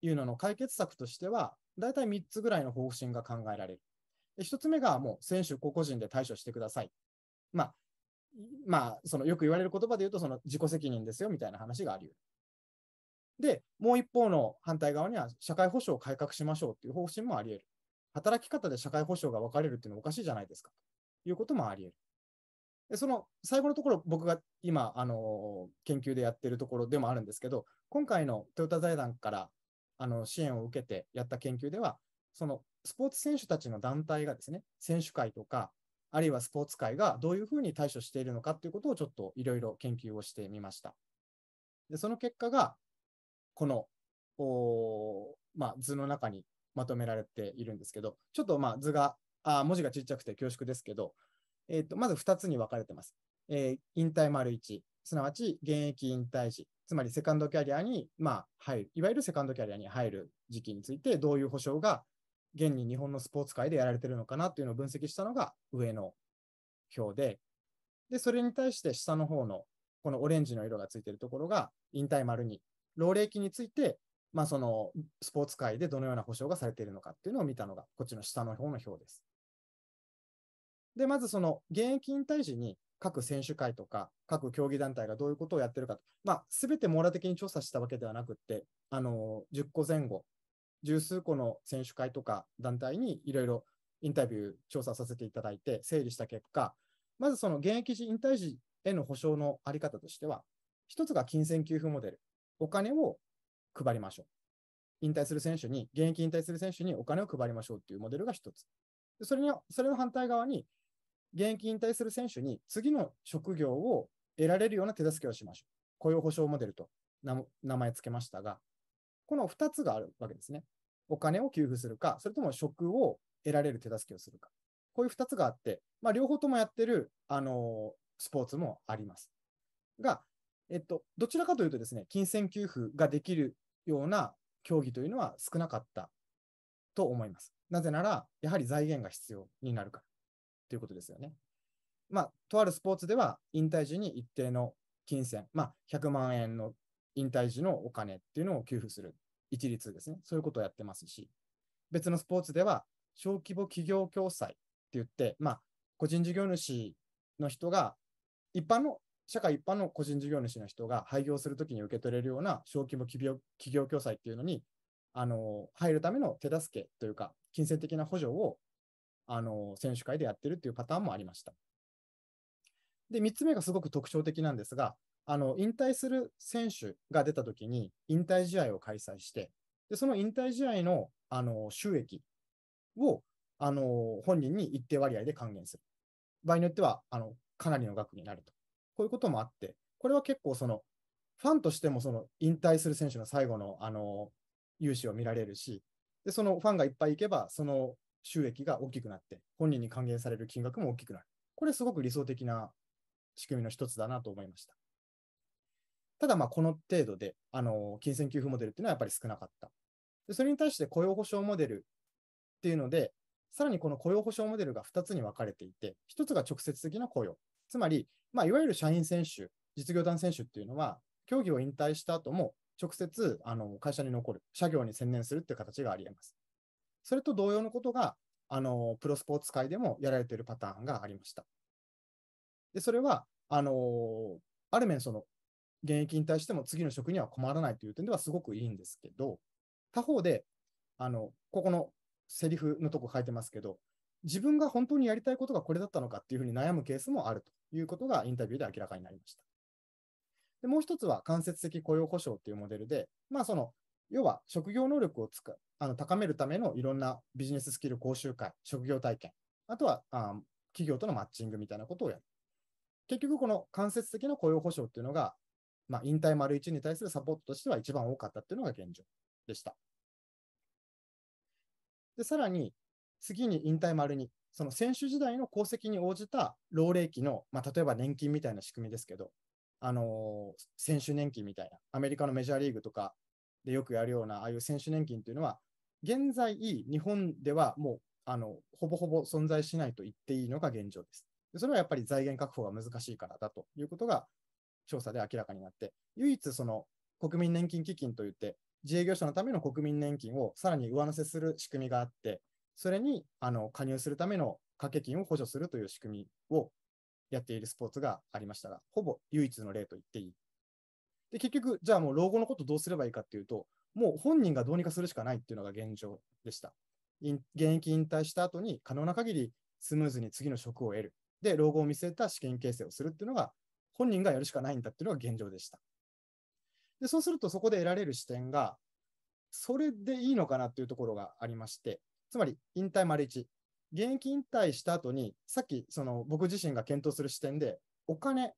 いうのの解決策としては、大体3つぐらいの方針が考えられる。で1つ目がもう選手個々人で対処してください。まあ、まあ、そのよく言われる言葉で言うと、その自己責任ですよみたいな話があり得る。で、もう一方の反対側には、社会保障を改革しましょうっていう方針もあり得る。働き方で社会保障が分かれるっていうのはおかしいじゃないですか、ということもあり得る。でその最後のところ、僕が今、あの研究でやってるところでもあるんですけど、今回のトヨタ財団からあの支援を受けてやった研究では、そのスポーツ選手たちの団体がですね、選手会とか、あるいはスポーツ界がどういうふうに対処しているのかということをちょっといろいろ研究をしてみました。でその結果が、このお、まあ、図の中にまとめられているんですけど、ちょっとまあ図が、あ文字がちっちゃくて恐縮ですけど、えーと、まず2つに分かれてます。えー、引退丸1、すなわち現役引退時、つまりセカンドキャリアに、まあ、入る、いわゆるセカンドキャリアに入る時期について、どういう保障が現に日本のスポーツ界でやられてるのかなというのを分析したのが上の表で、で、それに対して下の方のこのオレンジの色がついているところが引退丸2、老齢期についてまあ、そのスポーツ界でどのような保障がされているのかっていうのを見たのが、こっちの下の方の表です。で、まずその現役引退時に各選手会とか各競技団体がどういうことをやってるかと、まあ、全て網羅的に調査したわけではなくって、あの10個前後、十数個の選手会とか団体にいろいろインタビュー調査させていただいて整理した結果、まずその現役時、引退時への保障のあり方としては、一つが金銭給付モデル。お金を配りましょう。引退する選手に、現役引退する選手にお金を配りましょうっていうモデルが一つ。でそれにそれの反対側に、現役引退する選手に次の職業を得られるような手助けをしましょう。雇用保障モデルと名前付けましたが、この2つがあるわけですね。お金を給付するか、それとも職を得られる手助けをするか。こういう2つがあって、まあ、両方ともやってる、あのー、スポーツもあります。が、えっと、どちらかというとですね、金銭給付ができるような競技というのは少なかったと思います。なぜなら、やはり財源が必要になるからということですよね。まあ、とあるスポーツでは、引退時に一定の金銭、まあ、100万円の引退時のお金っていうのを給付する、一律ですね、そういうことをやってますし、別のスポーツでは、小規模企業共済って言って、まあ、個人事業主の人が一般の社会一般の個人事業主の人が廃業するときに受け取れるような小規模企業企業共済っていうのに、あの、入るための手助けというか、金銭的な補助を、あの、選手会でやってるっていうパターンもありました。で、3つ目がすごく特徴的なんですが、あの、引退する選手が出たときに、引退試合を開催して、で、その引退試合の、あの、収益を、あの、本人に一定割合で還元する。場合によっては、あの、かなりの額になると。こういうこともあって、これは結構その、ファンとしてもその引退する選手の最後のあの融資を見られるし、でそのファンがいっぱい行けば、その収益が大きくなって、本人に還元される金額も大きくなる。これすごく理想的な仕組みの一つだなと思いました。ただ、この程度で、あの金銭給付モデルっていうのはやっぱり少なかった。でそれに対して雇用保障モデルっていうので、さらにこの雇用保障モデルが2つに分かれていて、1つが直接的な雇用、つまり、まあ、いわゆる社員選手、実業団選手っていうのは、競技を引退した後も、直接あの会社に残る、社業に専念するっていう形がありえます。それと同様のことが、あのプロスポーツ界でもやられているパターンがありました。でそれはあのある面その、現役に対しても次の職には困らないという点ではすごくいいんですけど、他方で、あのここのセリフのとこ書いてますけど、自分が本当にやりたいことがこれだったのかっていうふうに悩むケースもあると。いうことがインタビューで明らかになりました。でもう一つは間接的雇用保障というモデルで、まあ、その要は職業能力をつくあの高めるためのいろんなビジネススキル講習会、職業体験、あとはあ企業とのマッチングみたいなことをやる。結局、この間接的な雇用保障っていうのが、まあ、引退丸1に対するサポートとしては一番多かったっていうのが現状でした。でさらに、次に引退丸2、その選手時代の功績に応じた老齢期の、まあ、例えば年金みたいな仕組みですけど、あのー、選手年金みたいな、アメリカのメジャーリーグとかでよくやるような、ああいう選手年金というのは、現在、日本ではもうあのほぼほぼ存在しないと言っていいのが現状です。それはやっぱり財源確保が難しいからだということが調査で明らかになって、唯一その国民年金基金といって、自営業者のための国民年金をさらに上乗せする仕組みがあって、それにあの加入するための掛け金を補助するという仕組みをやっているスポーツがありましたが、ほぼ唯一の例と言っていい。で、結局、じゃあもう老後のことどうすればいいかっていうと、もう本人がどうにかするしかないっていうのが現状でした。現役引退した後に可能な限りスムーズに次の職を得る。で、老後を見据えた試験形成をするっていうのが、本人がやるしかないんだっていうのが現状でした。で、そうするとそこで得られる視点が、それでいいのかなっていうところがありまして、つまり引退丸1、現役引退した後に、さっきその僕自身が検討する視点で、お金、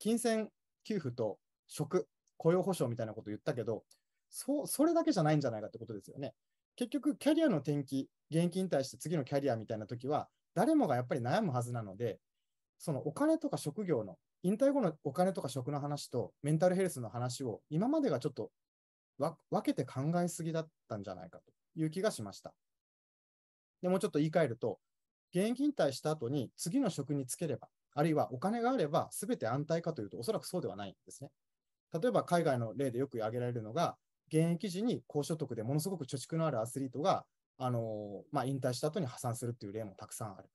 金銭給付と職、雇用保障みたいなこと言ったけど、そそれだけじゃないんじゃないかってことですよね。結局、キャリアの転機、現役引退して次のキャリアみたいな時は、誰もがやっぱり悩むはずなので、そのお金とか職業の、引退後のお金とか職の話とメンタルヘルスの話を今までがちょっと分けて考えすぎだったんじゃないかという気がしました。で、もうちょっと言い換えると、現役引退した後に次の職に就ければ、あるいはお金があれば全て安泰かというと、おそらくそうではないんですね。例えば海外の例でよく挙げられるのが、現役時に高所得でものすごく貯蓄のあるアスリートが、あのまあ、引退した後に破産するっていう例もたくさんある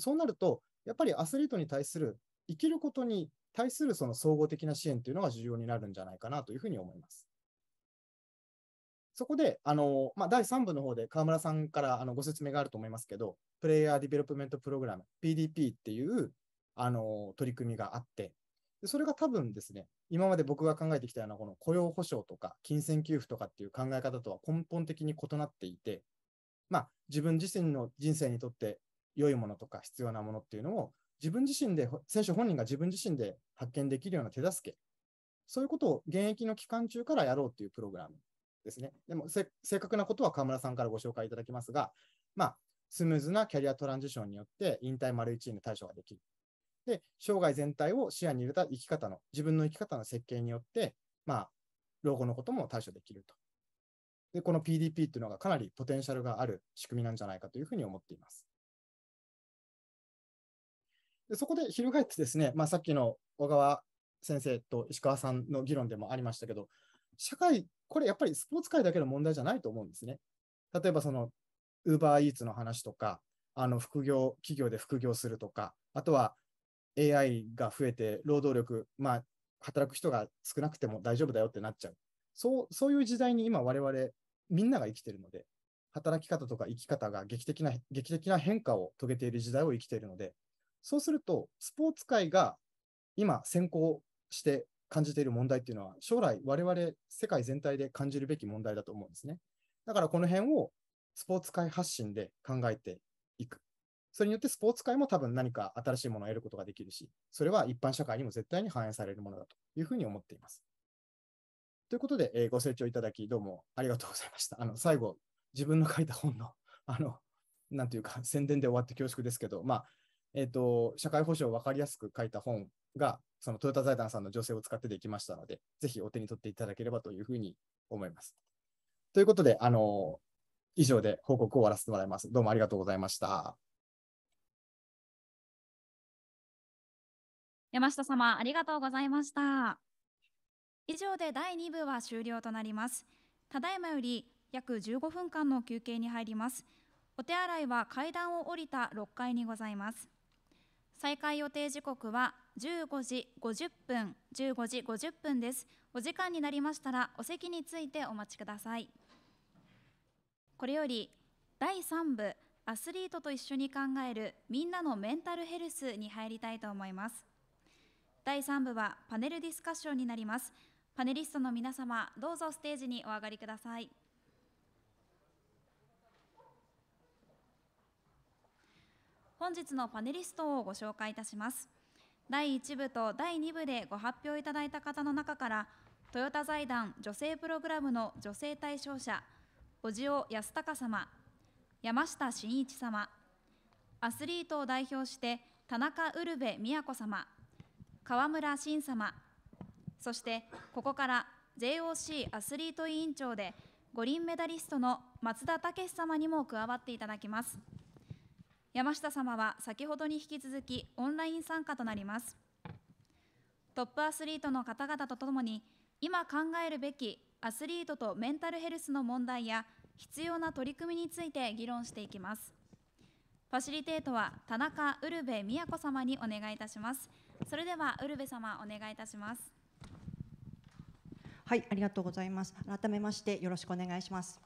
そうなると、やっぱりアスリートに対する生きることに対するその総合的な支援というのが重要になるんじゃないかなというふうに思います。そこで、あの、まあ、第3部の方で河村さんからあのご説明があると思いますけど、プレイヤーディベロップメントプログラム、PDP っていう、あの、取り組みがあって、でそれが多分ですね、今まで僕が考えてきたようなこの雇用保障とか金銭給付とかっていう考え方とは根本的に異なっていて、まあ、自分自身の人生にとって良いものとか必要なものっていうのを自分自身で、選手本人が自分自身で発見できるような手助け、そういうことを現役の期間中からやろうっていうプログラムですね。でも正確なことは河村さんからご紹介いただきますが、まあ、スムーズなキャリアトランジションによって引退丸1位の対処ができる。で、生涯全体を視野に入れた生き方の、自分の生き方の設計によって、まあ、老後のことも対処できると。で、この PDP っていうのがかなりポテンシャルがある仕組みなんじゃないかというふうに思っています。でそこで翻ってですね、まあ、さっきの小川先生と石川さんの議論でもありましたけど、社会これやっぱりスポーツ界だけの問題じゃないと思うんですね。例えばその、ウーバーイーツの話とか、あの副業、企業で副業するとか、あとは AI が増えて労働力、まあ、働く人が少なくても大丈夫だよってなっちゃう。そうそういう時代に今我々みんなが生きてるので、働き方とか生き方が劇的な劇的な変化を遂げている時代を生きているので、そうするとスポーツ界が今先行して感じている問題っていうのは、将来我々世界全体で感じるべき問題だと思うんですね。だからこの辺をスポーツ界発信で考えていく。それによってスポーツ界も多分何か新しいものを得ることができるし、それは一般社会にも絶対に反映されるものだというふうに思っています。ということで、えー、ご清聴いただき、どうもありがとうございました。あの最後、自分の書いた本の、あの、なんていうか、宣伝で終わって恐縮ですけど、まあ、えっ、ー、と、社会保障を分かりやすく書いた本が、そのトヨタ財団さんの助成を使ってできましたので、ぜひお手に取っていただければというふうに思います。ということで、あの以上で報告を終わらせてもらいます。どうもありがとうございました。山下様、ありがとうございました。以上で第2部は終了となります。ただいまより約15分間の休憩に入ります。お手洗いは階段を降りた6階にございます。再開予定時刻は15時50分15時50分ですお時間になりましたらお席についてお待ちくださいこれより第3部アスリートと一緒に考えるみんなのメンタルヘルスに入りたいと思います第3部はパネルディスカッションになりますパネリストの皆様どうぞステージにお上がりください本日のパネリストをご紹介いたします第1部と第2部でご発表いただいた方の中からトヨタ財団女性プログラムの女性対象者小塩康隆様山下真一様アスリートを代表して田中ウルヴェ也子様河村真様そしてここから JOC アスリート委員長で五輪メダリストの松田丈志様にも加わっていただきます。山下様は先ほどに引き続きオンライン参加となりますトップアスリートの方々とともに今考えるべきアスリートとメンタルヘルスの問題や必要な取り組みについて議論していきますファシリテートは田中ウルベ宮子様にお願いいたしますそれではウルベ様お願いいたしますはいありがとうございます改めましてよろしくお願いします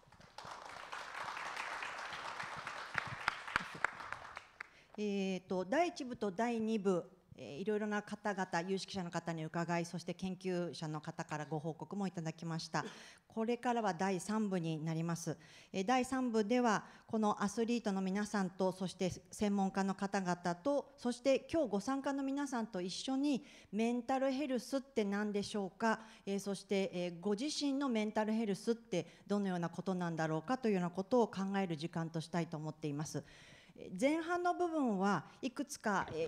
えーと、第1部と第2部、えー、いろいろな方々有識者の方に伺いそして研究者の方からご報告もいただきましたこれからは第3部になります、えー、第3部ではこのアスリートの皆さんとそして専門家の方々とそして今日ご参加の皆さんと一緒にメンタルヘルスって何でしょうか、えー、そして、えー、ご自身のメンタルヘルスってどのようなことなんだろうかというようなことを考える時間としたいと思っています。前半の部分はいくつか、え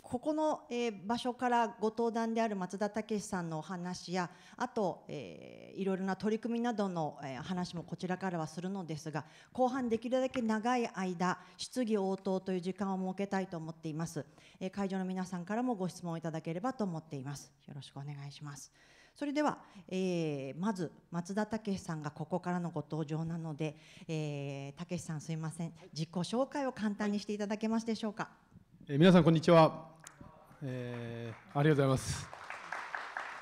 ここの、え場所からご登壇である松田武さんのお話やあと、えー、いろいろな取り組みなどの、え話もこちらからはするのですが後半できるだけ長い間質疑応答という時間を設けたいと思っています、え会場の皆さんからもご質問いただければと思っていますよろしくお願いします。それでは、えー、まず松田武さんがここからのご登場なので、えー、武さんすいません自己紹介を簡単にしていただけますでしょうか、えー、皆さんこんにちは、えー、ありがとうございます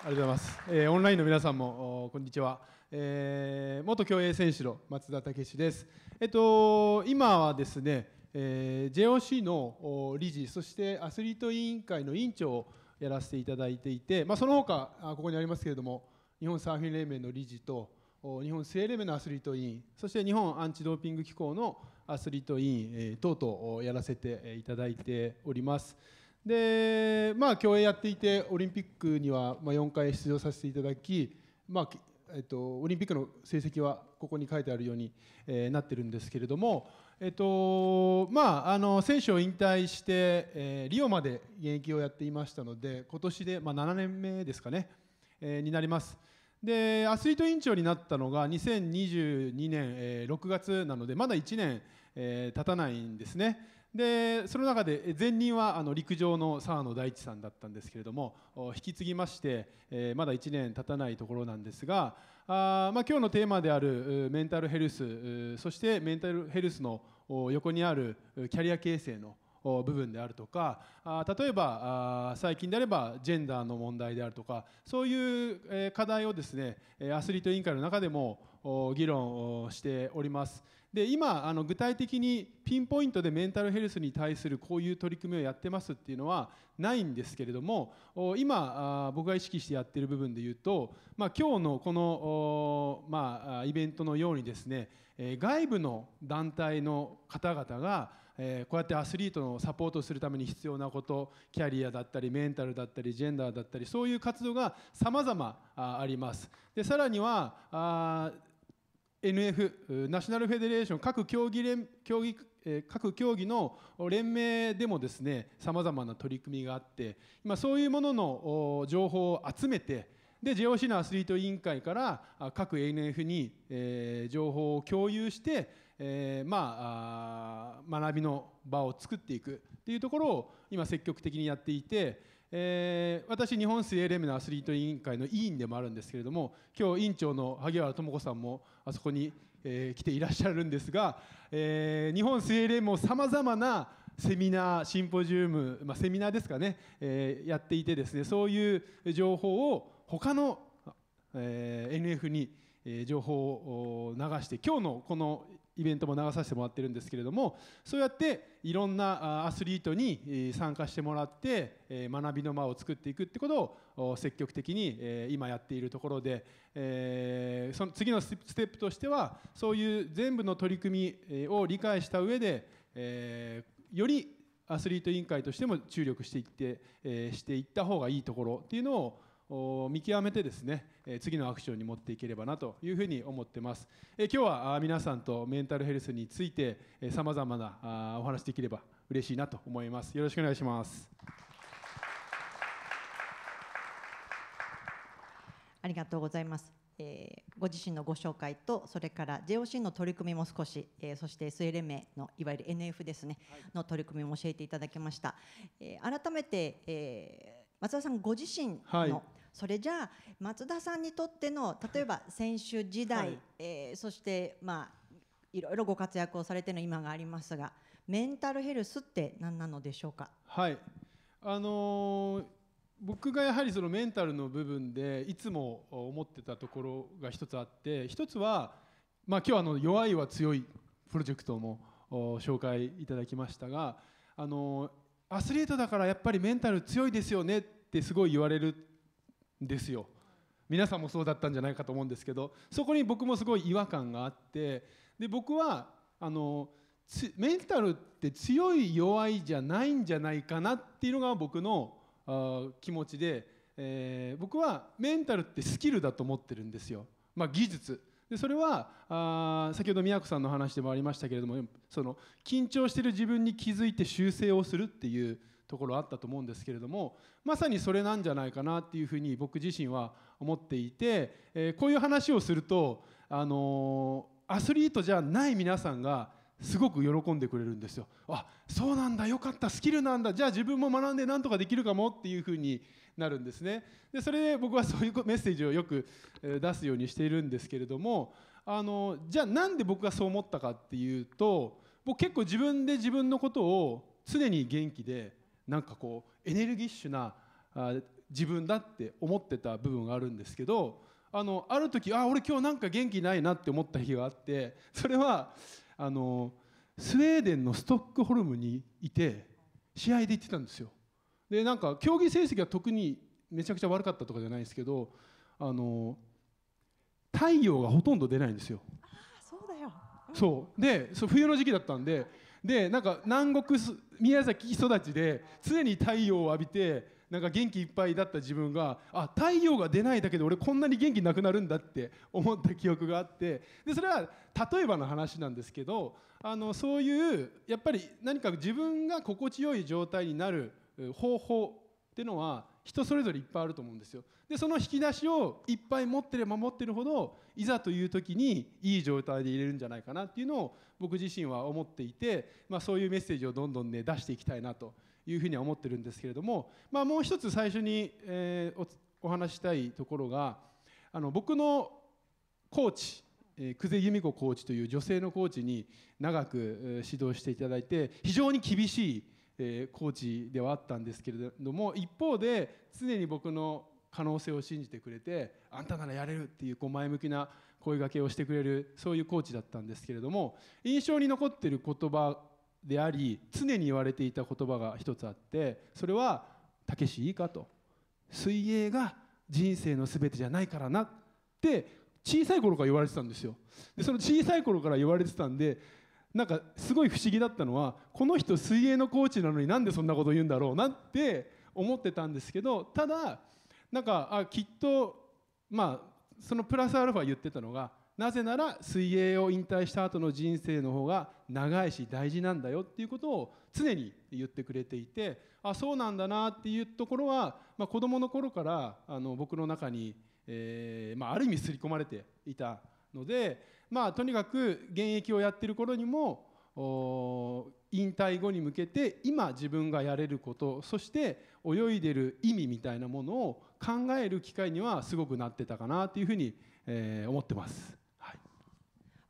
ありがとうございます、えー、オンラインの皆さんもこんにちは、えー、元競泳選手の松田武ですえっと今はですね、えー、JOC の理事そしてアスリート委員会の委員長をやらせていただいていて、まあ、その他ここにありますけれども日本サーフィン連盟の理事と日本水泳連盟のアスリート委員そして日本アンチドーピング機構のアスリート委員、え等々やらせていただいております。でまあ競泳やっていてオリンピックには4回出場させていただき、まあえっと、オリンピックの成績はここに書いてあるように、えー、なってるんですけれども、えっとまあ、あの選手を引退して、えー、リオまで現役をやっていましたので今年で、まあ、7年目ですかね、えー、になりますでアスリート委員長になったのが2022年、えー、6月なのでまだ1年、えー、経たないんですねでその中で前任はあの陸上の澤野大地さんだったんですけれども引き継ぎまして、えー、まだ1年経たないところなんですがあまあ、今日のテーマであるメンタルヘルスそしてメンタルヘルスの横にあるキャリア形成の部分であるとか例えば最近であればジェンダーの問題であるとかそういう課題をですねアスリート委員会の中でも議論しております。で今あの具体的にピンポイントでメンタルヘルスに対するこういう取り組みをやってますっていうのはないんですけれども今僕が意識してやってる部分でいうと、まあ、今日のこの、まあ、イベントのようにですね外部の団体の方々がえこうやってアスリートのサポートするために必要なことキャリアだったりメンタルだったりジェンダーだったりそういう活動がさまざまありますでさらにはあ NF ナショナルフェデレーション各競技連競技各競技の連盟でもですねさまざまな取り組みがあって今そういうものの情報を集めてで JOC のアスリート委員会から各 NF に、え情報を共有して、えまあ学びの場を作っていくっていうところを今積極的にやっていて。えー、私日本水泳連盟のアスリート委員会の委員でもあるんですけれども今日委員長の萩原智子さんもあそこに、えー、来ていらっしゃるんですが、えー、日本水泳連盟さまざまなセミナーシンポジウム、まあ、セミナーですかね、えやっていてですねそういう情報を他の、え NF に情報を流して今日のこのイベントも流させてもらってるんですけれどもそうやっていろんなアスリートに参加してもらって学びの間を作っていくってことを積極的に今やっているところでその次のステップとしてはそういう全部の取り組みを理解した上でよりアスリート委員会としても注力していって、えしていった方がいいところっていうのを見極めてですね次のアクションに持っていければなというふうに思ってます今日は皆さんとメンタルヘルスについてさまざまなお話できれば嬉しいなと思いますよろしくお願いしますありがとうございますえご自身のご紹介とそれから JOC の取り組みも少し、えそして SL 名のいわゆる NF ですね、の取り組みも教えていただきました、え改めて、え松田さんご自身の、はいそれじゃあ松田さんにとっての例えば選手時代、はい、えー、そしてまあいろいろご活躍をされての今がありますがメンタルヘルスって何なのでしょうかはいあのー、僕がやはりそのメンタルの部分でいつも思ってたところが一つあって一つは、まあ、今日あの弱いは強いプロジェクトも紹介いただきましたがあのアスリートだからやっぱりメンタル強いですよねってすごい言われるですよ皆さんもそうだったんじゃないかと思うんですけどそこに僕もすごい違和感があってで僕はあのメンタルって強い弱いじゃないんじゃないかなっていうのが僕の気持ちで、えー、僕はメンタルってスキルだと思ってるんですよ、まあ、技術でそれはあ先ほど宮子さんの話でもありましたけれどもその緊張してる自分に気づいて修正をするっていうところあったと思うんですけれどもまさにそれなんじゃないかなっていうふうに僕自身は思っていて、えー、こういう話をすると、あのー、アスリートじゃない皆さんがすごく喜んでくれるんですよ。あそうなんだよかったスキルなんだじゃあ自分も学んでなんとかできるかもっていうふうになるんですね。でそれで僕はそういうメッセージをよく出すようにしているんですけれどもあのじゃあなんで僕がそう思ったかっていうと僕結構自分で自分のことを常に元気でなんかこうエネルギッシュな自分だって思ってた部分があるんですけどあのある時あ俺今日なんか元気ないなって思った日があってそれはあのスウェーデンのストックホルムにいて試合で行ってたんですよ。でなんか競技成績は特にめちゃくちゃ悪かったとかじゃないですけどあの太陽がほとんど出ないんですよ。あそうだよ、うん、そうでそう冬の時期だったんででなんか南国宮崎育ちで常に太陽を浴びてなんか元気いっぱいだった自分があ太陽が出ないだけで俺こんなに元気なくなるんだって思った記憶があってでそれは例えばの話なんですけどあのそういうやっぱり何か自分が心地よい状態になる方法っていうのは人それぞれいっぱいあると思うんですよでその引き出しをいっぱい持ってれば持ってるほどいざという時にいい状態で入れるんじゃないかなっていうのを僕自身は思っていて、まあ、そういうメッセージをどんどんね出していきたいなというふうには思ってるんですけれども、まあ、もう一つ最初に、えー、おお話したいところがあの僕のコーチ久世由美子コーチという女性のコーチに長く指導していただいて非常に厳しいえー、コーチではあったんですけれども一方で常に僕の可能性を信じてくれてあんたならやれるっていうこう前向きな声がけをしてくれるそういうコーチだったんですけれども印象に残っている言葉であり常に言われていた言葉が一つあってそれは「たけしいいか?」と「水泳が人生のすべてじゃないからな」って小さい頃から言われてたんですよでその小さい頃から言われてたんでなんかすごい不思議だったのはこの人水泳のコーチなのになんでそんなこと言うんだろうなって思ってたんですけどただなんかあきっとまあそのプラスアルファ言ってたのがなぜなら水泳を引退した後の人生の方が長いし大事なんだよっていうことを常に言ってくれていてあそうなんだなっていうところは、まあ、子どもの頃からあの僕の中に、えーまあ、ある意味刷り込まれていたのでまあ、とにかく現役をやってる頃にも引退後に向けて今自分がやれることそして泳いでる意味みたいなものを考える機会にはすごくなってたかなというふうに、えー、思ってます。はい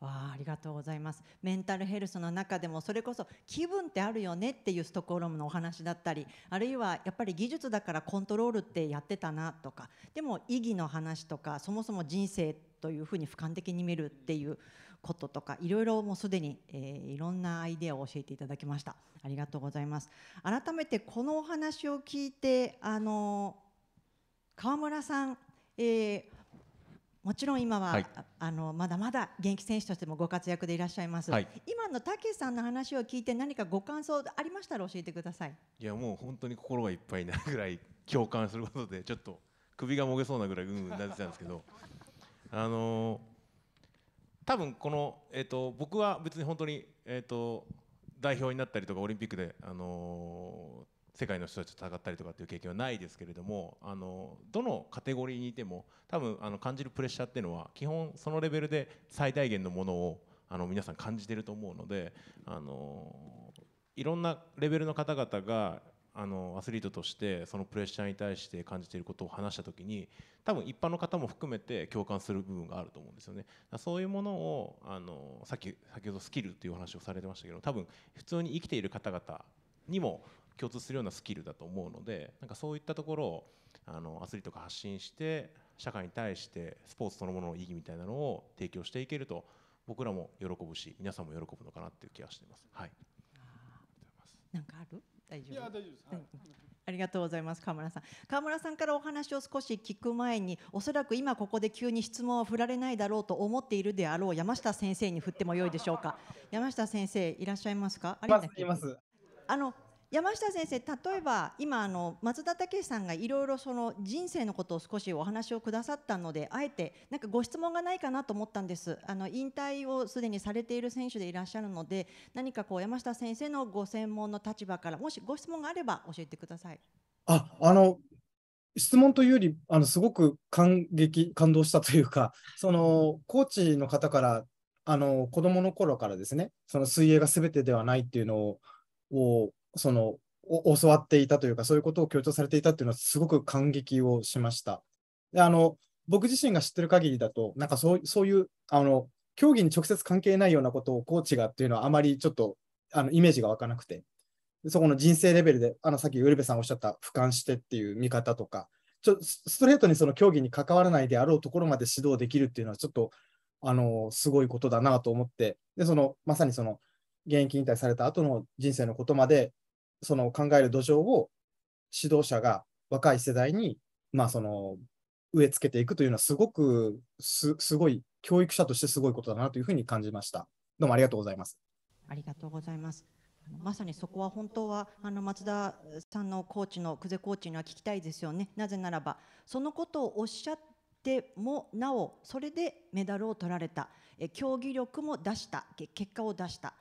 ありがとうございますメンタルヘルスの中でもそれこそ気分ってあるよねっていうストックホルムのお話だったりあるいはやっぱり技術だからコントロールってやってたなとかでも意義の話とかそもそも人生ってというふうに俯瞰的に見るっていうこととかいろいろもうすでに、えー、いろんなアイデアを教えていただきましたありがとうございます改めてこのお話を聞いてあの川村さん、えー、もちろん今は、はい、あのまだまだ現役選手としてもご活躍でいらっしゃいます、はい、今のたけさんの話を聞いて何かご感想ありましたら教えてくださいいやもう本当に心がいっぱいになるぐらい共感することでちょっと首がもげそうなぐらいうんうんなってたんですけどあの多分この、えーと、僕は別に本当に、えーと、代表になったりとかオリンピックで、あの世界の人たちと戦ったりとかっていう経験はないですけれどもあのどのカテゴリーにいても多分あの感じるプレッシャーっていうのは基本そのレベルで最大限のものをあの皆さん感じてると思うのであのいろんなレベルの方々があのアスリートとしてそのプレッシャーに対して感じていることを話した時に多分一般の方も含めて共感する部分があると思うんですよねそういうものをあのさっき先ほどスキルという話をされてましたけど多分普通に生きている方々にも共通するようなスキルだと思うのでなんかそういったところをあのアスリートが発信して社会に対してスポーツそのものの意義みたいなのを提供していけると僕らも喜ぶし皆さんも喜ぶのかなっていう気がしています。はいなんかある大丈夫いや大丈夫です、はい、ありがとうございます川村さん川村さんからお話を少し聞く前におそらく今ここで急に質問は振られないだろうと思っているであろう山下先生に振ってもよいでしょうか山下先生いらっしゃいますかありがとうございますあの山下先生例えば今あの松田武さんがいろいろその人生のことを少しお話をくださったのであえてなんかご質問がないかなと思ったんですあの引退をすでにされている選手でいらっしゃるので何かこう山下先生のご専門の立場からもしご質問があれば教えてください。ああの質問というよりあのすごく感激感動したというかそのコーチの方からあの子どもの頃からですねその水泳が全てではないっていうのをその教わっていたというか、そういうことを強調されていたというのは、すごく感激をしました。であの僕自身が知ってる限りだと、なんかそうそういうあの競技に直接関係ないようなことをコーチがっていうのは、あまりちょっとあのイメージが湧かなくて、そこの人生レベルで、あのさっきウルベさんおっしゃった俯瞰してっていう見方とか、ちょストレートにその競技に関わらないであろうところまで指導できるっていうのは、ちょっとあのすごいことだなと思って、でそのまさにその現役引退された後の人生のことまでその考える土壌を指導者が若い世代に、まあ、その植え付けていくというのはすごくすごい教育者としてすごいことだなというふうに感じました。どうもありがとうございます。ありがとうございます。まさにそこは本当はあの松田さんのコーチの久世コーチには聞きたいですよね。なぜならばそのことをおっしゃってもなおそれでメダルを取られた、え競技力も出した結果を出した、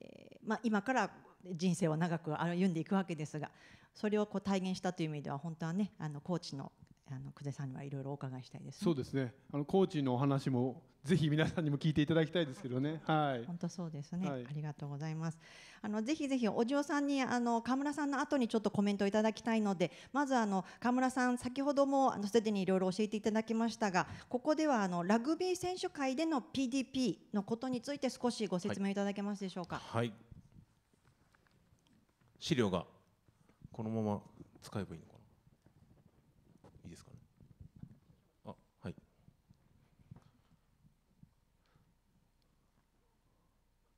えー、まあ、今から人生を長く歩んでいくわけですがそれをこう体現したという意味では本当はねあのコーチのあの久世さんにはいろいろお伺いしたいです、ね、そうですね。あのコーチのお話もぜひ皆さんにも聞いていただきたいですけどね。はい。本当そうですね、はい、ありがとうございます。あのぜひぜひお嬢さんにあの河村さんの後にちょっとコメントをいただきたいので、まずあの河村さん先ほどもあのすでにいろいろ教えていただきましたが、ここではあのラグビー選手会での PDP のことについて少しご説明いただけますでしょうか。はい、はい資料がこのまま使えばいいのかないいですかねあはい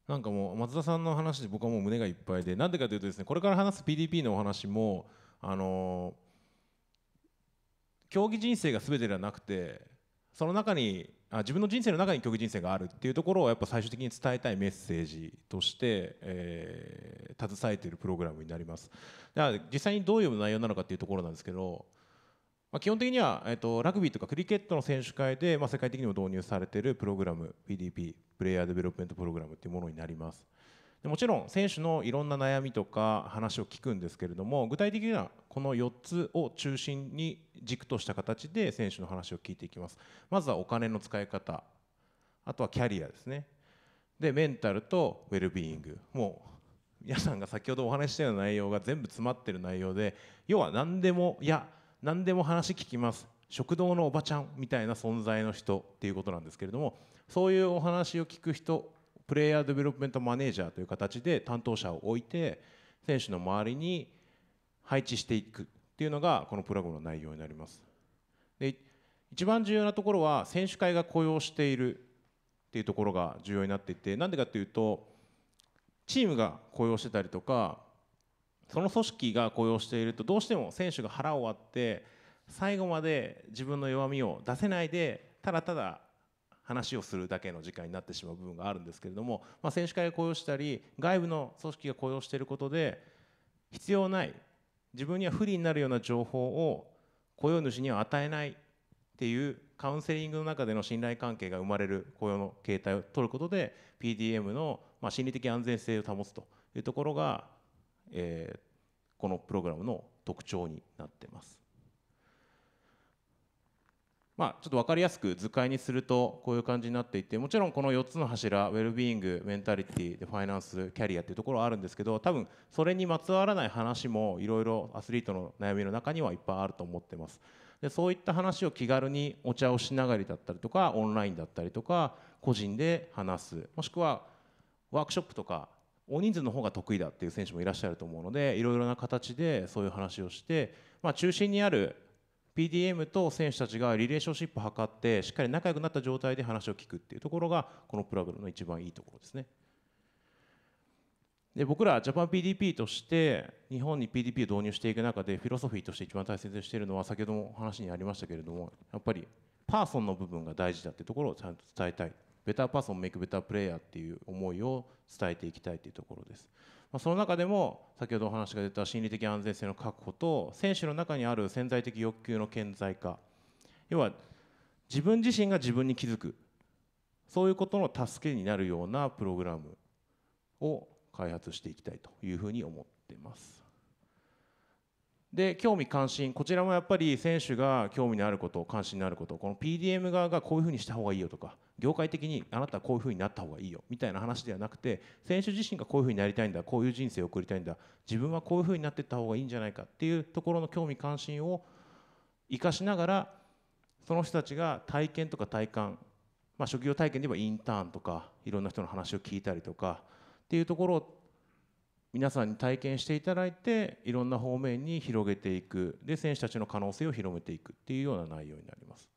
なんかもう松田さんの話で僕はもう胸がいっぱいでなんでかというとですねこれから話す PDP のお話もあのー、競技人生がすべてではなくてその中にあ自分の人生の中に技人生があるっていうところをやっぱ最終的に伝えたいメッセージとして、えー、携えているプログラムになりますでは実際にどういう内容なのかっていうところなんですけど、まあ、基本的には、えーと、とラグビーとかクリケットの選手会で、まあ、世界的にも導入されているプログラム PDP プレイヤーデベロップメントプログラムっていうものになりますでもちろん選手のいろんな悩みとか話を聞くんですけれども具体的にはこの4つを中心に軸とした形で選手の話を聞いていきますまずはお金の使い方あとはキャリアですねでメンタルとウェルビーイングもう皆さんが先ほどお話したような内容が全部詰まってる内容で要は何でもいや何でも話聞きます食堂のおばちゃんみたいな存在の人っていうことなんですけれどもそういうお話を聞く人プレイヤーデベロップメントマネージャーという形で担当者を置いて選手の周りに配置していくっていうのがこのプラグの内容になります。で一番重要なところは選手会が雇用しているっていうところが重要になっていてなんでかっていうとチームが雇用してたりとかその組織が雇用しているとどうしても選手が腹を割って最後まで自分の弱みを出せないでただただ話をするだけの時間になってしまう部分があるんですけれども、まあ、選手会が雇用したり外部の組織が雇用していることで必要ない自分には不利になるような情報を雇用主には与えないっていうカウンセリングの中での信頼関係が生まれる雇用の形態を取ることで PDM のま心理的安全性を保つというところが、えこのプログラムの特徴になってます。まあ、ちょっと分かりやすく図解にするとこういう感じになっていてもちろんこの4つの柱ウェルビーイングメンタリティでファイナンスキャリアっていうところはあるんですけど多分それにまつわらない話もいろいろアスリートの悩みの中にはいっぱいあると思ってます。でそういった話を気軽にお茶をしながらだったりとかオンラインだったりとか個人で話すもしくはワークショップとか大人数の方が得意だっていう選手もいらっしゃると思うのでいろいろな形でそういう話をして、まあ、中心にある PDM と選手たちがリレーションシップを図ってしっかり仲良くなった状態で話を聞くっていうところがこのプラグの一番いいところですね。で僕らジャパン PDP として日本に PDP を導入していく中でフィロソフィーとして一番大切にしているのは先ほども話にありましたけれどもやっぱりパーソンの部分が大事だってところをちゃんと伝えたいベターパーソンメイクベタープレイヤーっていう思いを伝えていきたいっていうところです。まあ、その中でも先ほどお話が出た心理的安全性の確保と選手の中にある潜在的欲求の顕在化要は自分自身が自分に気づくそういうことの助けになるようなプログラムを開発していきたいというふうに思っています。で興味関心こちらもやっぱり選手が興味のあること関心のあることこの PDM 側がこういうふうにした方がいいよとか業界的にあなたはこういうふうになった方がいいよみたいな話ではなくて選手自身がこういうふうになりたいんだこういう人生を送りたいんだ自分はこういうふうになっていった方がいいんじゃないかっていうところの興味関心を生かしながらその人たちが体験とか体感、まあ、職業体験で言えばインターンとかいろんな人の話を聞いたりとかっていうところを皆さんに体験していただいていろんな方面に広げていくで選手たちの可能性を広めていくっていうような内容になります。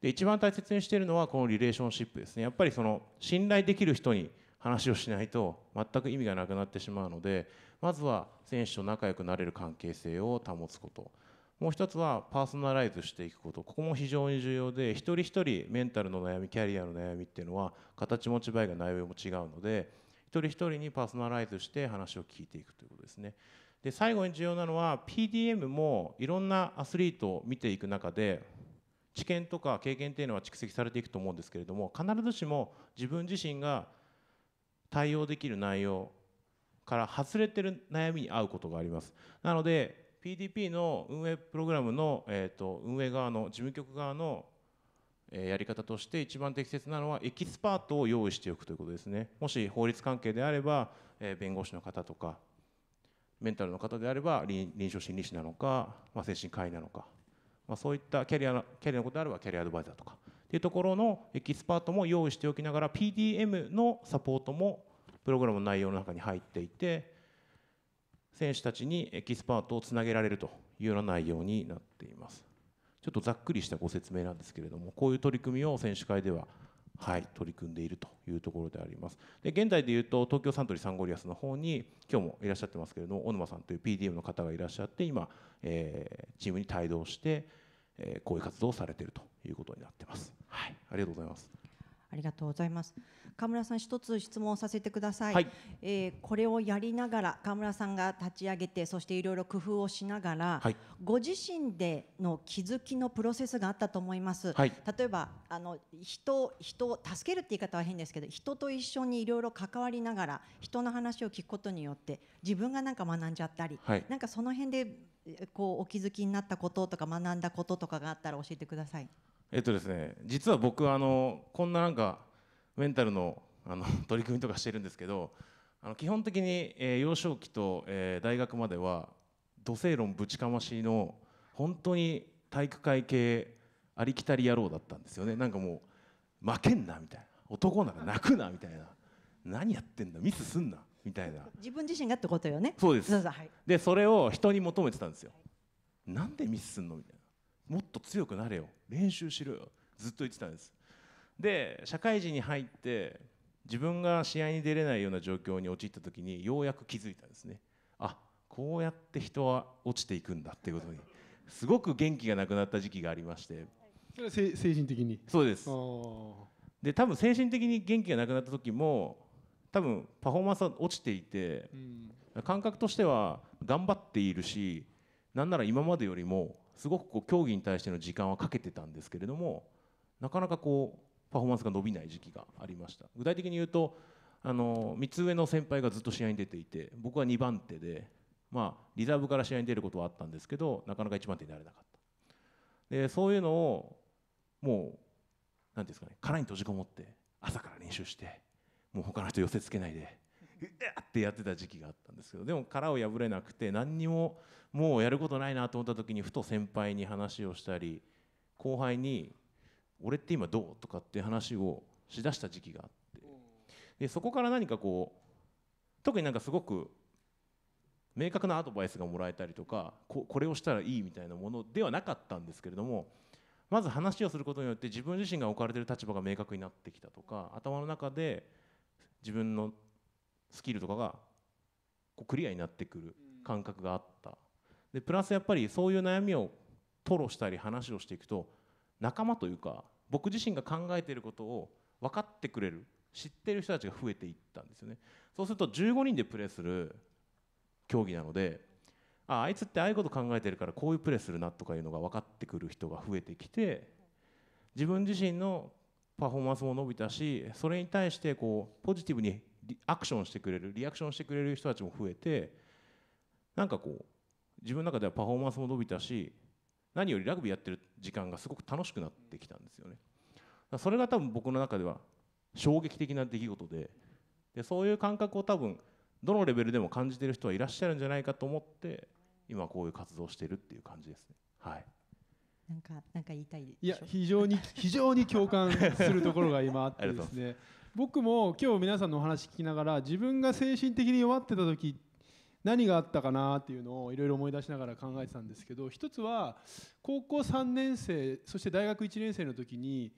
で一番大切にしているのはこのリレーションシップですねやっぱりその信頼できる人に話をしないと全く意味がなくなってしまうのでまずは選手と仲良くなれる関係性を保つこともう一つはパーソナライズしていくことここも非常に重要で一人一人メンタルの悩みキャリアの悩みっていうのは形も違いが内容も違うので一人一人にパーソナライズして話を聞いていくということですね。で最後に重要なのは PDM もいろんなアスリートを見ていく中で知見とか経験っていうのは蓄積されていくと思うんですけれども必ずしも自分自身が対応できる内容から外れてる悩みに合うことがありますなので PDP の運営プログラムの、えーと運営側の事務局側のえやり方として一番適切なのはエキスパートを用意しておくということですねもし法律関係であれば、え弁護士の方とかメンタルの方であれば臨床心理士なのか、まあ、精神科医なのか、まあ、そういったキャリアのキャリアのことであればキャリアアドバイザーとかっていうところのエキスパートも用意しておきながら PDM のサポートもプログラムの内容の中に入っていて選手たちにエキスパートをつなげられるというような内容になっています。ちょっとざっくりしたご説明なんですけれどもこういう取り組みを選手会でははい、取り組んでいるというところであります。で現在でいうと東京サントリーサンゴリアスの方に今日もいらっしゃってますけれども小沼さんという PDM の方がいらっしゃって今、えー、チームに帯同して、えー、こういう活動をされているということになってます。はい、ありがとうございます。ありがとうございます。河村さん、一つ質問させてください。はい、えー、これをやりながら、河村さんが立ち上げて、そしていろいろ工夫をしながら、はい、ご自身での気づきのプロセスがあったと思います。はい、例えば、あの人、人を助けるって言い方は変ですけど、人と一緒にいろいろ関わりながら、人の話を聞くことによって、自分がなんか学んじゃったり、はい、なんかその辺でこうお気づきになったこととか学んだこととかがあったら教えてください。えっとですね実は僕あのこんななんかメンタルのあの 取り組みとかしてるんですけどあの基本的に、えー、幼少期と、えー、大学までは土星論ぶちかましの本当に体育会系ありきたり野郎だったんですよねなんかもう負けんなみたいな男なら泣くなみたいな何やってんだミスすんなみたいな自分自身がってことよねそうです、はい、でそれを人に求めてたんですよ、なんでミスすんのみたいもっと強くなれよ練習しろよずっと言ってたんですで社会人に入って自分が試合に出れないような状況に陥った時にようやく気づいたんですねあこうやって人は落ちていくんだっていうことにすごく元気がなくなった時期がありましてそれは精神的にそうですで多分精神的に元気がなくなった時も多分パフォーマンスは落ちていて、感覚としては頑張っているしなんなら今までよりもすごくこう競技に対しての時間はかけてたんですけれどもなかなかこうパフォーマンスが伸びない時期がありました具体的に言うとあの3つ上の先輩がずっと試合に出ていて僕は2番手で、まあ、リザーブから試合に出ることはあったんですけどなかなか1番手になれなかったでそういうのをもう何ですかね殻に閉じこもって朝から練習してもう他の人寄せつけないでやってやってた時期があったんですけどでも殻を破れなくて何にももうやることないなと思った時にふと先輩に話をしたり後輩に「俺って今どう?」とかって話をしだした時期があってでそこから何かこう特になんかすごく明確なアドバイスがもらえたりとかここれをしたらいいみたいなものではなかったんですけれどもまず話をすることによって自分自身が置かれてる立場が明確になってきたとか頭の中で自分のスキルとかがこうクリアになってくる感覚があった。でプラスやっぱりそういう悩みを吐露したり話をしていくと仲間というか僕自身が考えていることを分かってくれる知ってる人たちが増えていったんですよねそうすると15人でプレーする競技なのでああいつってああいうこと考えてるからこういうプレーするなとかいうのが分かってくる人が増えてきて自分自身のパフォーマンスも伸びたしそれに対してこうポジティブにアクションしてくれるリアクションしてくれる人たちも増えてなんかこう自分の中ではパフォーマンスも伸びたし何よりラグビーやってる時間がすごく楽しくなってきたんですよね。それが多分僕の中では衝撃的な出来事ででそういう感覚を多分どのレベルでも感じてる人はいらっしゃるんじゃないかと思って今こういう活動してるっていう感じですね。はい、なんかなんか言いたいいや非常に非常に共感するところが今あってですね 僕も今日皆さんのお話聞きながら自分が精神的に弱ってた時何があったかなっていうのをいろいろ思い出しながら考えてたんですけど一つは高校3年生そして大学1年生の時に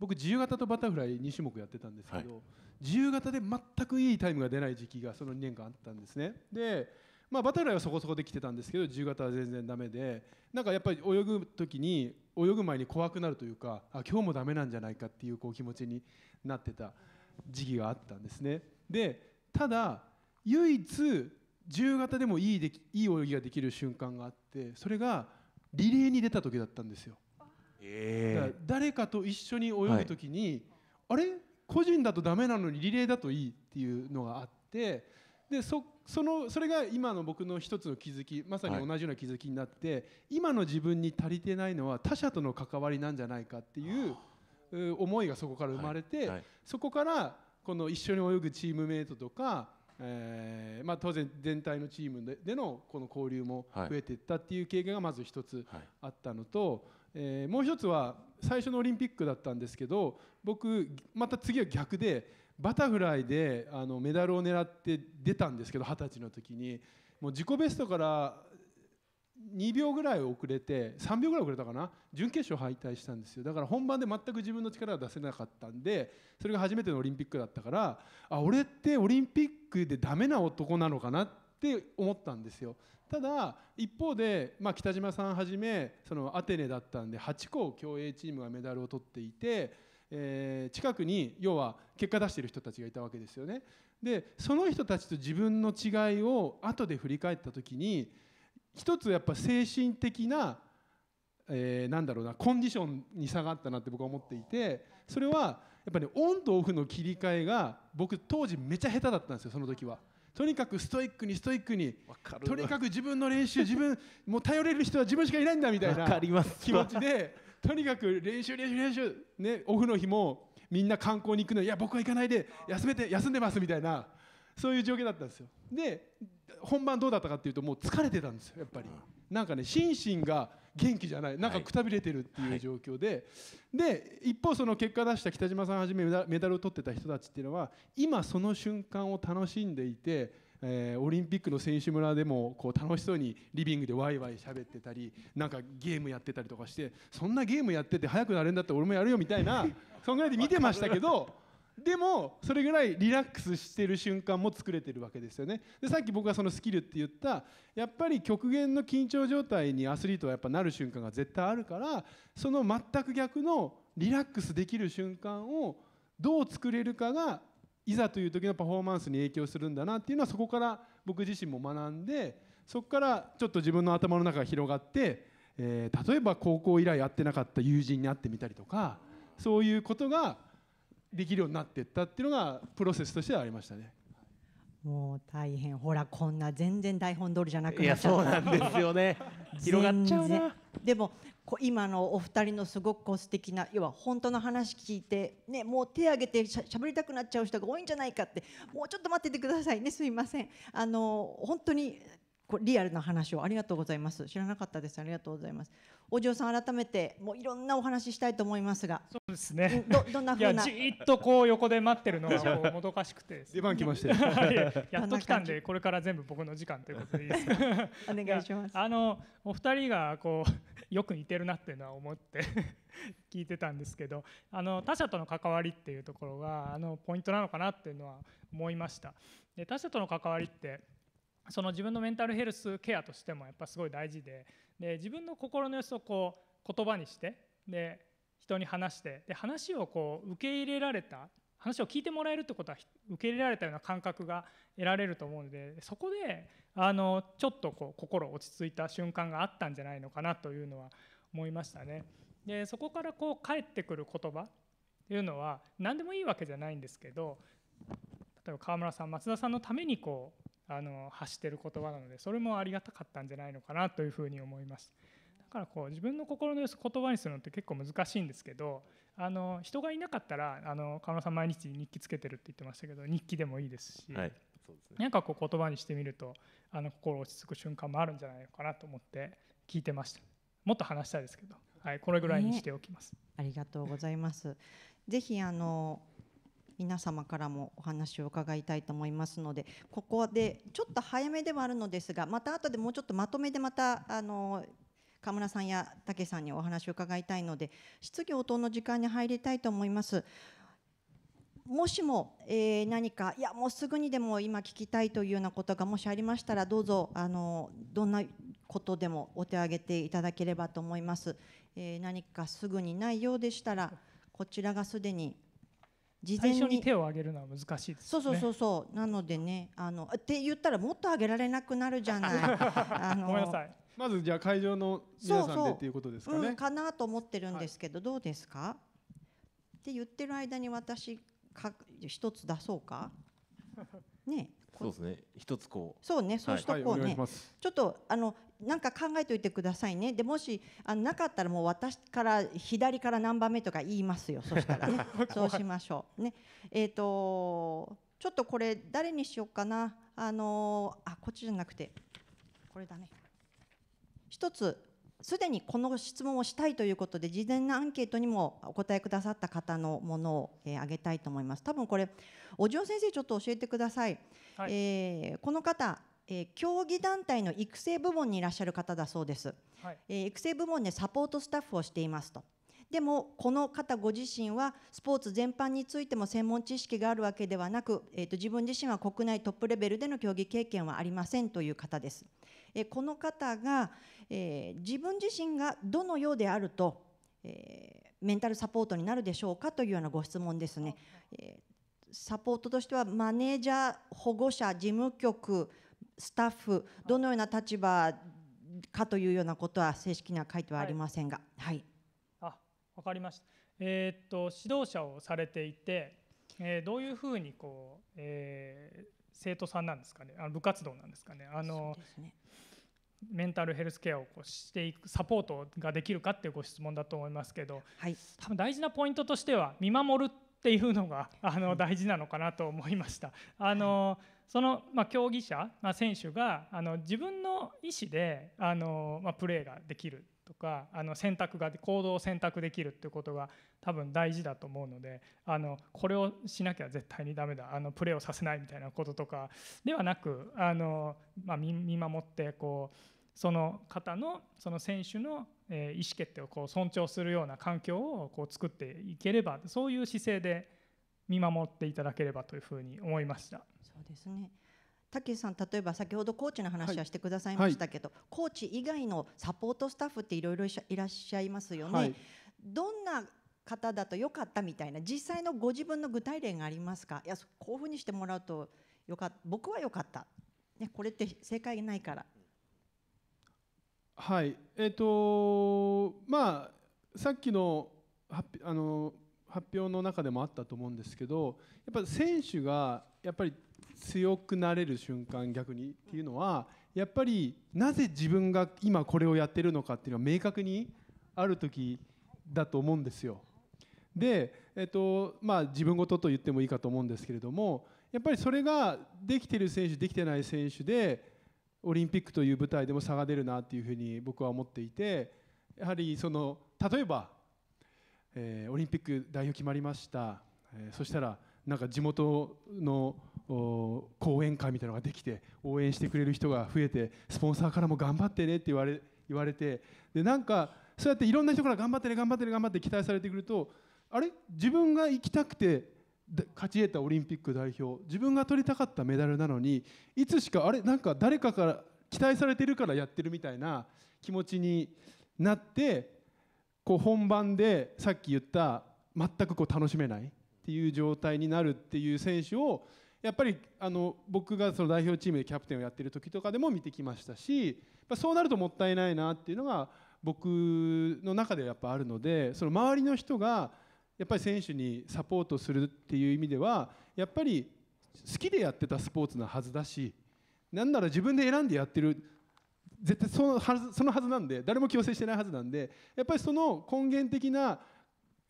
僕自由形とバタフライ2種目やってたんですけど、はい、自由形で全くいいタイムが出ない時期がその2年間あったんですね。でまあ、バタフライはそこそこできてたんですけど自由形は全然ダメでなんかやっぱり泳ぐ時に泳ぐ前に怖くなるというかあ今日もダメなんじゃないかっていうこう気持ちになってた時期があったんですねでただ唯一自由型でもいいでいい泳ぎができる瞬間があってそれがリレーに出た時だったんですよ、えー、だから誰かと一緒に泳ぐ時に、はい、あれ個人だとダメなのにリレーだといいっていうのがあってでそそのそれが今の僕の一つの気づきまさに同じような気づきになって、はい、今の自分に足りてないのは他者との関わりなんじゃないかっていう思いがそこから生まれて、はいはい、そこからこの一緒に泳ぐチームメートとか、えー、まあ、当然全体のチームででのこの交流も増えていったっていう経験がまず1つあったのと、えー、もう1つは最初のオリンピックだったんですけど僕また次は逆でバタフライであのメダルを狙って出たんですけど二十歳の時にもう自己ベストから2秒ぐらい遅れて3秒ぐらい遅れたかな準決勝敗退したんですよだから本番で全く自分の力が出せなかったんでそれが初めてのオリンピックだったからあ俺ってオリンピックでダメな男なのかなって思ったんですよただ一方で、まあ、北島さんはじめそのアテネだったんで8校競泳チームがメダルを取っていて、えー、近くに要は結果出してる人たちがいたわけですよね。でその人たちと自分の違いを後で振り返った時に一つやっぱ精神的な、えー、なんだろうなコンディションに下がったなって僕は思っていてそれはやっぱり、ね、オンとオフの切り替えが僕当時めちゃ下手だったんですよその時は。とにかくストイックにストイックにとにかく自分の練習自分もう頼れる人は自分しかいないんだみたいな気持ちでとにかく練習練習練習、ね、オフの日もみんな観光に行くのいや僕は行かないで休めて休んでますみたいなそういう状況だったんですよで本番どうだったかっていうともう疲れてたんですよやっぱり、なんかね心身が元気じゃないなんかくたびれてるっていう状況で、はいはい、で一方その結果出した北島さんはじめメダルを取ってた人たちっていうのは今その瞬間を楽しんでいてえー、オリンピックの選手村でもこう楽しそうにリビングでワイワイ喋ってたりなんかゲームやってたりとかしてそんなゲームやってて早くなれるんだって俺もやるよみたいなそんぐらいで見てましたけどでもそれぐらいリラックスしてる瞬間も作れてるわけですよねでさっき僕がそのスキルって言ったやっぱり極限の緊張状態にアスリートはやっぱなる瞬間が絶対あるからその全く逆のリラックスできる瞬間をどう作れるかがいざという時のパフォーマンスに影響するんだなっていうのはそこから僕自身も学んでそこからちょっと自分の頭の中が広がって、えー、例えば高校以来会ってなかった友人に会ってみたりとかそういうことができるようになっていったっていうのがプロセスとしてはありましたね。もう大変ほらこんな全然台本通りじゃなくいやそうなんですよね 広がっちゃうなでも今のお二人のすごく素敵な要は本当の話聞いて、ね、もう手挙げてしゃ喋りたくなっちゃう人が多いんじゃないかってもうちょっと待っててくださいねすいませんあの本当にリアルな話をありがとうございます知らなかったですありがとうございますお嬢さん改めてもういろんなお話ししたいと思いますがそうですねどどんなふうなじっとこう横で待ってるのがももどかしくて出番 来ましたよやっと来たんでこれから全部僕の時間ということでいいですか お願いしますあのお二人がこうよく似てるなっていうのは思って 聞いてたんですけどあの他者との関わりっていうところがあのポイントなのかなっていうのは思いましたで他者との関わりってその自分のメンタルヘルスケアとしてもやっぱすごい大事でで自分の心の様子をこう言葉にしてで人に話してで話をこう受け入れられた話を聞いてもらえるってことは受け入れられたような感覚が得られると思うのでそこであのちょっとこう心落ち着いた瞬間があったんじゃないのかなというのは思いましたね。でそこからこう返ってくる言葉っていうのは何でもいいわけじゃないんですけど例えば川村さん松田さんのためにこうあの発してる言葉なのでそれもありがたかったんじゃないのかなというふうに思います。だからこう自分の心の様子言葉にするのって結構難しいんですけどあの人がいなかったらあの河村さん毎日日記つけてるって言ってましたけど日記でもいいですし、はい、そうですね、なんかこう言葉にしてみるとあの心落ち着く瞬間もあるんじゃないのかなと思って聞いてましたもっと話したいですけど、はい、これぐらいにしておきます、ね、ありがとうございますぜひあの皆様からもお話を伺いたいと思いますのでここでちょっと早めではあるのですがまた後でもうちょっとまとめでまたあの河村さんや武さんにお話を伺いたいので質疑応答の時間に入りたいと思います。もしも、えー、何かいやもうすぐにでも今聞きたいというようなことがもしありましたらどうぞあのどんなことでもお手上げていただければと思います、えー、何かすぐにないようでしたらこちらがすでに事前に手を挙げるのは難しいです、ね、そうそうそうそうなのでねあのって言ったらもっと挙げられなくなるじゃない あのごめんなさいまずじゃあ会場の皆さんでっていうことですかね、うん、かなと思ってるんですけど、はい、どうですかって言ってる間に私か一つ出そうかねそうですね一つこうそうねそうしとこうね、はいはい、ちょっとあのなんか考えておいてくださいねでもしあのなかったらもう私から左から何番目とか言いますよそしたらね そうしましょうねえっ、ー、とちょっとこれ誰にしようかなあのあこっちじゃなくてこれだね一つすでにこの質問をしたいということで事前のアンケートにもお答えくださった方のものを、えー、げたいと思います多分これお嬢先生ちょっと教えてください、はい、えー、この方、えー、競技団体の育成部門にいらっしゃる方だそうです、はい、えー、育成部門でサポートスタッフをしていますとでもこの方ご自身はスポーツ全般についても専門知識があるわけではなく、えー、と自分自身は国内トップレベルでの競技経験はありませんという方です。えー、この方が、えー、自分自身がどのようであると、えメンタルサポートになるでしょうかというようなご質問ですね。えサポートとしてはマネージャー、保護者、事務局、スタッフ、どのような立場かというようなことは正式には書いてはありませんが、はい、はい分かりました、えー、っと指導者をされていて、えー、どういうふうにこう、えー、生徒さんなんですかねあの部活動なんですかねあの、ね、メンタルヘルスケアをこうしていくサポートができるかっていうご質問だと思いますけど、はい、多分大事なポイントとしては見守るっていうのがあの大事なのかなと思いました。あの、はい、その、まあ、競技者、まあ、選手があの自分の意思であの、まあ、プレーができるとかあの選択が行動を選択できるっていうことが多分大事だと思うのであのこれをしなきゃ絶対にダメだあのプレーをさせないみたいなこととかではなくあの、まあ、見守ってこうその方のその選手の意思決定をこう尊重するような環境をこう作っていければそういう姿勢で見守っていただければというふうに思いました。そうですねたけさん例えば先ほどコーチの話はしてくださいましたけど、はい、コーチ以外のサポートスタッフっていろいろいらっしゃいますよね。はい、どんな方だとよかったみたいな実際のご自分の具体例がありますかいやこういうふうにしてもらうとよか僕はよかった、ね、これって正解ないから。はいえっ、ー、とまあさっきの発あの発表の中でもあったと思うんですけどやっぱ選手がやっぱり強くなれる瞬間逆にっていうのはやっぱりなぜ自分が今これをやってるのかっていうのは明確にある時だと思うんですよ。で、えっとまあ、自分事と言ってもいいかと思うんですけれどもやっぱりそれができてる選手できてない選手でオリンピックという舞台でも差が出るなっていうふうに僕は思っていてやはりその例えば、えー、オリンピック代表決まりました、えー、そしたらなんか地元の講演会みたいなのができて応援してくれる人が増えてスポンサーからも頑張ってねって言われ言われてでなんかそうやっていろんな人から頑張ってね頑張ってね頑張って期待されてくるとあれ自分が行きたくて勝ち得たオリンピック代表自分が取りたかったメダルなのにいつしかあれなんか誰かから期待されてるからやってるみたいな気持ちになってこう本番でさっき言った全くこう楽しめないていう状態になるっていう選手をやっぱりあの僕がその代表チームでキャプテンをやってる時とかでも見てきましたしそうなるともったいないなっていうのが僕の中でやっぱあるのでその周りの人がやっぱり選手にサポートするっていう意味ではやっぱり好きでやってたスポーツなはずだしなんなら自分で選んでやってる絶対そのはずそのはずなんで誰も強制してないはずなんでやっぱりその根源的な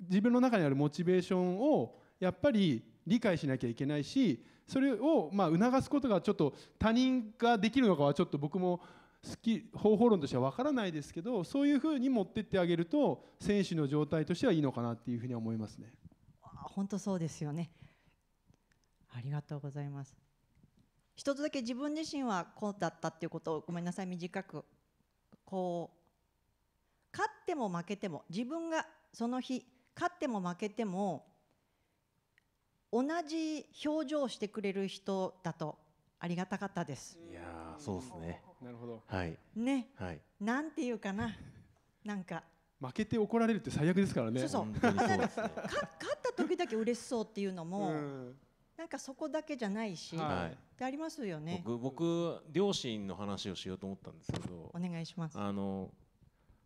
自分の中にあるモチベーションをやっぱり理解しなきゃいけないしそれをまあ促すことがちょっと他人ができるのかはちょっと僕も好き方法論としては分からないですけどそういうふうに持ってってあげると選手の状態としてはいいのかなっていうふうに思いますね。本当そうですよねありがとうございます一つだけ自分自身はこうだったっていうことをごめんなさい短くこう勝っても負けても自分がその日勝っても負けても同じ表情をしてくれる人だとありがたかったです。いやそうですね。なるほど。はい。ね。はい。なんていうかな。なんか。負けて怒られるって最悪ですからね。そうそう。そうね、勝った時だけ嬉しそうっていうのも。うん、なんかそこだけじゃないし、はい、ってありますよね。僕僕両親の話をしようと思ったんですけど。お願いします。あの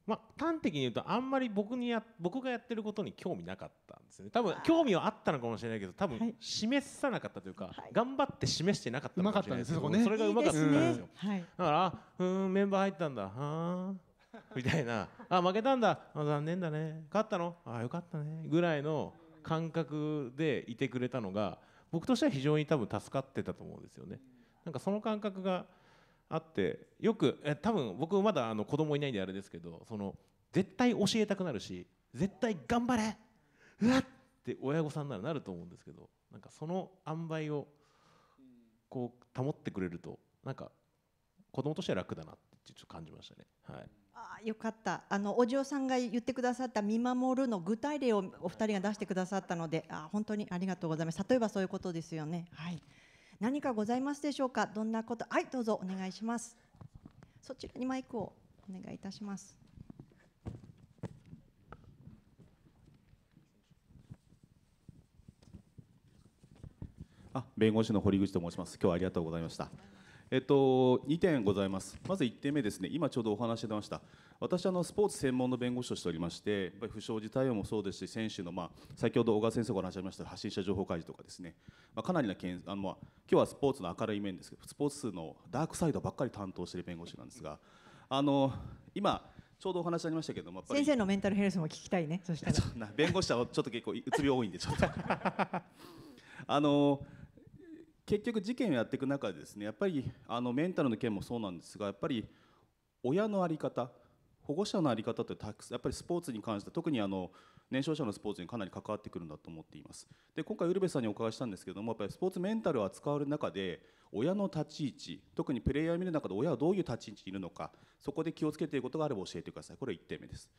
まあ、端的に言うとあんまり僕にや僕がやってることに興味なかったんですね多分興味はあったのかもしれないけど多分示さなかったというか、はい、頑張って示してなかったのかもしれないですそれがうまかったんですよ、ねだからうんメンバー入ったんだは みたいなあ負けたんだ残念だね勝ったのあよかったねぐらいの感覚でいてくれたのが僕としては非常に多分助かってたと思うんですよね。なんかその感覚があってよくえ多分僕まだあの子供いないんであれですけどその絶対教えたくなるし絶対頑張れうわっって親御さんならなると思うんですけどなんかその塩梅をこを保ってくれるとなんか子供としては楽だなってちょっと感じましたね。はい、あよかったあのお嬢さんが言ってくださった「見守る」の具体例をお二人が出してくださったのであ本当にありがとうございます例えばそういうことですよね。はい何かございますでしょうかどんなことはいどうぞお願いしますそちらにマイクをお願いいたしますあ弁護士の堀口と申します今日はありがとうございましたえっと、2点ございます、まず1点目ですね、今ちょうどお話し出ました、私あの、スポーツ専門の弁護士としておりまして、やっぱり不祥事対応もそうですし、選手の、まあ、先ほど小川先生がお話しありました発信者情報開示とかですね、まあ、かなりなけんあの、まあ、今日はスポーツの明るい面ですけど、スポーツのダークサイドばっかり担当している弁護士なんですが、あの今、ちょうどお話ありましたけども、先生のメンタルヘルスも聞きたいね、そしたら。弁護士はちょっと結構、うつ病多いんで、ちょっと あの結局事件をやっていく中でですねやっぱりあのメンタルの件もそうなんですがやっぱり親の在り方保護者の在り方ってたくやっぱりスポーツに関して特にあの年少者のスポーツにかなり関わってくるんだと思っていますで今回ウルヴェさんにお伺いしたんですけどもやっぱりスポーツメンタルを扱われる中で親の立ち位置特にプレイヤーを見る中で親はどういう立ち位置にいるのかそこで気をつけていることがあれば教えてくださいこれ1点目です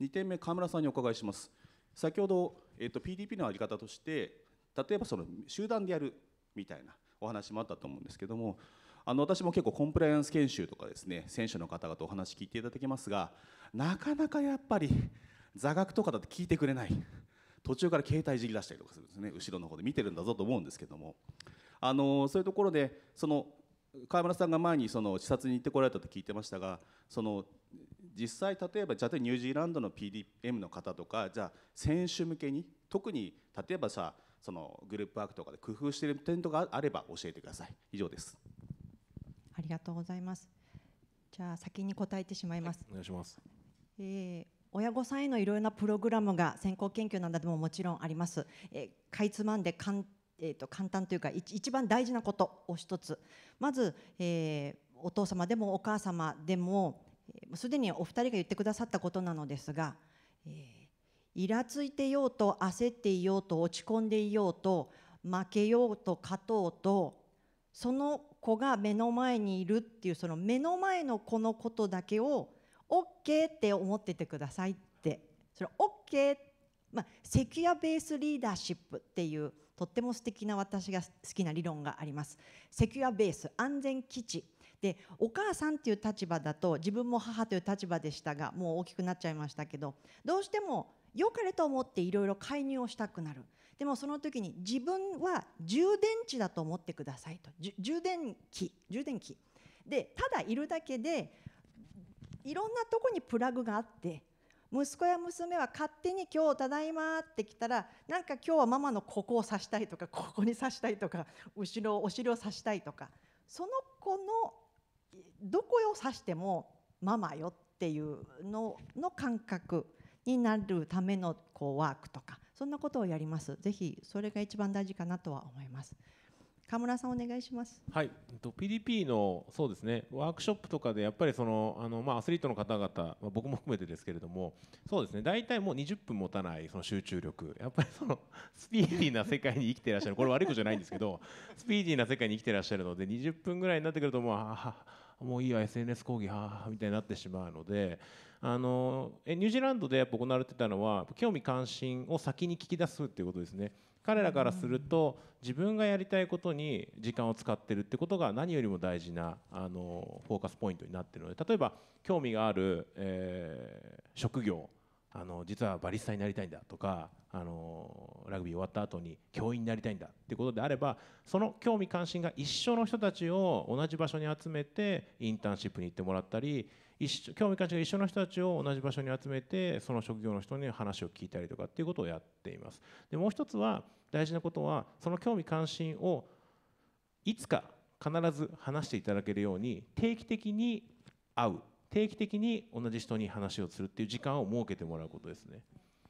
2点目河村さんにお伺いします先ほど、えー、と PDP の在り方として例えばその集団でやるみたいなお話もあったと思うんですけどもあの私も結構コンプライアンス研修とかですね選手の方々お話聞いていただきますがなかなかやっぱり座学とかだと聞いてくれない途中から携帯いじり出したりとかするんですね後ろの方で見てるんだぞと思うんですけどもあのそういうところでその河村さんが前にその視察に行ってこられたと聞いてましたがその実際例えばじゃあニュージーランドの PDM の方とかじゃあ選手向けに特に例えばさそのグループワークとかで工夫している点とかあれば教えてください以上ですありがとうございますじゃあ先に答えてしまいます、はい、お願いします、えー、親御さんへのいろいろなプログラムが先行研究などでももちろんあります、えー、かいつまんでかん、えーと、簡単というか一番大事なことを一つまず、えー、お父様でもお母様でもすでにお二人が言ってくださったことなのですが、えーイラついてようと焦っていようと落ち込んでいようと負けようと勝とうとその子が目の前にいるっていうその目の前の子のことだけを OK って思っててくださいってそれ OK まあセキュアベースリーダーシップっていうとっても素敵な私が好きな理論がありますセキュアベース安全基地でお母さんっていう立場だと自分も母という立場でしたがもう大きくなっちゃいましたけどどうしても良かれと思っていろいろ介入をしたくなるでもその時に自分は充電池だと思ってくださいと充電器充電器でただいるだけでいろんなとこにプラグがあって息子や娘は勝手に今日ただいまって来たらなんか今日はママのここを刺したいとかここに刺したいとか後ろお尻を刺したいとかその子のどこを刺してもママよっていうのの感覚になるためのこうワークとかそんなことをやります。ぜひそれが一番大事かなとは思います。河村さんお願いします。はい、PDP のそうですねワークショップとかでやっぱりそのあのまあアスリートの方々、まあ、僕も含めてですけれども、そうですね大体もう20分持たないその集中力、やっぱりその スピーディーな世界に生きてらっしゃる、これ悪いことじゃないんですけど、スピーディーな世界に生きてらっしゃるので20分ぐらいになってくるともうああもういいわ SNS 講義はあみたいになってしまうのであのニュージーランドでやっぱ行われてたのは興味関心を先に聞き出すっていうことですね。彼らからすると自分がやりたいことに時間を使ってるってことが何よりも大事なあのフォーカスポイントになってるので例えば興味がある、えー、職業あの実はバリスタになりたいんだとかあのラグビー終わった後に教員になりたいんだってことであればその興味関心が一緒の人たちを同じ場所に集めてインターンシップに行ってもらったり一緒興味関心が一緒の人たちを同じ場所に集めてその職業の人に話を聞いたりとかっていうことをやっています。でもう一つは大事なことはその興味関心をいつか必ず話していただけるように定期的に会う定期的に同じ人に話をするっていう時間を設けてもらうことですね。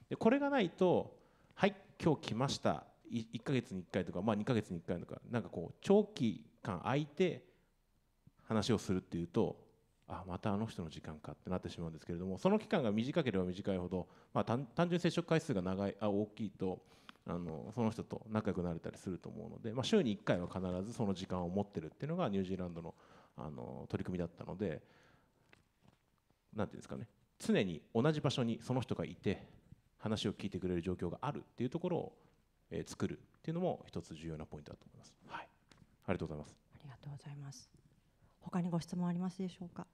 でこれがないとはい今日来ました1ヶ月に1回とか、まあ、2ヶ月に1回とかなんかこう長期間空いて話をするっていうとあまたあの人の時間かってなってしまうんですけれどもその期間が短ければ短いほど、まあ、単純接触回数が長いあ大きいとあのその人と仲良くなれたりすると思うので、まあ、週に1回は必ずその時間を持ってるっていうのがニュージーランドのあの取り組みだったので何て言うんですかね常に同じ場所にその人がいて話を聞いてくれる状況があるっていうところを、えー、作るっていうのも一つ重要なポイントだと思います。はい、ありがとうございます。ありがとうございます。他にご質問ありますでしょうか。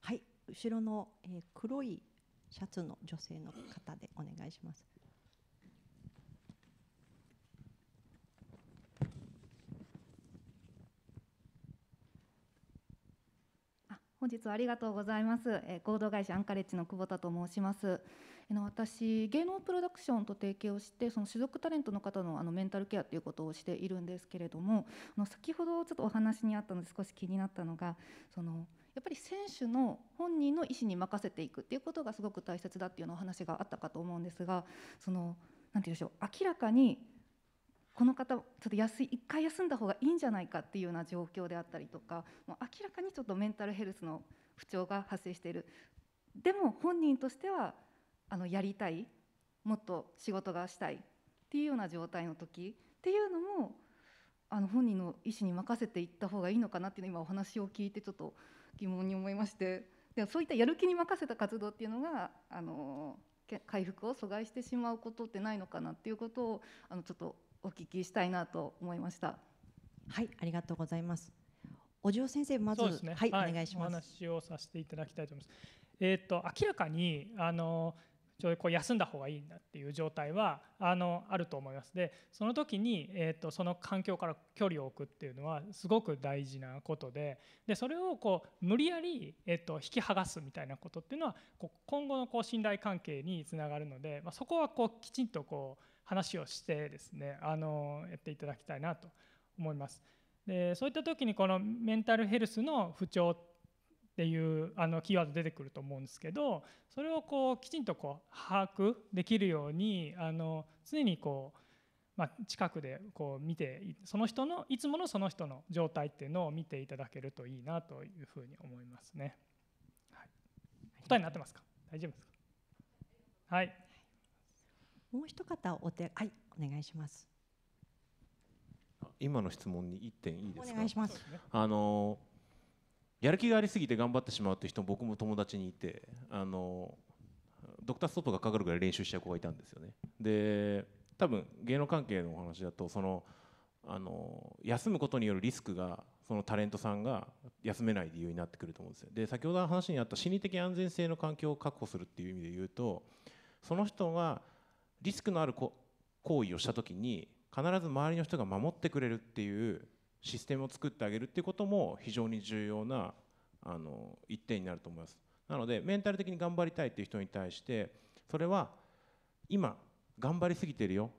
はい、後ろの、えー、黒いシャツの女性の方でお願いします。本日はありがとうございます、え合同会社アンカレッジの久保田と申しますあの私芸能プロダクションと提携をしてその種族タレントの方のあのメンタルケアということをしているんですけれどもあの先ほどちょっとお話にあったので少し気になったのがそのやっぱり選手の本人の意思に任せていくっていうことがすごく大切だっていうのお話があったかと思うんですがその何て言うんでしょう明らかにこの方ちょっと安い1回休んだ方がいいんじゃないかっていうような状況であったりとかもう明らかにちょっとメンタルヘルスの不調が発生しているでも本人としてはあのやりたいもっと仕事がしたいっていうような状態の時っていうのもあの本人の意思に任せていった方がいいのかなっていうの今お話を聞いてちょっと疑問に思いましてでそういったやる気に任せた活動っていうのがあの回復を阻害してしまうことってないのかなっていうことをあのちょっとお聞きしたいなと思いました。はい、ありがとうございます。お嬢先生まず、ね、はい、はい、お願いします。お話をさせていただきたいと思います。えっ、ー、と明らかにあのちょこう休んだ方がいいんだっていう状態はあのあると思います。でその時に、えーと、その環境から距離を置くっていうのはすごく大事なことででそれをこう無理やり、えーと、と引き剥がすみたいなことっていうのはこう今後のこう信頼関係につながるので、まあ、そこはこうきちんとこう話をしてですねあのやっていただきたいなと思います。でそういった時にこのメンタルヘルスの不調っていうあのキーワード出てくると思うんですけどそれをこうきちんとこう把握できるようにあの常にこう、まあ、近くでこう見てその人のいつものその人の状態っていうのを見ていただけるといいなというふうに思いますね。はい、答えになってますか大丈夫ですかはいもう一方お手はいお願いします。今の質問に一点いいですか。お願いします。あのやる気がありすぎて頑張ってしまうという人僕も友達にいてあのドクターストップがかかるぐらい練習した子がいたんですよね。で多分芸能関係のお話だとそのあの休むことによるリスクがそのタレントさんが休めない理由になってくると思うんですよ。で先ほど話にあった心理的安全性の環境を確保するっていう意味で言うとその人がリスクのある行為をしたときに必ず周りの人が守ってくれるっていうシステムを作ってあげるっていうことも非常に重要なあの一点になると思います。なのでメンタル的に頑張りたいっていう人に対してそれは今頑張りすぎてるよ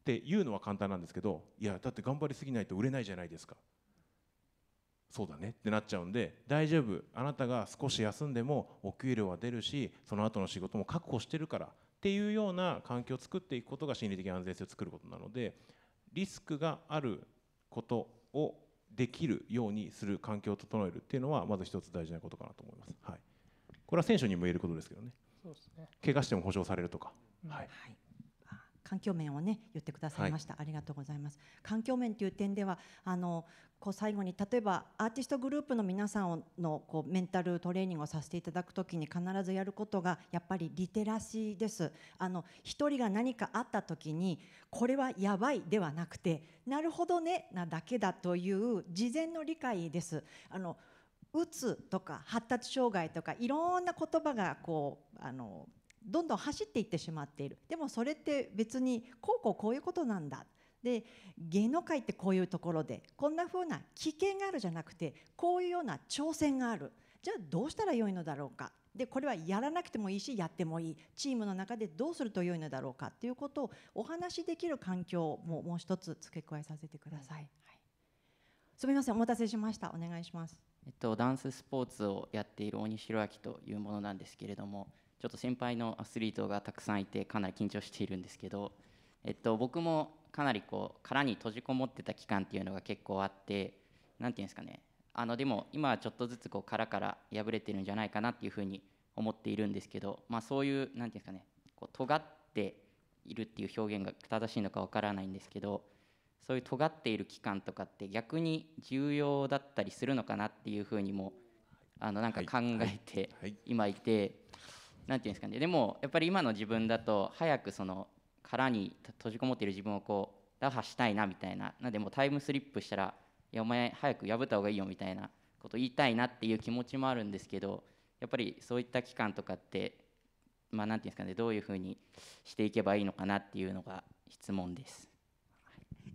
って言うのは簡単なんですけどいやだって頑張りすぎないと売れないじゃないですかそうだねってなっちゃうんで大丈夫あなたが少し休んでもお給料は出るしその後の仕事も確保してるからっていうような環境を作っていくことが心理的安全性を作ることなのでリスクがあることをできるようにする環境を整えるっていうのはまず一つ大事なことかなと思います。はい、これは選手にも言えることですけどね。そうですね怪我しても保証されるとか、うん、はい、はい環境面をね言ってくださいました、はい、ありがとうございます環境面という点ではあのこう最後に例えばアーティストグループの皆さんのこうメンタルトレーニングをさせていただくときに必ずやることがやっぱりリテラシーですあの一人が何かあったときにこれはやばいではなくてなるほどねなだけだという事前の理解ですあのうつとか発達障害とかいろんな言葉がこうあのどんどん走っていってしまっているでもそれって別にこうこうこういうことなんだで芸能界ってこういうところでこんなふうな危険があるじゃなくてこういうような挑戦があるじゃあどうしたらよいのだろうかでこれはやらなくてもいいしやってもいいチームの中でどうするとよいのだろうかっていうことをお話しできる環境ももう一つ付け加えさせてください、はい、すみませんお待たせしましたお願いしますえっと、ダンススポーツをやっている大西弘明というものなんですけれどもちょっと先輩のアスリートがたくさんいてかなり緊張しているんですけど、えっと、僕もかなりこう殻に閉じこもってた期間っていうのが結構あって何て言うんですかねあのでも今はちょっとずつこう殻から破れてるんじゃないかなっていうふうに思っているんですけど、まあ、そういう何て言うんですかねこう尖っているっていう表現が正しいのかわからないんですけどそういう尖っている期間とかって逆に重要だったりするのかなっていうふうにもあのなんか考えて今いて、何て言うんですかねでもやっぱり今の自分だと早くその殻に閉じこもっている自分をこう打破したいなみたいななんでもうタイムスリップしたら「いやお前早く破った方がいいよ」みたいなこと言いたいなっていう気持ちもあるんですけどやっぱりそういった期間とかってまあ何て言うんですかねどういうふうにしていけばいいのかなっていうのが質問です。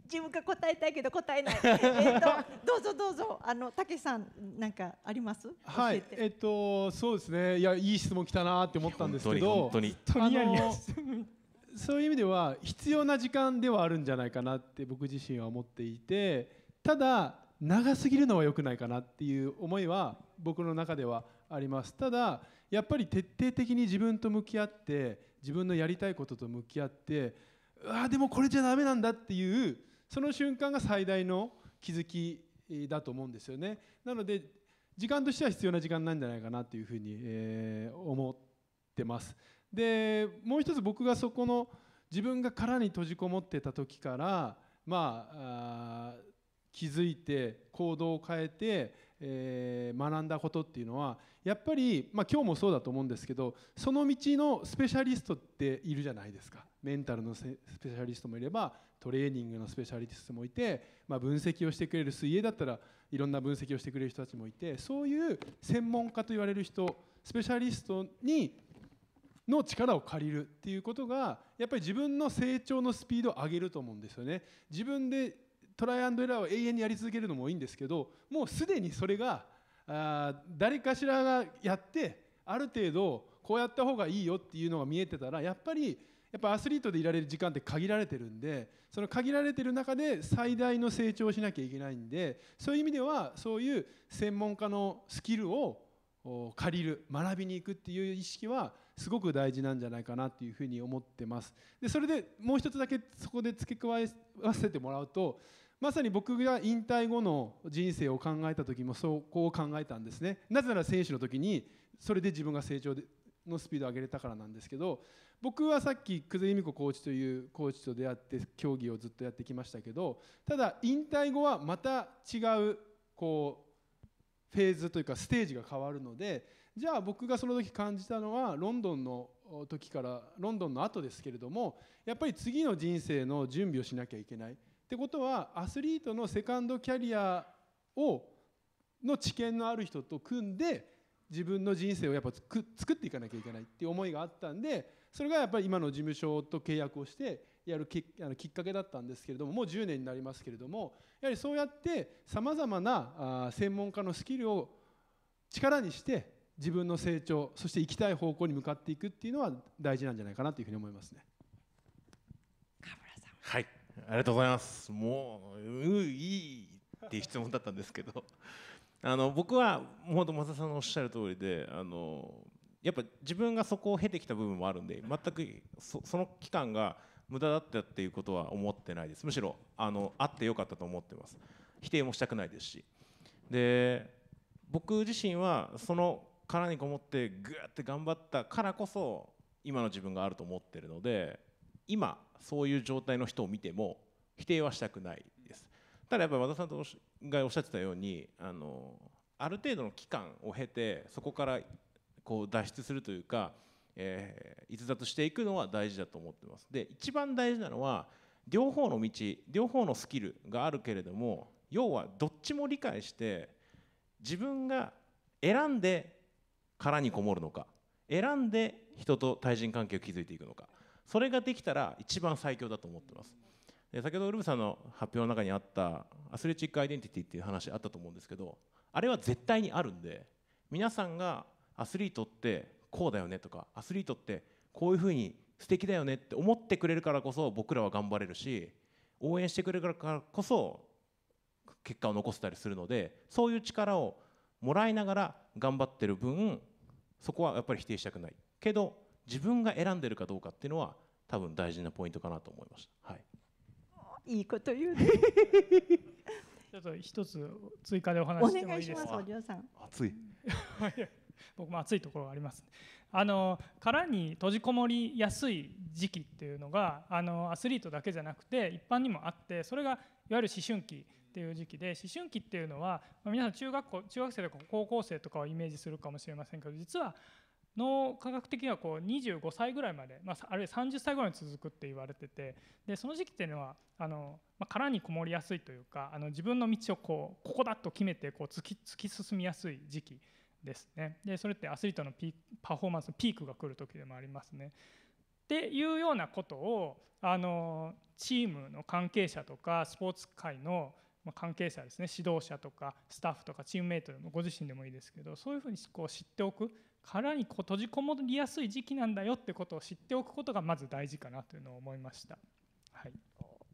自分が答えたいけど答えない。えっとどうぞどうぞあのたけさんなんかあります？はい。えっとそうですね。いやいい質問きたなって思ったんですけど、本当にそういう意味では必要な時間ではあるんじゃないかなって僕自身は思っていて、ただ長すぎるのは良くないかなっていう思いは僕の中ではあります。ただやっぱり徹底的に自分と向き合って自分のやりたいことと向き合ってわでもこれじゃダメなんだっていうその瞬間が最大の気づきだと思うんですよねなので時間としては必要な時間なんじゃないかなというふうに、え思ってますでもう一つ僕がそこの自分が殻に閉じこもってた時からまあ気づいて行動を変えて、え学んだことっていうのはやっぱり、ま今日もそうだと思うんですけどその道のスペシャリストっているじゃないですかメンタルのスペシャリストもいればトレーニングのスペシャリストもいて、まあ、分析をしてくれる水泳だったらいろんな分析をしてくれる人たちもいてそういう専門家と言われる人スペシャリストにの力を借りるっていうことがやっぱり自分の成長のスピードを上げると思うんですよね。自分でトライアンドエラーを永遠にやり続けるのもいいんですけどもうすでにそれがあ誰かしらがやってある程度こうやった方がいいよっていうのが見えてたらやっぱりやっぱアスリートでいられる時間って限られてるんでその限られてる中で最大の成長をしなきゃいけないんでそういう意味ではそういう専門家のスキルを借りる学びに行くっていう意識はすごく大事なんじゃないかなっていうふうに思ってますでそれでもう一つだけそこで付け加えさせてもらうとまさに僕が引退後の人生を考えた時もそうこう考えたんですねなぜなら選手の時にそれで自分が成長のスピードを上げれたからなんですけど僕はさっき久世由美子コーチというコーチと出会って競技をずっとやってきましたけどただ引退後はまた違うこうフェーズというかステージが変わるのでじゃあ僕がその時感じたのはロンドンの時からロンドンの後ですけれどもやっぱり次の人生の準備をしなきゃいけない。ってことはアスリートのセカンドキャリアをの知見のある人と組んで自分の人生をやっぱ作っていかなきゃいけないっていう思いがあったんでそれがやっぱり今の事務所と契約をしてやるきあのきっかけだったんですけれどももう10年になりますけれどもやはりそうやってさまざまな専門家のスキルを力にして自分の成長そして行きたい方向に向かっていくっていうのは大事なんじゃないかなというふうに思いますね。さんはいありがとうございますもうういいっていう質問だったんですけどあの僕はもと松田さんのおっしゃる通りであのやっぱ自分がそこを経てきた部分もあるんで全くその期間が無駄だったっていうことは思ってないですむしろあのあってよかったと思ってます否定もしたくないですしで僕自身はその殻にこもってぐーって頑張ったからこそ今の自分があると思ってるので今そういう状態の人を見ても否定はしたくないですただやっぱり和田さんとがおっしゃってたようにあのある程度の期間を経てそこからこう脱出するというか、えー、逸脱していくのは大事だと思ってます。で一番大事なのは両方の道両方のスキルがあるけれども要はどっちも理解して自分が選んで殻にこもるのか選んで人と対人関係を築いていくのかそれができたら一番最強だと思ってます。で先ほどウルブさんの発表の中にあったアスレチックアイデンティティっていう話あったと思うんですけどあれは絶対にあるんで皆さんがアスリートってこうだよねとかアスリートってこういうふうに素敵だよねって思ってくれるからこそ僕らは頑張れるし応援してくれるからこそ結果を残せたりするのでそういう力をもらいながら頑張ってる分そこはやっぱり否定したくないけど自分が選んでるかどうかっていうのは多分大事なポイントかなと思いました。はい、いいこと言うね ちょっと一つ追加でお話してもいいですか。お願いします、お嬢さん。熱い。僕も熱いところがありますあの殻に閉じこもりやすい時期っていうのがあのアスリートだけじゃなくて一般にもあってそれがいわゆる思春期っていう時期で思春期っていうのは、皆さん中学校中学生とか高校生とかをイメージするかもしれませんけど実は脳科学的にはこう25歳ぐらいまで、まあ、あるいは30歳ぐらいに続くって言われててでその時期っていうのはあの、まあ、殻にこもりやすいというかあの自分の道をこうここだと決めてこう突き突き進みやすい時期ですねでそれってアスリートのパフォーマンスのピークが来る時でもありますね。っていうようなことをあのチームの関係者とかスポーツ界の関係者ですね指導者とかスタッフとかチームメイトでもご自身でもいいですけどそういうふうにこう知っておく殻にこう閉じこもりやすい時期なんだよってことを知っておくことがまず大事かなというのを思いました。はい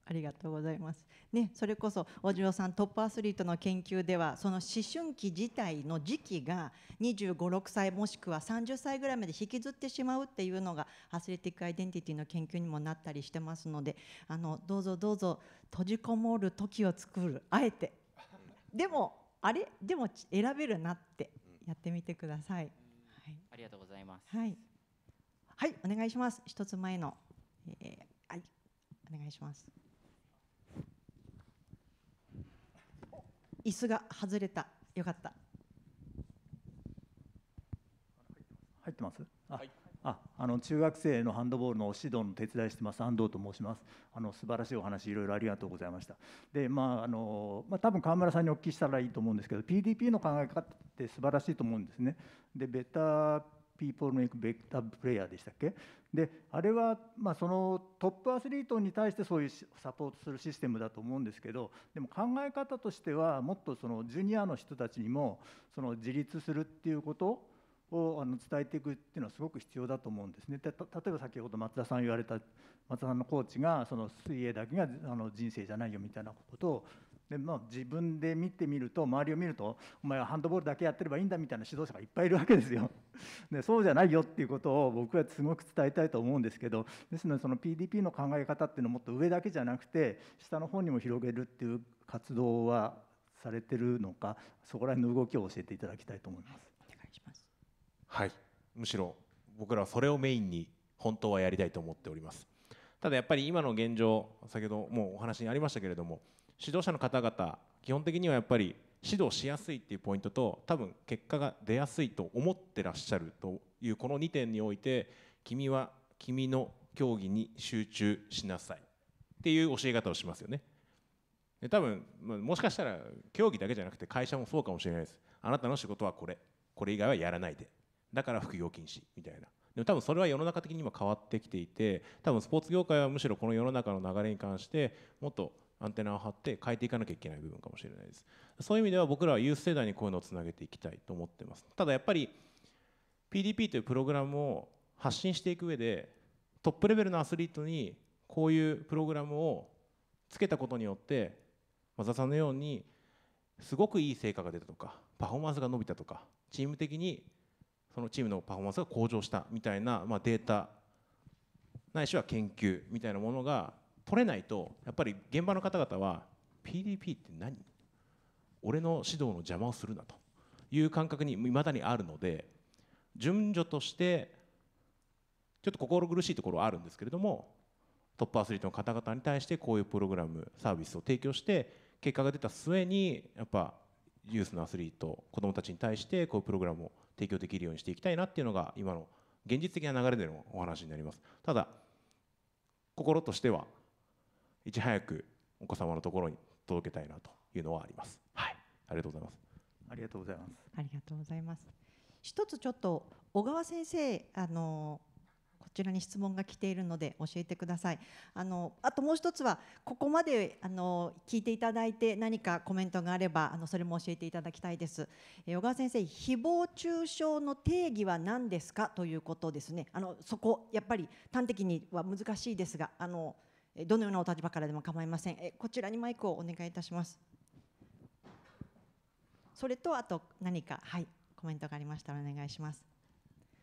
ありがとうございます。ね、それこそお嬢さんトップアスリートの研究ではその思春期自体の時期が25、6歳もしくは30歳ぐらいまで引きずってしまうっていうのがアスレティックアイデンティティの研究にもなったりしてますのであのどうぞどうぞ閉じこもる時を作るあえてでもあれでも選べるなってやってみてください。はい、ありがとうございます。はい、はい、お願いします。一つ前の、えー、はい、お願いします。椅子が外れたよかった入ってますあ、はい、ああの中学生のハンドボールの指導の手伝いしてます安藤と申しますあの素晴らしいお話いろいろありがとうございましたでまああの、まあ、多分川村さんにお聞きしたらいいと思うんですけど PDP の考え方って素晴らしいと思うんですねでベター。People Make b e t t e Player でしたっけであれはまあそのトップアスリートに対してそういうサポートするシステムだと思うんですけどでも考え方としてはもっとそのジュニアの人たちにもその自立するっていうことをあの伝えていくっていうのはすごく必要だと思うんですね。例えば先ほど松田さん言われた松田さんのコーチがその水泳だけがあの人生じゃないよみたいなことをでも自分で見てみると周りを見るとお前はハンドボールだけやってればいいんだみたいな指導者がいっぱいいるわけですよ。でそうじゃないよっていうことを僕はすごく伝えたいと思うんですけどですのでその PDP の考え方っていうのをもっと上だけじゃなくて下の方にも広げるっていう活動はされてるのかそこら辺の動きを教えていただきたいと思います。お願いしますはいむしろ僕らはそれをメインに本当はやりたいと思っております。ただやっぱり今の現状先ほどもうお話にありましたけれども指導者の方々基本的にはやっぱり指導しやすいっていうポイントと多分結果が出やすいと思ってらっしゃるというこの2点において君は君の競技に集中しなさいっていう教え方をしますよね。で多分、もしかしたら競技だけじゃなくて会社もそうかもしれないです。あなたの仕事はこれこれ以外はやらないでだから副業禁止みたいな。でも多分それは世の中的にも変わってきていて多分スポーツ業界はむしろこの世の中の流れに関してもっとアンテナを張って変えていかなきゃいけない部分かもしれないですそういう意味では僕らはユース世代にこういうのをつなげていきたいと思ってますただやっぱり PDP というプログラムを発信していく上でトップレベルのアスリートにこういうプログラムをつけたことによって松田さんのようにすごくいい成果が出たとかパフォーマンスが伸びたとかチーム的にそのチームのパフォーマンスが向上したみたいな、まあ、データないしは研究みたいなものが取れないとやっぱり現場の方々は PDP って何俺の指導の邪魔をするなという感覚にいまだにあるので順序としてちょっと心苦しいところはあるんですけれどもトップアスリートの方々に対してこういうプログラムサービスを提供して結果が出た末にやっぱユースのアスリート子どもたちに対してこういうプログラムを提供できるようにしていきたいなっていうのが今の現実的な流れでのお話になります。ただ心としてはいち早くお子様のところに届けたいなというのはあります。はい、ありがとうございます。ありがとうございます。ありがとうございます。一つちょっと小川先生あのこちらに質問が来ているので教えてください。あのあともう一つはここまであの聞いていただいて何かコメントがあればあのそれも教えていただきたいです。え小川先生、誹謗中傷の定義は何ですかということですね。あのそこやっぱり端的には難しいですが、あのどのようなお立場からでも構いませんえこちらにマイクをお願いいたしますそれとあと何かはいコメントがありましたらお願いします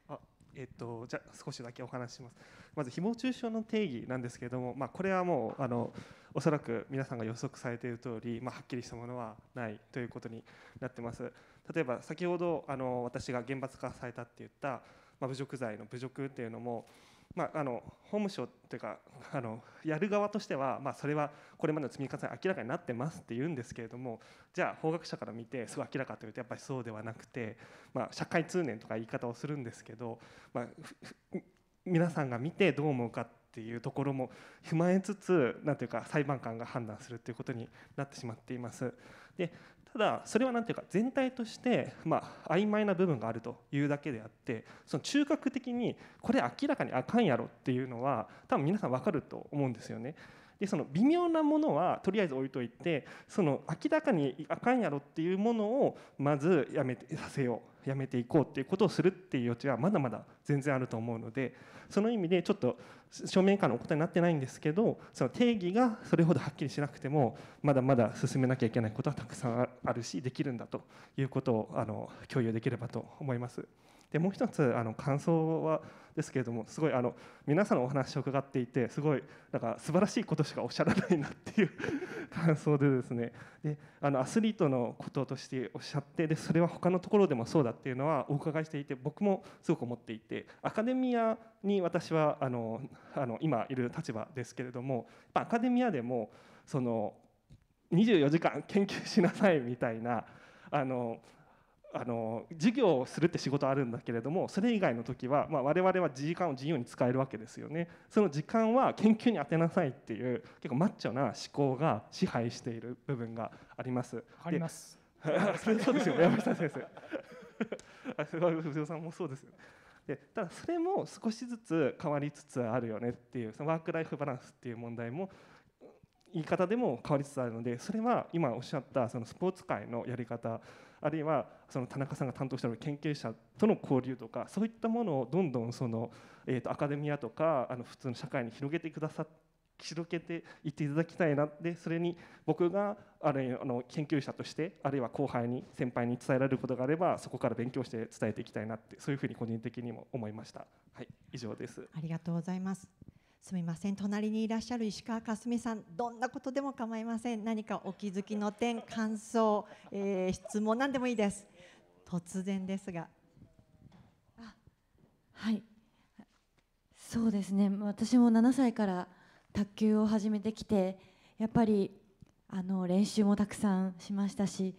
あえっと、じゃ少しだけお話ししますまず誹謗中傷の定義なんですけれども、まあ、これはもうあのおそらく皆さんが予測されている通り、まあ、はっきりしたものはないということになってます例えば先ほどあの私が厳罰化されたって言った、まあ、侮辱罪の侮辱っていうのも、まあ、あの法務省というかあのやる側としては、まあ、それはこれまでの積み重ね明らかになってますって言うんですけれどもじゃあ法学者から見てすごい明らかというとやっぱりそうではなくて、まあ、社会通念とか言い方をするんですけど、まあ、皆さんが見てどう思うかっていうところも踏まえつつんていうか裁判官が判断するということになってしまっています。でただそれは何ていうか全体としてまあ曖昧な部分があるというだけであってその中核的にこれ明らかにあかんやろっていうのは多分皆さん分かると思うんですよね。でその微妙なものはとりあえず置いといてその明らかにあかんやろっていうものをまずやめてさせようやめていこうっていうことをするっていう余地はまだまだ全然あると思うのでその意味でちょっと正面からお答えになってないんですけどその定義がそれほどはっきりしなくてもまだまだ進めなきゃいけないことはたくさんあるしできるんだということをあの共有できればと思います。でもう一つあの感想はですけれどもすごいあの皆さんのお話を伺っていてすごいなんか素晴らしいことしかおっしゃらないなっていう 感想でですねであのアスリートのこととしておっしゃってでそれは他のところでもそうだっていうのはお伺いしていて僕もすごく思っていてアカデミアに私はあのあの今いる立場ですけれどもアカデミアでもその24時間研究しなさいみたいなあのあの授業をするって仕事あるんだけれどもそれ以外の時は、まあ、我々は時間を自由に使えるわけですよねその時間は研究に当てなさいっていう結構マッチョな思考が支配している部分がありますあります そうですよ山下先生い藤尾さんもそうですよでただそれも少しずつ変わりつつあるよねっていうそのワーク・ライフ・バランスっていう問題も言い方でも変わりつつあるのでそれは今おっしゃったそのスポーツ界のやり方あるいはその田中さんが担当した研究者との交流とかそういったものをどんどんその、えー、とアカデミアとかあの普通の社会に広げてくださ広げていっていただきたいなでそれに僕があるあの研究者としてあるいは後輩に先輩に伝えられることがあればそこから勉強して伝えていきたいなってそういうふうに個人的にも思いました。はい、以上ですありがとうございますすみません隣にいらっしゃる石川佳純さんどんなことでも構いません何かお気づきの点感想、えー、質問何でもいいです突然ですがはいそうですね私も7歳から卓球を始めてきてやっぱりあの練習もたくさんしましたし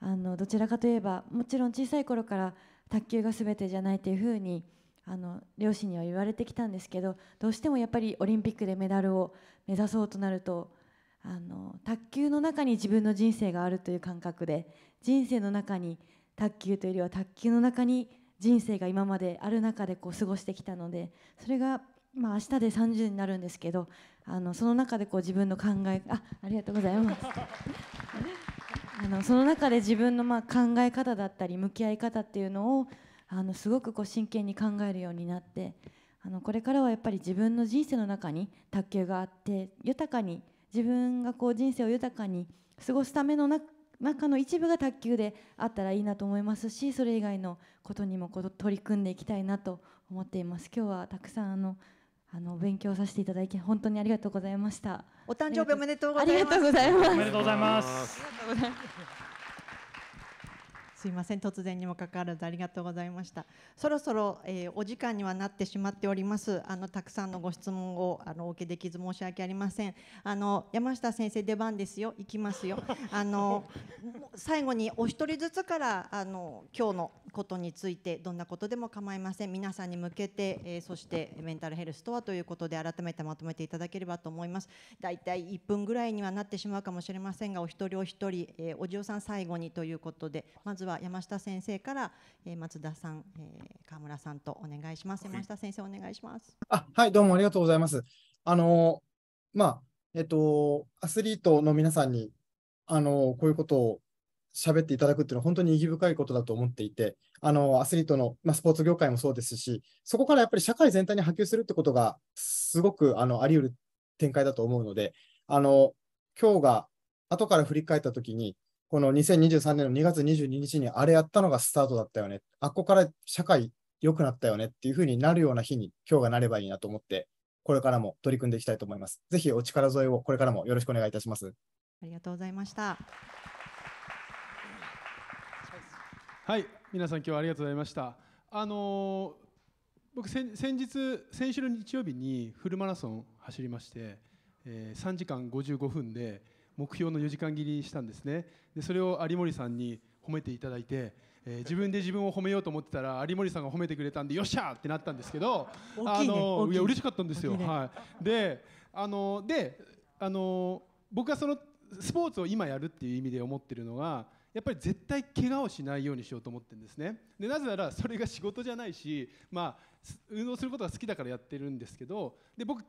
あのどちらかといえばもちろん小さい頃から卓球がすべてじゃないというふうにあの両親には言われてきたんですけどどうしてもやっぱりオリンピックでメダルを目指そうとなるとあの卓球の中に自分の人生があるという感覚で人生の中に卓球というよりは卓球の中に人生が今まである中でこう過ごしてきたのでそれがまあ明日で30になるんですけどあのその中でこう自分の考えあありがとうございますあのその中で自分のまあ考え方だったり向き合い方っていうのをあのすごくこう真剣に考えるようになってあのこれからはやっぱり自分の人生の中に卓球があって豊かに自分がこう人生を豊かに過ごすための中の一部が卓球であったらいいなと思いますしそれ以外のことにもこう取り組んでいきたいなと思っています今日はたくさんあのあの勉強させていただき本当にありがとうございましたお誕生日おめでとうございますありがとうございますありがとうございますすいません突然にもかかわらずありがとうございましたそろそろ、えー、お時間にはなってしまっておりますあのたくさんのご質問をあのお受けできず申し訳ありませんあの山下先生出番ですよ行きますよ あの最後にお一人ずつからあの今日のことについてどんなことでも構いません皆さんに向けて、えー、そしてメンタルヘルスとはということで改めてまとめていただければと思いますだいたい1分ぐらいにはなってしまうかもしれませんがお一人お一人、えー、お嬢さん最後にということでまずは山下先生から、え松田さん、え川村さんとお願いします。山下先生、お願いします。あはい、どうもありがとうございます。あのまあ、えっと、アスリートの皆さんに、あのこういうことを喋っていただくっていうのは本当に意義深いことだと思っていて、あのアスリートの、まあ、スポーツ業界もそうですし、そこからやっぱり社会全体に波及するってことが、すごくあのあり得る展開だと思うので、あの今日が後から振り返ったときに、この2023年の2月22日にあれやったのがスタートだったよね。あっこから社会良くなったよねっていうふうになるような日に今日がなればいいなと思って、これからも取り組んでいきたいと思います。ぜひお力添えをこれからもよろしくお願いいたします。ありがとうございました。はい、皆さん今日はありがとうございました。あのー、僕先先日先週の日曜日にフルマラソン走りまして、えー、3時間55分で。目標の4時間切りにしたんですねでそれを有森さんに褒めていただいて、えー、自分で自分を褒めようと思ってたら有森さんが褒めてくれたんでよっしゃってなったんですけど、ね、あのいや嬉しかったんですよ。いね、はい、であのであの僕はそのスポーツを今やるっていう意味で思ってるのがやっぱり絶対怪我をしないようにしようと思ってるんですねでなぜならそれが仕事じゃないし、まあ、運動することが好きだからやってるんですけどで僕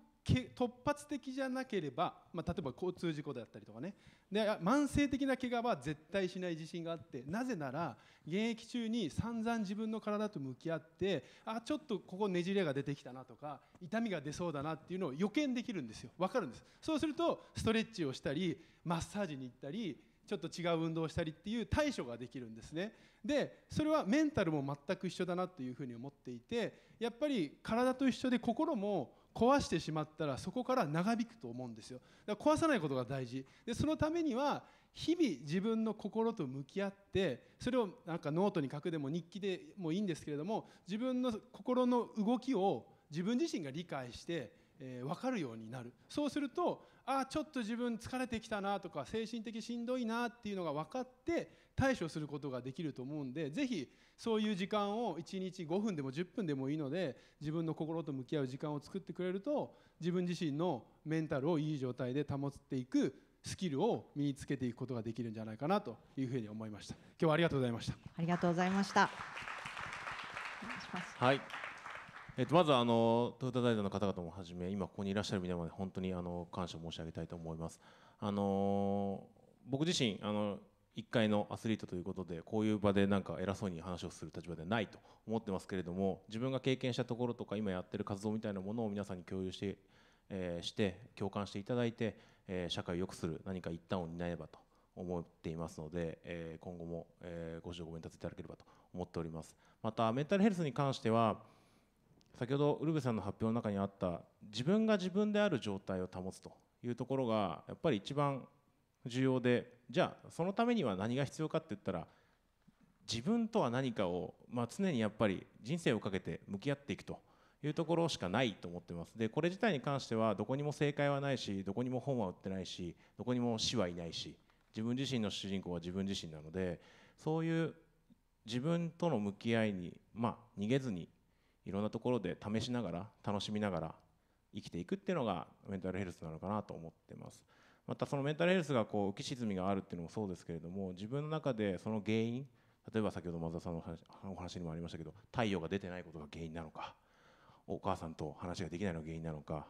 突発的じゃなければ、まあ、例えば交通事故だったりとかねで慢性的な怪我は絶対しない自信があってなぜなら現役中に散々自分の体と向き合ってあちょっとここねじれが出てきたなとか痛みが出そうだなっていうのを予見できるんですよ分かるんですそうするとストレッチをしたりマッサージに行ったりちょっと違う運動をしたりっていう対処ができるんですねでそれはメンタルも全く一緒だなというふうに思っていてやっぱり体と一緒で心も壊してしまったらそこから長引くと思うんですよだから壊さないことが大事でそのためには日々自分の心と向き合ってそれをなんかノートに書くでも日記でもいいんですけれども自分の心の動きを自分自身が理解してえー、分かるようになるそうするとああちょっと自分疲れてきたなとか精神的しんどいなっていうのが分かって対処することができると思うんでぜひそういう時間を1日5分でも10分でもいいので自分の心と向き合う時間を作ってくれると自分自身のメンタルをいい状態で保っていくスキルを身につけていくことができるんじゃないかなというふうに思いました今日はありがとうございましたありがとうございましたはいえっと、まずあのトヨタ財団の方々もはじめ今ここにいらっしゃる皆まで本当にあの感謝申し上げたいと思います。あの僕自身あの1階のアスリートということでこういう場でなんか偉そうに話をする立場ではないと思ってますけれども自分が経験したところとか今やってる活動みたいなものを皆さんに共有して,、えー、して共感していただいて、えー、社会を良くする何か一端を担えばと思っていますので、えー、今後も、えー、ご指導ご鞭撻いただければと思っておりますまたメンタルヘルスに関しては先ほどウルヴェさんの発表の中にあった自分が自分である状態を保つというところがやっぱり一番重要でじゃあそのためには何が必要かって言ったら自分とは何かを、まあ、常にやっぱり人生をかけて向き合っていくというところしかないと思ってますでこれ自体に関してはどこにも正解はないしどこにも本は売ってないしどこにも死はいないし自分自身の主人公は自分自身なのでそういう自分との向き合いに、まあ、逃げずにいろんなところで試しながら楽しみながら生きていくっていうのがメンタルヘルスなのかなと思ってます。またそのメンタルヘルスがこう浮き沈みがあるっていうのもそうですけれども自分の中でその原因例えば先ほど松田さんのお話にもありましたけど太陽が出てないことが原因なのかお母さんと話ができないのが原因なのか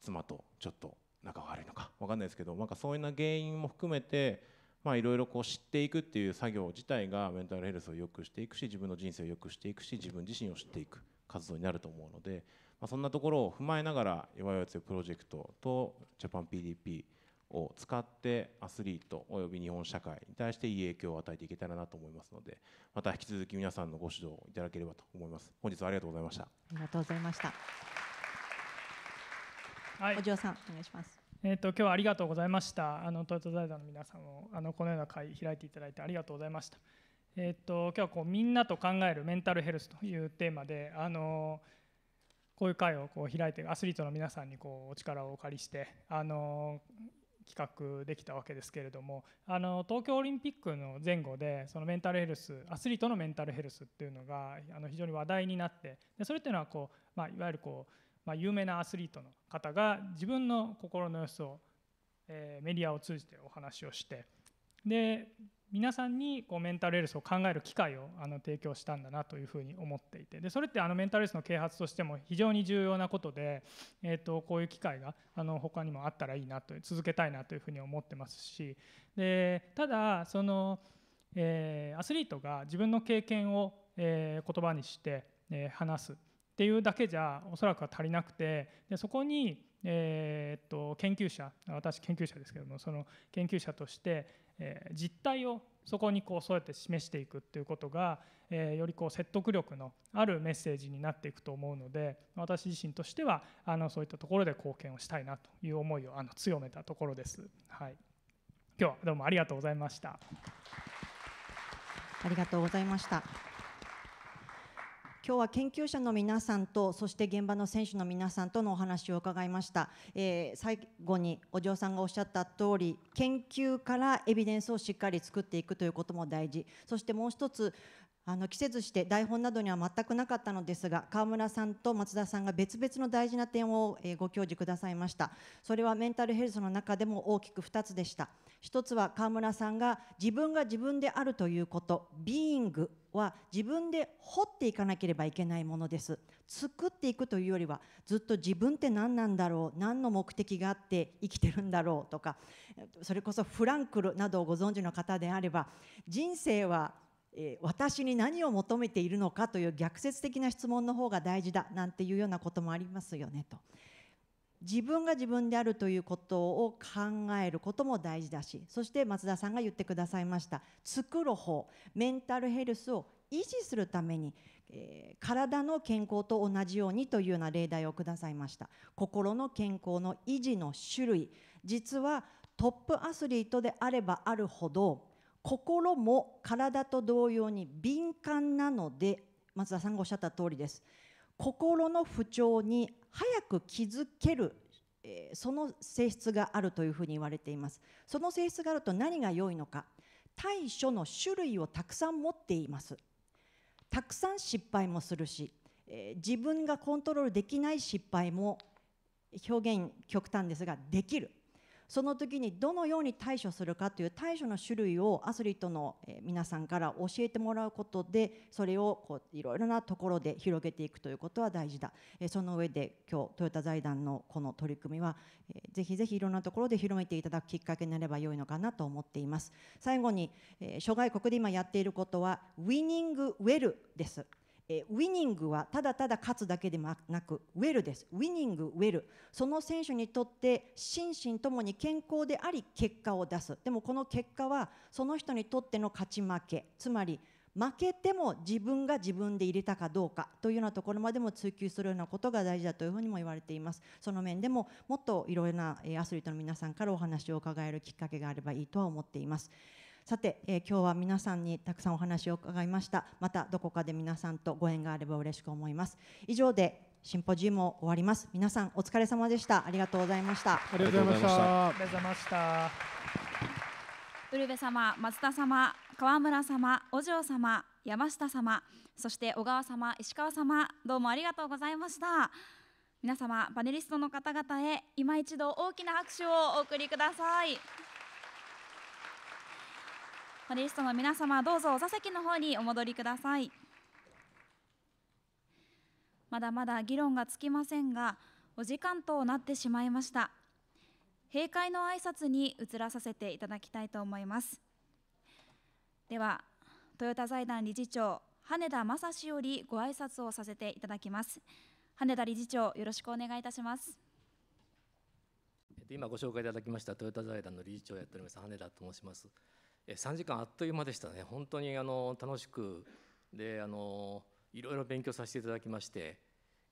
妻とちょっと仲が悪いのか分かんないですけどなんかそういうな原因も含めていろいろ知っていくっていう作業自体がメンタルヘルスを良くしていくし自分の人生を良くしていくし自分自身を知っていく活動になると思うのでまあ、そんなところを踏まえながら弱々強プロジェクトとジャパン PDP を使ってアスリートおよび日本社会に対していい影響を与えていけたらなと思いますのでまた引き続き皆さんのご指導をいただければと思います本日はありがとうございましたありがとうございました、はい、お嬢さんお願いしますえーと、今日はありがとうございましたあのトヨタ財団の皆さんもあのこのような会開いていただいてありがとうございました、えーと、と今日はこうみんなと考えるメンタルヘルスというテーマであのーこういう会をこう開いてアスリートの皆さんにこうお力をお借りしてあの企画できたわけですけれどもあの東京オリンピックの前後でそのメンタルヘルスアスリートのメンタルヘルスっていうのがあの非常に話題になってでそれっていうのはこう、まあ、いわゆるこう、まあ、有名なアスリートの方が自分の心の様子を、えー、メディアを通じてお話をしてで皆さんにこうメンタルヘルスを考える機会をあの提供したんだなというふうに思っていてでそれってあのメンタルヘルスの啓発としても非常に重要なことで、えとこういう機会があの他にもあったらいいなと続けたいなというふうに思ってますしでただその、えアスリートが自分の経験を、え言葉にして、え話すっていうだけじゃおそらくは足りなくてでそこにえっと研究者私研究者ですけどもその研究者として、え実態をそこにこうそうやって示していくっていうことが、えよりこう説得力のあるメッセージになっていくと思うので私自身としてはあのそういったところで貢献をしたいなという思いをあの強めたところです。はい、今日はどうもありがとうございました。ありがとうございました。今日は研究者の皆さんとそして現場の選手の皆さんとのお話を伺いました、えー、最後にお嬢さんがおっしゃった通り研究からエビデンスをしっかり作っていくということも大事そしてもう一つあの季節して台本などには全くなかったのですが川村さんと松田さんが別々の大事な点を、えご教示くださいましたそれはメンタルヘルスの中でも大きく2つでした1つは川村さんが自分が自分であるということ「ビーイング」は自分で掘っていかなければいけないものです作っていくというよりはずっと自分って何なんだろう何の目的があって生きてるんだろうとかそれこそフランクルなどをご存知の方であれば人生はえ私に何を求めているのかという逆説的な質問の方が大事だなんていうようなこともありますよねと。自分が自分であるということを考えることも大事だしそして松田さんが言ってくださいました作る方メンタルヘルスを維持するために、えー、体の健康と同じようにというような例題をくださいました心の健康の維持の種類実はトップアスリートであればあるほど心も体と同様に敏感なので松田さんがおっしゃった通りです心の不調に早く気づける、その性質があるというふうに言われていますその性質があると何が良いのか対処の種類をたくさん持っていますたくさん失敗もするし、自分がコントロールできない失敗も表現極端ですができるその時にどのように対処するかという対処の種類をアスリートの皆さんから教えてもらうことでそれをこういろいろなところで広げていくということは大事だその上で今日トヨタ財団のこの取り組みはぜひぜひいろんなところで広めていただくきっかけになれば良いのかなと思っています最後に諸外国で今やっていることはウィニングウェルですえー、ウィニングはただただ勝つだけでもなくウェルですウィニングウェルその選手にとって心身ともに健康であり結果を出すでもこの結果はその人にとっての勝ち負けつまり負けても自分が自分で入れたかどうかというようなところまでも追求するようなことが大事だというふうにも言われていますその面でももっといろいろなアスリートの皆さんからお話を伺えるきっかけがあればいいとは思っていますさて、えー、今日は皆さんにたくさんお話を伺いましたまたどこかで皆さんとご縁があれば嬉しく思います以上でシンポジウムを終わります皆さんお疲れ様でしたありがとうございましたありがとうございましたありがとうございましたウルベ様松田様川村様お嬢様山下様そして小川様石川様どうもありがとうございました皆様パネリストの方々へ今一度大きな拍手をお送りくださいパネリストの皆様どうぞお座席の方にお戻りくださいまだまだ議論がつきませんがお時間となってしまいました閉会の挨拶に移らさせていただきたいと思いますではトヨタ財団理事長羽田正史よりご挨拶をさせていただきます羽田理事長よろしくお願いいたします今ご紹介いただきましたトヨタ財団の理事長をやっております羽田と申します3時間あっという間でしたね本当にあの楽しくであのいろいろ勉強させていただきまして、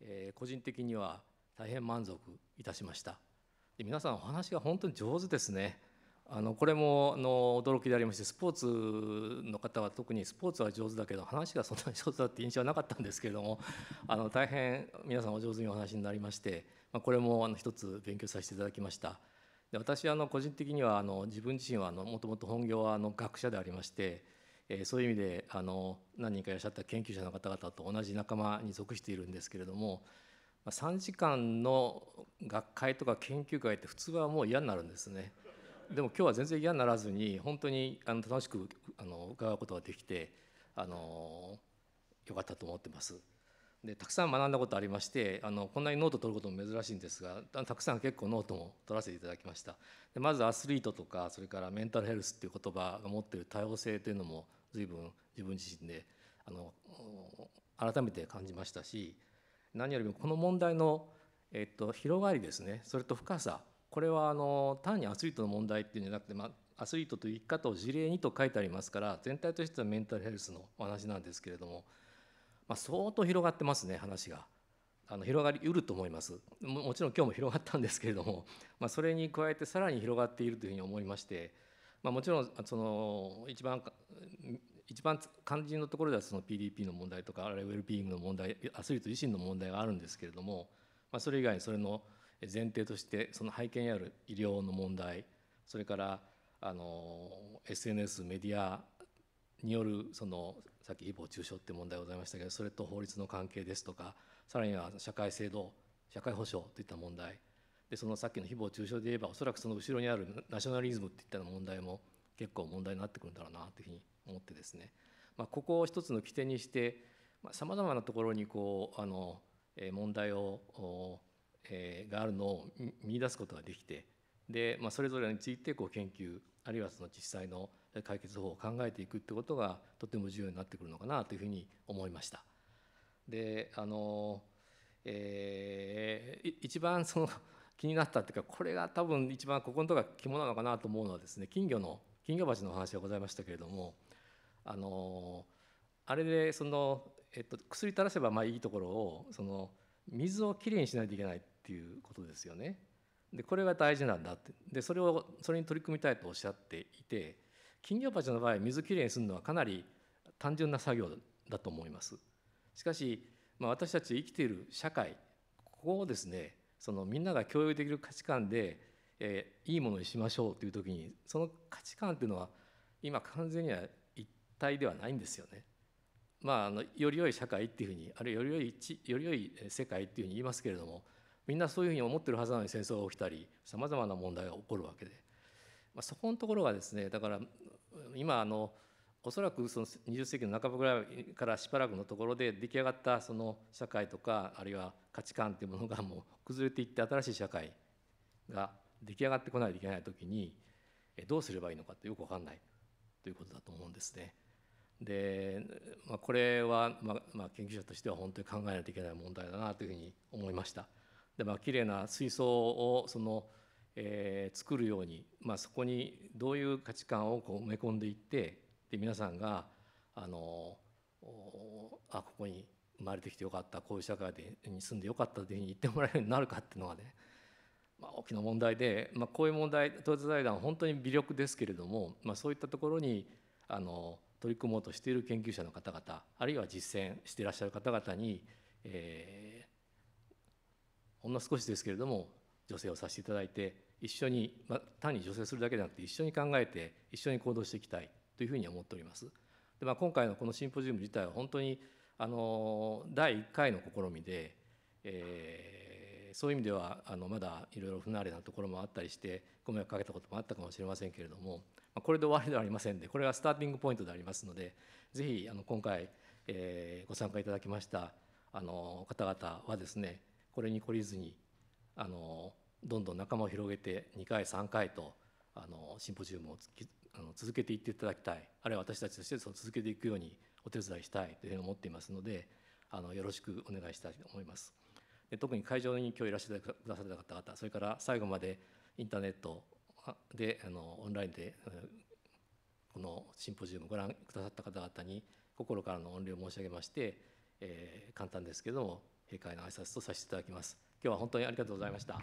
えー、個人的には大変満足いたしましたで皆さんお話が本当に上手ですねあのこれもあの驚きでありましてスポーツの方は特にスポーツは上手だけど話がそんなに上手だって印象はなかったんですけれどもあの大変皆さんお上手にお話になりまして、まあ、これもあの一つ勉強させていただきました。で私あの個人的にはあの自分自身はもともと本業はあの学者でありまして、えー、そういう意味であの何人かいらっしゃった研究者の方々と同じ仲間に属しているんですけれども3時間の学会とか研究会って普通はもう嫌になるんですね。でも今日は全然嫌にならずに本当にあの楽しくあの伺うことができてあのよかったと思ってます。でたくさん学んだことありましてあのこんなにノート取ることも珍しいんですがたくさん結構ノートも取らせていただきましたでまずアスリートとかそれからメンタルヘルスっていう言葉が持ってる多様性というのも随分自分自身であの改めて感じましたし何よりもこの問題の、えっと、広がりですねそれと深さこれはあの単にアスリートの問題っていうんじゃなくて、まあ、アスリートという生き方を事例にと書いてありますから全体としてはメンタルヘルスのお話なんですけれども。まあ、相当広がってますね話があの広がりうると思いますもちろん今日も広がったんですけれども、まあ、それに加えてさらに広がっているというふうに思いまして、まあ、もちろんその一番一番肝心のところではその PDP の問題とかあるいはウェルビーイングの問題アスリート自身の問題があるんですけれども、まあ、それ以外にそれの前提としてその背景にある医療の問題それからあの SNS メディアによるそのさっき誹謗中傷って問題ございましたけどそれと法律の関係ですとかさらには社会制度社会保障といった問題でそのさっきの誹謗中傷で言えばおそらくその後ろにあるナショナリズムっていった問題も結構問題になってくるんだろうなというふうに思ってですね、まあ、ここを一つの起点にしてさまざ、まなところにこうあの問題を、えー、があるのを見出すことができてで、まあ、それぞれについてこう研究あるいはその実際の解決法を考えていくってことがとても重要になってくるのかなというふうに思いました。であの、えー、一番 その気になったっていうかこれが多分一番ここのとこが肝なのかなと思うのはですね金魚の金魚鉢の話がございましたけれどもあのあれでその、えっと、薬垂らせばまあいいところをその水をきれいにしないといけないっていうことですよね。でこれが大事なんだってでそれをそれに取り組みたいとおっしゃっていて金魚鉢の場合水きれいにするのはかなり単純な作業だと思います。しかし、まあ、私たち生きている社会ここをですねそのみんなが共有できる価値観で、えー、いいものにしましょうという時にその価値観っていうのは今完全には一体ではないんですよね。まあ、あのより良い社会っていうふうにあるいはより良いちより良い世界っていうふうに言いますけれどもみんなそういうふうに思ってるはずなのに戦争が起きたりさまざまな問題が起こるわけで、まあ、そこのところがですねだから今あのおそらくその20世紀の半ばぐらいからしばらくのところで出来上がったその社会とかあるいは価値観というものがもう崩れていって新しい社会が出来上がってこないといけない時にどうすればいいのかってよく分かんないということだと思うんですね。で、まあ、これは、まあまあ、研究者としては本当に考えないといけない問題だなというふうに思いました。でまあ、綺麗な水槽をそのえー、作るように、まあ、そこにどういう価値観をこう埋め込んでいってで皆さんがあのあここに生まれてきてよかったこういう社会でに住んでよかったというふうに言ってもらえるようになるかっていうのはね、まあ、大きな問題で、まあ、こういう問題統一財団は本当に微力ですけれども、まあ、そういったところにあの取り組もうとしている研究者の方々あるいは実践していらっしゃる方々に、えー、ほんの少しですけれども助成をさせていただいて一緒に、まあ、単に助成するだけじゃなくて一緒に考えて一緒に行動していきたいというふうに思っております。でまあ、今回のこのシンポジウム自体は本当にあの第1回の試みで、えー、そういう意味ではあのまだいろいろ不慣れなところもあったりしてご迷惑かけたこともあったかもしれませんけれども、まあ、これで終わりではありませんでこれがスターティングポイントでありますのでぜひあの今回、えー、ご参加いただきましたあの方々はですねこれに懲りずにあのどんどん仲間を広げて2回3回とあのシンポジウムをあの続けていっていただきたいあるいは私たちとしてその続けていくようにお手伝いしたいというふうに思っていますのであのよろしくお願いしたいと思います。で特に会場に今日いらっしゃってくださった方々それから最後までインターネットであのオンラインでこのシンポジウムをご覧くださった方々に心からの御礼を申し上げまして、えー、簡単ですけれども閉会の挨拶とさせていただきます。今日は本当にありがとうございました。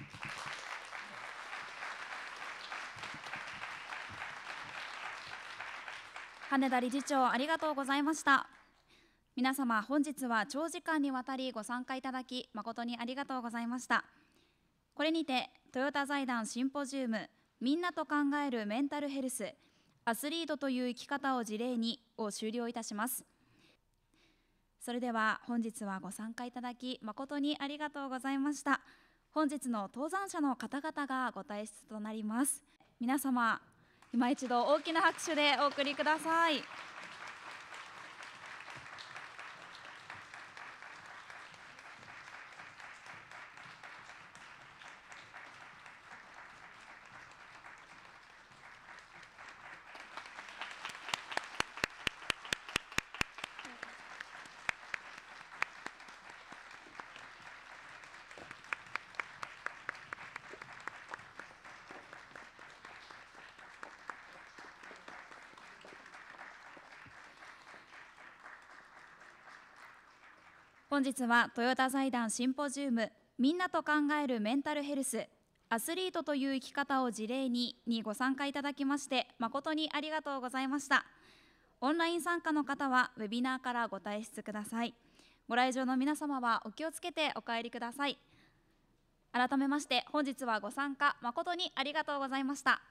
羽田理事長ありがとうございました皆様本日は長時間にわたりご参加いただき誠にありがとうございましたこれにてトヨタ財団シンポジウムみんなと考えるメンタルヘルスアスリートという生き方を事例にを終了いたしますそれでは本日はご参加いただき誠にありがとうございました本日の登山者の方々がご退出となります皆様今一度大きな拍手でお送りください本日はトヨタ財団シンポジウムみんなと考えるメンタルヘルスアスリートという生き方を事例ににご参加いただきまして誠にありがとうございましたオンライン参加の方はウェビナーからご退出くださいご来場の皆様はお気をつけてお帰りください改めまして本日はご参加誠にありがとうございました